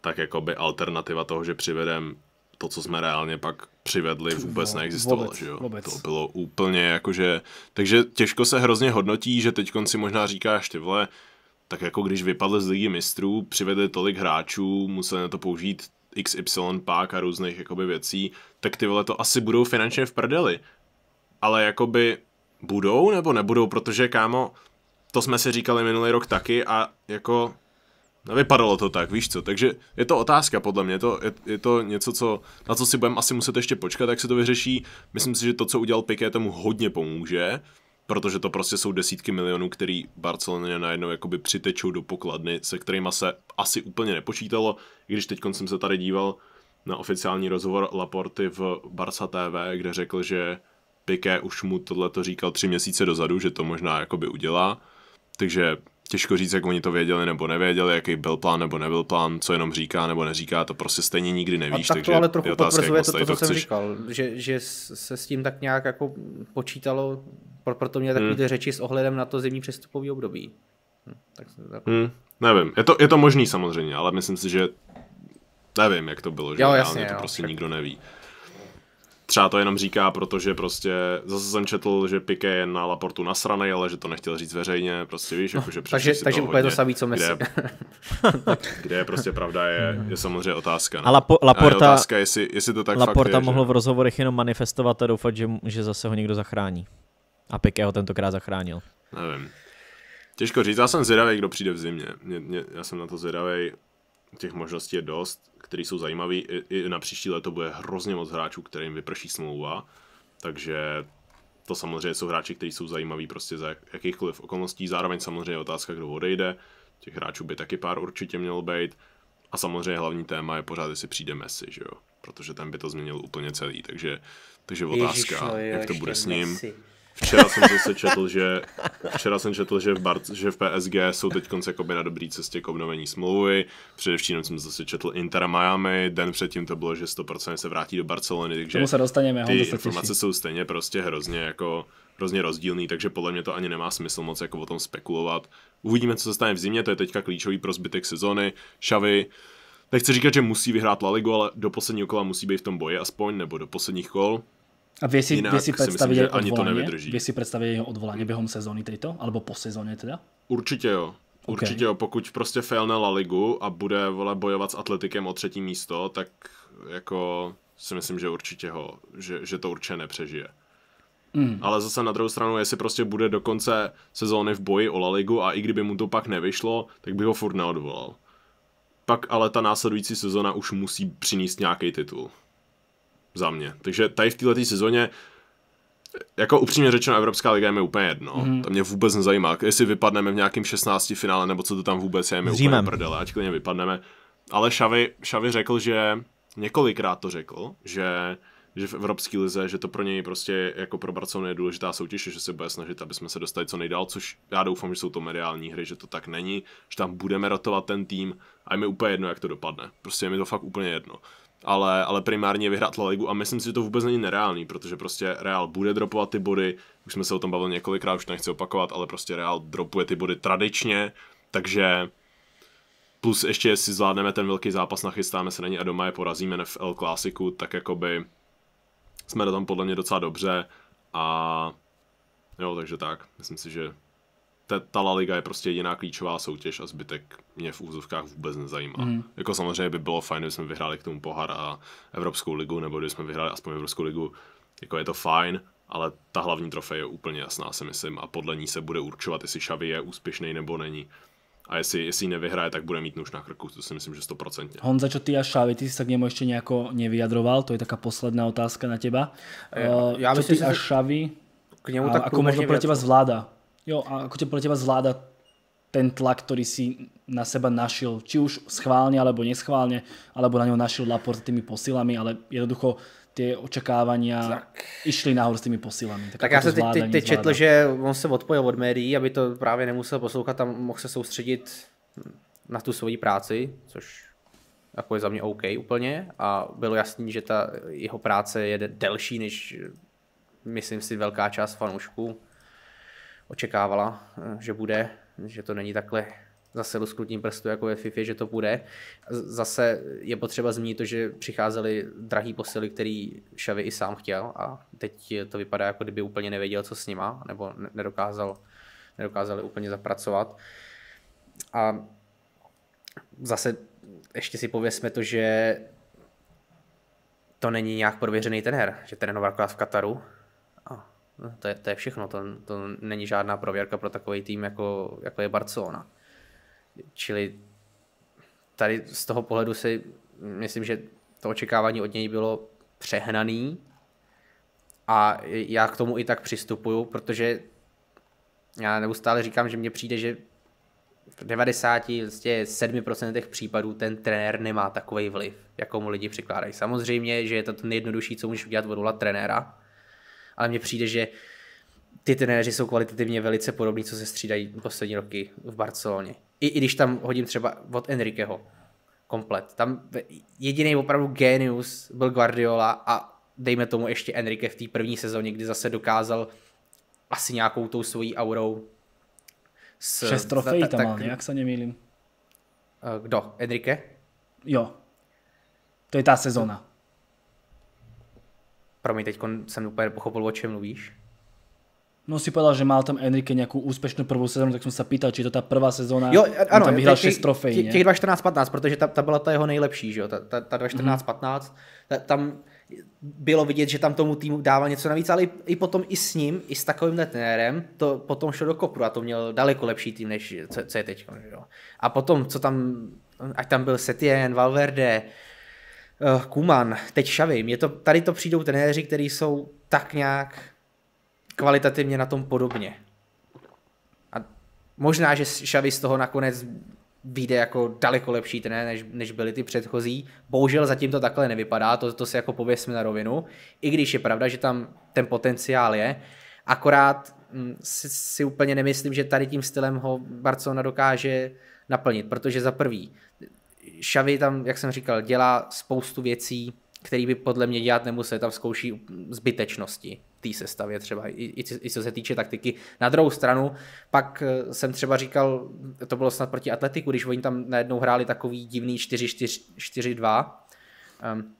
tak jakoby alternativa toho, že přivedem to, co jsme reálně pak přivedli, vůbec no, neexistovalo. Vůbec, že jo? Vůbec. To bylo úplně jakože... Takže těžko se hrozně hodnotí, že teď si možná říkáš, ty vole, tak jako když vypadl z ligy mistrů, přivedli tolik hráčů, museli na to použít XY pák a různých jakoby věcí, tak ty vole to asi budou finančně v prdeli. Ale jakoby budou nebo nebudou, protože kámo, to jsme si říkali minulý rok taky a jako nevypadalo to tak, víš co, takže je to otázka podle mě, je to, je, je to něco, co, na co si budeme asi muset ještě počkat, jak se to vyřeší, myslím si, že to, co udělal Piqué, tomu hodně pomůže, protože to prostě jsou desítky milionů, který Barceloně najednou jakoby přitečou do pokladny, se kterými se asi úplně nepočítalo, i když teď jsem se tady díval na oficiální rozhovor Laporty v Barca TV, kde řekl, že Piqué už mu tohle to říkal tři měsíce dozadu, že to možná jakoby udělá, takže těžko říct, jak oni to věděli nebo nevěděli, jaký byl plán nebo nebyl plán, co jenom říká nebo neříká, to prostě stejně nikdy nevíš. A tak to takže ale trochu otázka, potvrzuje to, to, co to chceš... jsem říkal, že, že se s tím tak nějak jako počítalo, proto měl takové hmm. řeči s ohledem na to zimní přestupový období. Hm, tak se tak... Hmm, nevím, je to, je to možný samozřejmě, ale myslím si, že nevím, jak to bylo, že jo, jasně, to jo, prostě však. nikdo neví. Třeba to jenom říká, protože prostě zase jsem četl, že Piqué je na Laportu nasraný, ale že to nechtěl říct veřejně, prostě víš, no, že Takže, si takže úplně hodně, to samý, co Messi. Kde, *laughs* kde je prostě pravda, je, je samozřejmě otázka. Ne? No. A, Lapo, Laporta, a je otázka, jestli, jestli to tak Laporta fakt je, mohlo že... v rozhovorech jenom manifestovat a doufat, že, že zase ho někdo zachrání. A Piqué ho tentokrát zachránil. Nevím. Těžko říct, já jsem zvědavý, kdo přijde v zimě. Mě, mě, já jsem na to zvědavý, těch možností je dost který jsou zajímavý. I, I na příští léto bude hrozně moc hráčů, kterým vyprší smlouva, takže to samozřejmě jsou hráči, kteří jsou zajímaví prostě za jakýchkoliv okolností. Zároveň samozřejmě otázka, kdo odejde. Těch hráčů by taky pár určitě mělo být. A samozřejmě hlavní téma je pořád, jestli přijde Messi, že jo? Protože ten by to změnil úplně celý. Takže, takže otázka, Ježišo, jo, jak to bude s ním. Messi. Včera jsem zase četl, že, včera jsem četl, že, v, Bar, že v PSG jsou teď konce na dobré cestě k obnovení smlouvy. Především jsem zase četl Inter Miami, den předtím to bylo, že 100% se vrátí do Barcelony, takže se dostaneme, ty se informace těší. jsou stejně prostě hrozně jako hrozně rozdílný, takže podle mě to ani nemá smysl moc jako o tom spekulovat. Uvidíme, co se stane v zimě, to je teďka klíčový pro zbytek sezony. Šavy, nechci říkat, že musí vyhrát La Ligu, ale do posledního kola musí být v tom boji aspoň, nebo do posledních kol. A vy si, si vie si myslím, odvolanie? ani to nevydrží. si predstaviť jeho odvolání během sezóny tejto? Alebo po sezóně teda? Určitě jo. Určitě okay. jo, pokud prostě failne La Ligu a bude vole, bojovat s Atletikem o třetí místo, tak jako si myslím, že určitě ho, že, že to určitě nepřežije. Mm. Ale zase na druhou stranu, jestli prostě bude do konce sezóny v boji o La Ligu a i kdyby mu to pak nevyšlo, tak by ho furt neodvolal. Pak ale ta následující sezona už musí přinést nějaký titul za mě. Takže tady v této sezóně jako upřímně řečeno, Evropská liga je mi úplně jedno. Mm. To mě vůbec nezajímá. Jestli vypadneme v nějakém 16 finále, nebo co to tam vůbec je, mi úplně prdele, ať klidně vypadneme. Ale Šavi, Šavi řekl, že několikrát to řekl, že že v Evropské lize, že to pro něj prostě jako pro Barcelonu je důležitá soutěž, že se bude snažit, aby jsme se dostali co nejdál, což já doufám, že jsou to mediální hry, že to tak není, že tam budeme rotovat ten tým a je mi úplně jedno, jak to dopadne. Prostě je mi to fakt úplně jedno ale, ale primárně vyhrát La Ligu a myslím si, že to vůbec není nereálný, protože prostě Real bude dropovat ty body, už jsme se o tom bavili několikrát, už to nechci opakovat, ale prostě Real dropuje ty body tradičně, takže plus ještě jestli zvládneme ten velký zápas, nachystáme se na ně a doma je porazíme v El Clásiku, tak jakoby jsme tam podle mě docela dobře a jo, takže tak, myslím si, že ta, ta La Liga je prostě jediná klíčová soutěž a zbytek mě v úzovkách vůbec nezajímá. Mm. Jako samozřejmě by bylo fajn, kdybychom vyhráli k tomu pohár a Evropskou ligu, nebo kdybychom vyhráli aspoň Evropskou ligu, jako je to fajn, ale ta hlavní trofej je úplně jasná, si myslím, a podle ní se bude určovat, jestli Xavi je úspěšný nebo není. A jestli, jestli ji nevyhraje, tak bude mít nůž na krku, to si myslím, že 100%. Honza, čo ty a Šavi, ty jsi se k němu ještě nějako nevyjadroval, to je taká posledná otázka na teba. Já, já myslím, ty si... a Šavi, k němu a, tak ako možno pre teba zvláda Jo, a ako te pre teba zvláda ten tlak, ktorý si na seba našiel, či už schválne alebo neschválne, alebo na ňo našiel Laport tými posilami, ale jednoducho ty očekávání, tak. išly nahor s tými posilami. Tak, tak já jsem teď, teď, četl, že on se odpojil od médií, aby to právě nemusel poslouchat, a mohl se soustředit na tu svoji práci, což jako je za mě OK úplně a bylo jasný, že ta jeho práce je delší než myslím si velká část fanoušků očekávala, eh, že bude, že to není takhle zase lusknutím prstu jako ve FIFA, že to bude. Zase je potřeba zmínit to, že přicházely drahý posily, který Xavi i sám chtěl a teď to vypadá, jako kdyby úplně nevěděl, co s nima, nebo nedokázal, nedokázali úplně zapracovat. A zase ještě si pověsme to, že to není nějak prověřený her, že trénoval je v Kataru, No, to, je, to je všechno, to, to není žádná prověrka pro takový tým, jako, jako je Barcelona. Čili tady z toho pohledu si myslím, že to očekávání od něj bylo přehnaný a já k tomu i tak přistupuju, protože já neustále říkám, že mně přijde, že v 97% vlastně případů ten trenér nemá takový vliv, jako mu lidi přikládají. Samozřejmě, že je to nejjednodušší, co můžeš udělat, od trenéra, ale mně přijde, že ty trenéři jsou kvalitativně velice podobní, co se střídají poslední roky v Barceloně. I, i když tam hodím třeba od Enriqueho komplet. Tam jediný opravdu genius byl Guardiola a dejme tomu ještě Enrique v té první sezóně, kdy zase dokázal asi nějakou tou svojí aurou s, Šest trofejí tam má, jak se nemýlím. Eh, kdo? Enrique? Jo. To je ta sezona. Promiň, teď jsem úplně pochopil, o čem mluvíš. No si povedal, že mal tam Enrique nejakú úspešnú prvú sezónu, tak som sa pýtal, či je to tá prvá sezóna, jo, ano, tam vyhral 6 trofejí. Těch 2014-15, protože ta, ta byla ta jeho nejlepší, že jo, ta, ta, ta 2014-15, mhm. ta, tam bylo vidět, že tam tomu týmu dával něco navíc, ale i, i potom i s ním, i s takovým trenérem, to potom šlo do kopru a to měl daleko lepší tým, než co, co je teď. A potom, co tam, ať tam byl Setien, Valverde, uh, Kuman, teď šavim. Je to, tady to přijdou trenéři, kteří jsou tak nějak kvalitativně na tom podobně. A možná, že Šavi z toho nakonec vyjde jako daleko lepší trenér, než, než byly ty předchozí. Bohužel zatím to takhle nevypadá, to, to se jako pověsme na rovinu, i když je pravda, že tam ten potenciál je, akorát mm, si, si úplně nemyslím, že tady tím stylem ho Barcelona dokáže naplnit, protože za prvý Šavi tam, jak jsem říkal, dělá spoustu věcí, které by podle mě dělat nemusel, tam zkouší zbytečnosti té sestavě třeba, i, i, i co se týče taktiky. Na druhou stranu, pak eh, jsem třeba říkal, to bylo snad proti Atletiku, když oni tam najednou hráli takový divný 4-4-2, um,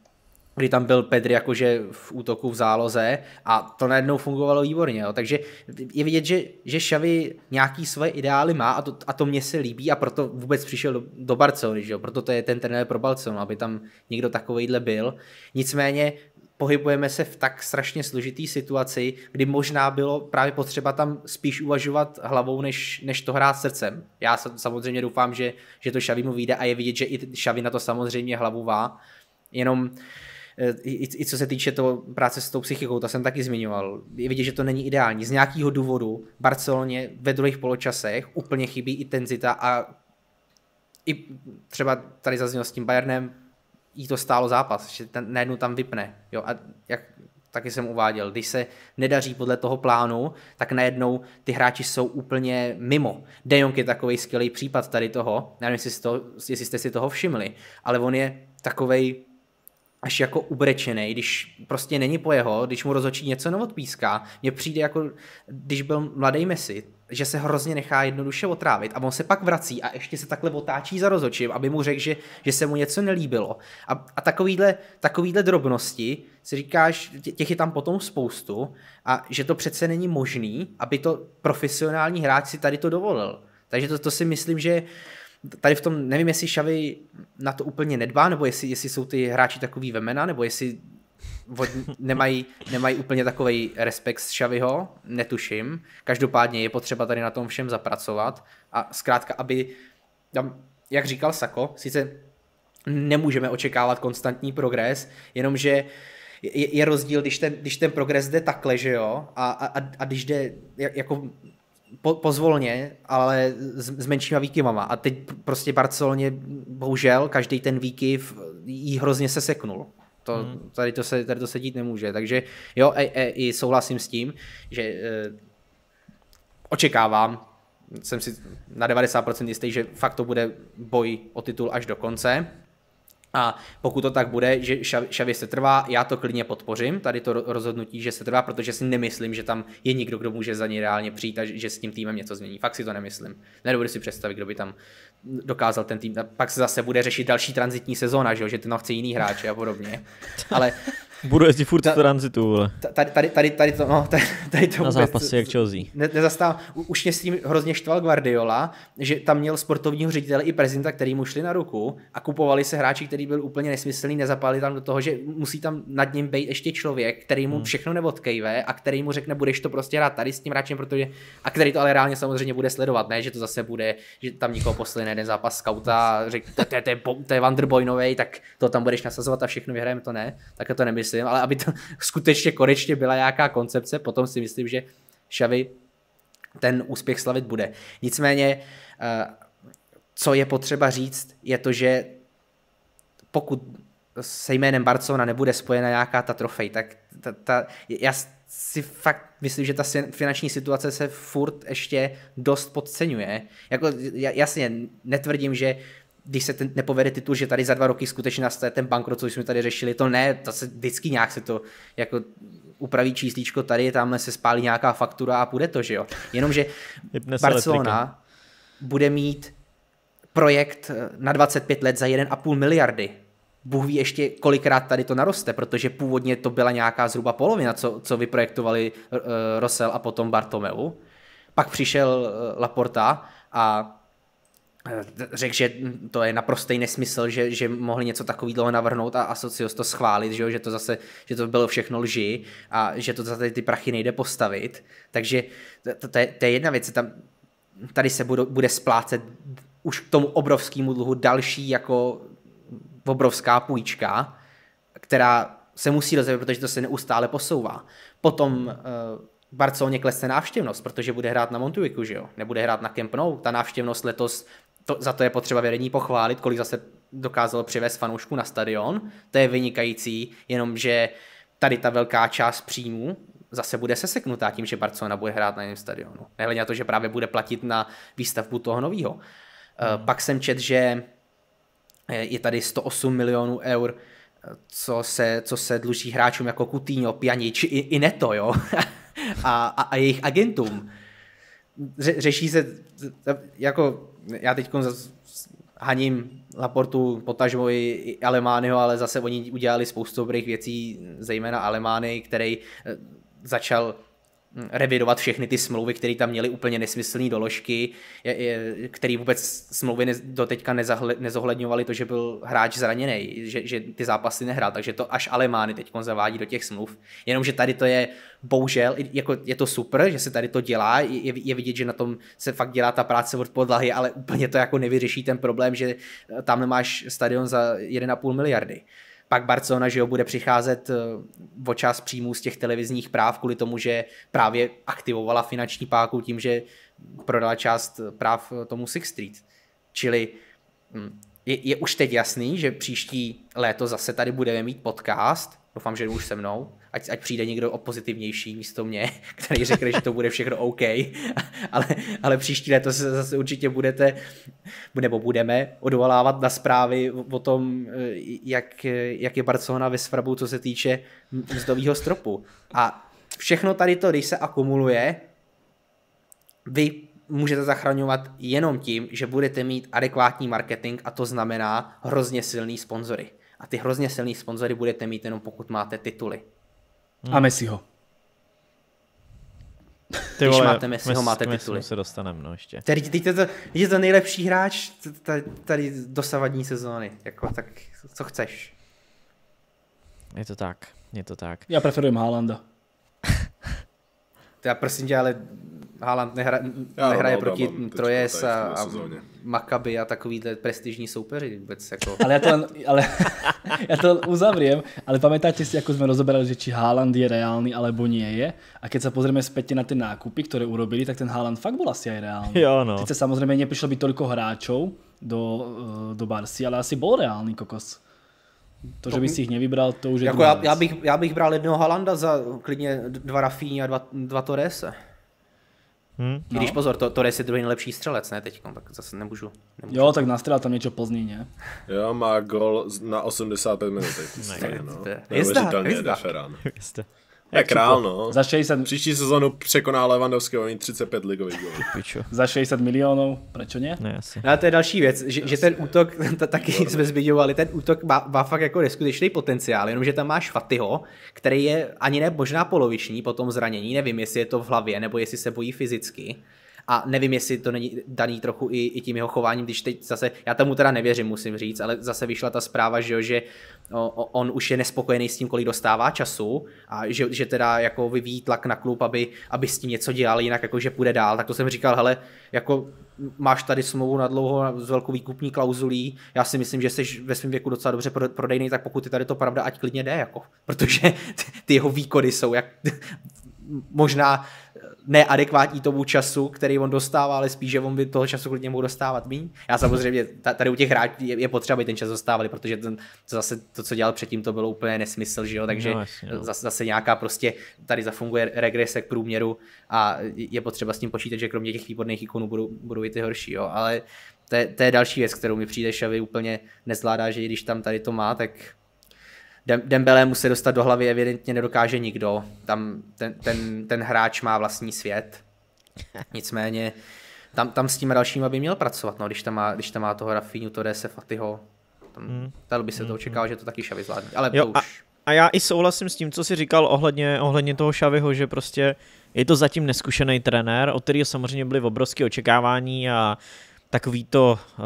kdy tam byl Pedri jakože v útoku v záloze a to najednou fungovalo výborně. Jo. Takže je vidět, že, že Xavi nějaký svoje ideály má a to, a to mě se líbí a proto vůbec přišel do, do Barcelony, že jo. proto to je ten trenér pro Barcelonu, aby tam někdo takovejhle byl. Nicméně pohybujeme se v tak strašně složitý situaci, kdy možná bylo právě potřeba tam spíš uvažovat hlavou, než, než to hrát srdcem. Já samozřejmě doufám, že, že to Xavi mu vyjde a je vidět, že i Xavi na to samozřejmě hlavu vá. Jenom Eh, i, i co se týče toho práce s tou psychikou, to jsem taky zmiňoval. Je vidět, že to není ideální. Z nějakého důvodu Barceloně ve druhých poločasech úplně chybí intenzita a i třeba tady zaznělo s tím Bayernem, jí to stálo zápas, že ten, najednou tam vypne. Jo, a jak taky jsem uváděl, když se nedaří podle toho plánu, tak najednou ty hráči jsou úplně mimo. De Jong je takový skvělý případ tady toho, já nevím, jestli, to, jestli jste si toho všimli, ale on je takovej až jako ubrečený, když prostě není po jeho, když mu rozhodčí něco neodpíská, mně přijde jako, když byl mladý Messi, že se hrozně nechá jednoduše otrávit a on se pak vrací a ještě se takhle otáčí za rozočím, aby mu řekl, že, že se mu něco nelíbilo. A, a takovýhle, takovýhle drobnosti si říkáš, těch je tam potom spoustu a že to přece není možný, aby to profesionální hráč si tady to dovolil. Takže to, to si myslím, že tady v tom nevím, jestli Xavi na to úplně nedbá, nebo jestli, jestli jsou ty hráči takový vemena, nebo jestli od, nemají, nemají úplně takový respekt z Xaviho, netuším. Každopádně je potřeba tady na tom všem zapracovat a zkrátka, aby jak říkal Sako, sice nemůžeme očekávat konstantní progres, jenomže je, je rozdíl, když ten, když ten progres jde takhle, že jo, a, a, a když jde jako po, pozvolně, ale s, s menšíma výkyvama. A teď prostě Barceloně, bohužel, každý ten výkyv jí hrozně se seknul. To, hmm. tady, to se, tady to se dít nemůže. Takže jo, e, e, i souhlasím s tím, že e, očekávám, jsem si na 90% jistý, že fakt to bude boj o titul až do konce. A pokud to tak bude, že Šavi se trvá, já to klidně podpořím, tady to rozhodnutí, že se trvá, protože si nemyslím, že tam je někdo, kdo může za něj reálně přijít a že s tím týmem něco změní. Fakt si to nemyslím. Nedovedu si představit, kdo by tam dokázal ten tým. A pak se zase bude řešit další transitní sezóna, že, jo? že ten chce jiný hráče a podobně. *laughs* Ale Budu jezdit furt ta, v tranzitu, vole. Tady, tady, tady, tady to, no, *laughs* tady, tady to Na zápasy, jak Chelsea. Ne, nezastávám. Už mě s tím hrozně štval Guardiola, že tam měl sportovního ředitele i prezidenta, který mu šli na ruku a kupovali se hráči, který byl úplně nesmyslný, nezapali tam do toho, že musí tam nad ním být ještě člověk, který mu hmm. všechno neodkejve a který mu řekne, budeš to prostě hrát tady s tím hráčem, protože a který to ale reálně samozřejmě bude sledovat, ne, že to zase bude, že tam nikoho poslyne jeden zápas skauta, řekne, to, to, to, to, je Vanderbojnovej, tak to tam budeš nasazovat a všechno vyhrajeme, to ne, tak to nemyslím myslím, ale aby to *laughs* skutečně konečně byla nějaká koncepce, potom si myslím, že Xavi ten úspěch slavit bude. Nicméně, eh, co je potřeba říct, je to, že pokud se jménem Barcelona nebude spojena nějaká ta trofej, tak ta, ta, já si fakt myslím, že ta finanční situace se furt ještě dost podceňuje. Jako, jasně, netvrdím, že když se ten, nepovede titul, že tady za dva roky skutečně nastane ten bankrot, co jsme tady řešili, to ne, to se vždycky nějak se to jako upraví číslíčko tady, tamhle se spálí nějaká faktura a půjde to, že jo. Jenomže *laughs* Barcelona elektrika. bude mít projekt eh, na 25 let za 1,5 miliardy. Bůh ví ještě, kolikrát tady to naroste, protože původně to byla nějaká zhruba polovina, co, co vyprojektovali uh, eh, Rosel a potom Bartomeu. Pak přišel uh, Laporta a řekl, že to je naprostý nesmysl, že, že mohli něco dlouho navrhnout a Asocios to schválit, že, jo? že to zase, že to bylo všechno lži a že to za ty prachy nejde postavit. Takže to, to, je, to je jedna věc, tam, tady se budu, bude splácet už k tomu obrovskému dluhu další jako obrovská půjčka, která se musí rozvíjet, protože to se neustále posouvá. Potom uh, Barceloně klesne návštěvnost, protože bude hrát na Montuiku, že jo? Nebude hrát na Camp Nou. Ta návštěvnost letos to, za to je potřeba vedení pochválit, kolik zase dokázalo přivést fanoušků na stadion. To je vynikající, jenomže tady ta velká část příjmů zase bude seseknutá tím, že Barcelona bude hrát na jiném stadionu. Nehledně na to, že právě bude platit na výstavbu toho nového. Eh, hmm. Pak jsem čet, že eh, je tady 108 milionů eur eh, co se, co se dluží hráčům jako Coutinho, Pjanič i, i Neto, jo? *laughs* a, a, a jejich agentům ře, řeší se, jako já teď haním Laportu, potažmo i Alemányho, ale zase oni udělali spoustu dobrých věcí, zejména Alemány, který eh, začal revidovat všechny ty smlouvy, které tam měly úplně nesmyslné doložky, které vůbec smlouvy do doteďka nezohledňovaly to, že byl hráč zraněný, že, že ty zápasy nehrál, takže to až Alemány teď zavádí do těch smluv. Jenomže tady to je, bohužel, jako je to super, že se tady to dělá, je, je vidět, že na tom se fakt dělá ta práce od podlahy, ale úplně to jako nevyřeší ten problém, že eh, tam máš stadion za 1,5 miliardy. Pak Barcelona, že jo, bude přicházet eh, o čas příjmů z těch televizních práv kvůli tomu, že právě aktivovala finanční páku tím, že prodala část eh, práv eh, tomu Six Street. Čili hm, je, je už teď jasný, že příští léto zase tady budeme mít podcast, doufám, že už se mnou, ať, ať přijde někdo o pozitivnější místo mě, *laughs* který řekne, že to bude všechno OK, *laughs* ale, ale příští léto se zase určitě budete, nebo budeme odvolávat na zprávy o tom, eh, jak, jak je Barcelona ve svrbu, co se týče mzdového stropu. A všechno tady to, když se akumuluje, vy můžete zachraňovat jenom tím, že budete mít adekvátní marketing a to znamená hrozně silný sponzory. A ty hrozně silný sponzory budete mít jenom pokud máte tituly hmm. a Messiho. Ty Když vole, máte Messiho, mes, máte tituly. se dostaneme, no ještě. Teď, teď, to, je to nejlepší hráč tady dosavadní sezóny. Jako, tak co chceš? Je to tak, je to tak. Já preferujem Haalanda já prosím tě, ale Haaland nehra, nehraje no, proti Trojes a, a Makaby a takovýhle prestižní soupeři vůbec. Jako. Ale, já to, ale já to uzavriem, ale pamätáte si, jako jsme rozoberali, že či Haaland je reálný, alebo nie je? A keď se pozrieme späť na ty nákupy, které urobili, tak ten Haaland fakt byl asi aj reálný. Jo, no. Sice samozřejmě nepřišlo by toliko hráčov do, eh, do Barsi, ale asi byl reálný kokos. To, že bys si jich nevybral, to už je jako já, já, bych, já bych bral jednoho Halanda za klidně dva Rafíni a dva, dva Torese. Hmm. No. Když pozor, to, Torres je druhý nejlepší střelec, ne teď, tak zase nemůžu. nemůžu. Jo, tak nastřelat tam něco pozdní, ne? Jo, má gol na 85 minut. no. Jezda, jezda. Je král, no. Za 60... Příští sezónu překoná Levandovského, oni 35 ligových gólů. *laughs* za 60 milionů, proč ne? No, jasně. No, to je další věc, že, že ten útok, *laughs* ta, taky Výborné. jsme zmiňovali, ten útok má, má fakt jako neskutečný potenciál, jenomže tam máš Fatyho, který je ani ne možná poloviční po tom zranění, nevím, jestli je to v hlavě, nebo jestli se bojí fyzicky. A nevím, jestli to není daný trochu i, i tím jeho chováním, když teď zase, já tomu teda nevěřím, musím říct, ale zase vyšla ta zpráva, že, jo, že on už je nespokojený s tím, kolik dostává času a že, že teda jako vyvíjí tlak na klub, aby, aby s tím něco dělal, jinak jako že půjde dál. Tak to jsem říkal, hele, jako máš tady smlouvu na dlouho s velkou výkupní klauzulí, já si myslím, že jsi ve svém věku docela dobře prodejný, tak pokud je tady to pravda, ať klidně jde, jako, protože ty jeho výkony jsou jak možná eh, neadekvátní tomu času, který on dostává, ale spíš, že on by toho času klidně mohl dostávat méně. Já samozřejmě tady u těch hráčů je, je potřeba, aby ten čas dostávali, protože ten, to zase to, co dělal předtím, to bylo úplně nesmysl, že jo? takže no, jasně, no. Zase, zase nějaká prostě tady zafunguje regrese k průměru a je potřeba s tím počítat, že kromě těch výborných ikonů budou, budou i ty horší, jo? ale to je, to je další věc, kterou mi přijde Šavi úplně nezvládá, že i když tam tady to má, tak Dembelemu se dostat do hlavy evidentně nedokáže nikdo. Tam ten, ten, ten hráč má vlastní svět. *laughs* Nicméně tam, tam s tím dalším by měl pracovat, no, když, tam má, když tam má toho Rafinu, to DSF Fatyho. Tam, Tady hmm. by se to hmm, očekával, hmm. že to taky Šavi zvládne. Ale jo, to už... A, a já i souhlasím s tím, co jsi říkal ohledně, ohledně toho Šaviho, že prostě je to zatím neskušený trenér, od kterého samozřejmě byly obrovské očekávání a takový to uh,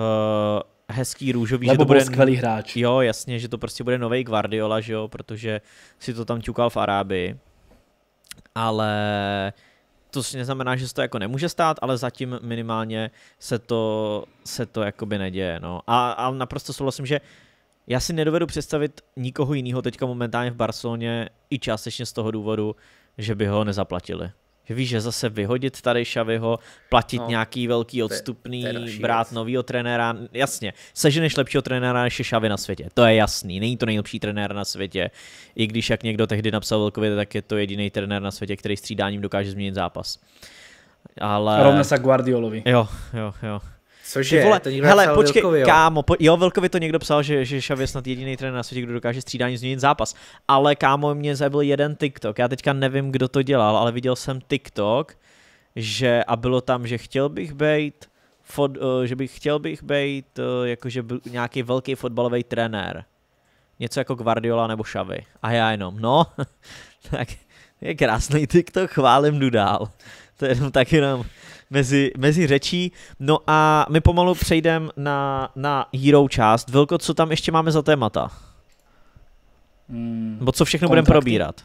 eh, hezký růžový. Lebo že to bude skvělý hráč. Jo, jasně, že to prostě bude nový Guardiola, že jo, protože si to tam ťukal v Arábii. Ale to si neznamená, že se to jako nemůže stát, ale zatím minimálně se to, se to jakoby neděje. No. A, a naprosto souhlasím, že já si nedovedu představit nikoho jiného teďka momentálně v Barceloně i částečně z toho důvodu, že by ho nezaplatili víš, že zase vyhodit tady Šaviho, platit no, nějaký velký odstupný, to, to brát novýho trenéra, jasně, seženeš lepšího trenéra než je Šavi na světě, to je jasný, není to nejlepší trenér na světě, i když jak někdo tehdy napsal Velkově, tak je to jediný trenér na světě, který střídáním dokáže změnit zápas. Ale... Rovna se Guardiolovi. Jo, jo, jo. Cože? Ty vole, to někdo hele, počkej, Vilkovi, jo? kámo, po, jo, Velkovi to někdo psal, že, že Xavi je snad jediný trenér na světě, kdo dokáže střídání změnit zápas. Ale kámo, mě zabil jeden TikTok. Já teďka nevím, kdo to dělal, ale viděl jsem TikTok, že a bylo tam, že chtěl bych být, fot, eh, že bych chtěl bych být eh, jakože nějaký velký fotbalový trenér. Něco jako Guardiola nebo Xavi. A já jenom, no, *laughs* tak je krásný TikTok, chválím, jdu dál to je jenom tak jenom mezi, mezi řečí. No a my pomalu přejdeme na, na hero část. Vilko, co tam ještě máme za témata? Hmm, Bo co všechno budeme probírat?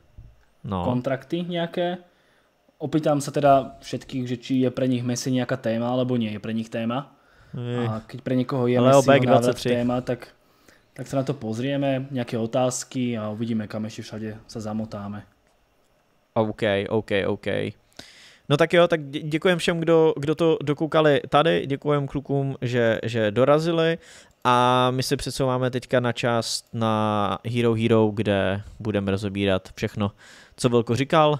No. Kontrakty nějaké? Opýtám se teda všetkých, že či je pro nich Messi nějaká téma, alebo nie je pro nich téma. Je. A když pro někoho je Leo Messi 23. téma, tak, tak se na to pozrieme, nějaké otázky a uvidíme, kam ještě všade se zamotáme. OK, OK, OK. No tak jo, tak děkujem všem, kdo, kdo to dokoukali tady, děkujem klukům, že, že dorazili a my se přesouváme teďka na část na Hero Hero, kde budeme rozobírat všechno, co Velko říkal,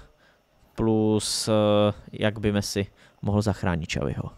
plus eh, jak by si mohl zachránit Čavyho.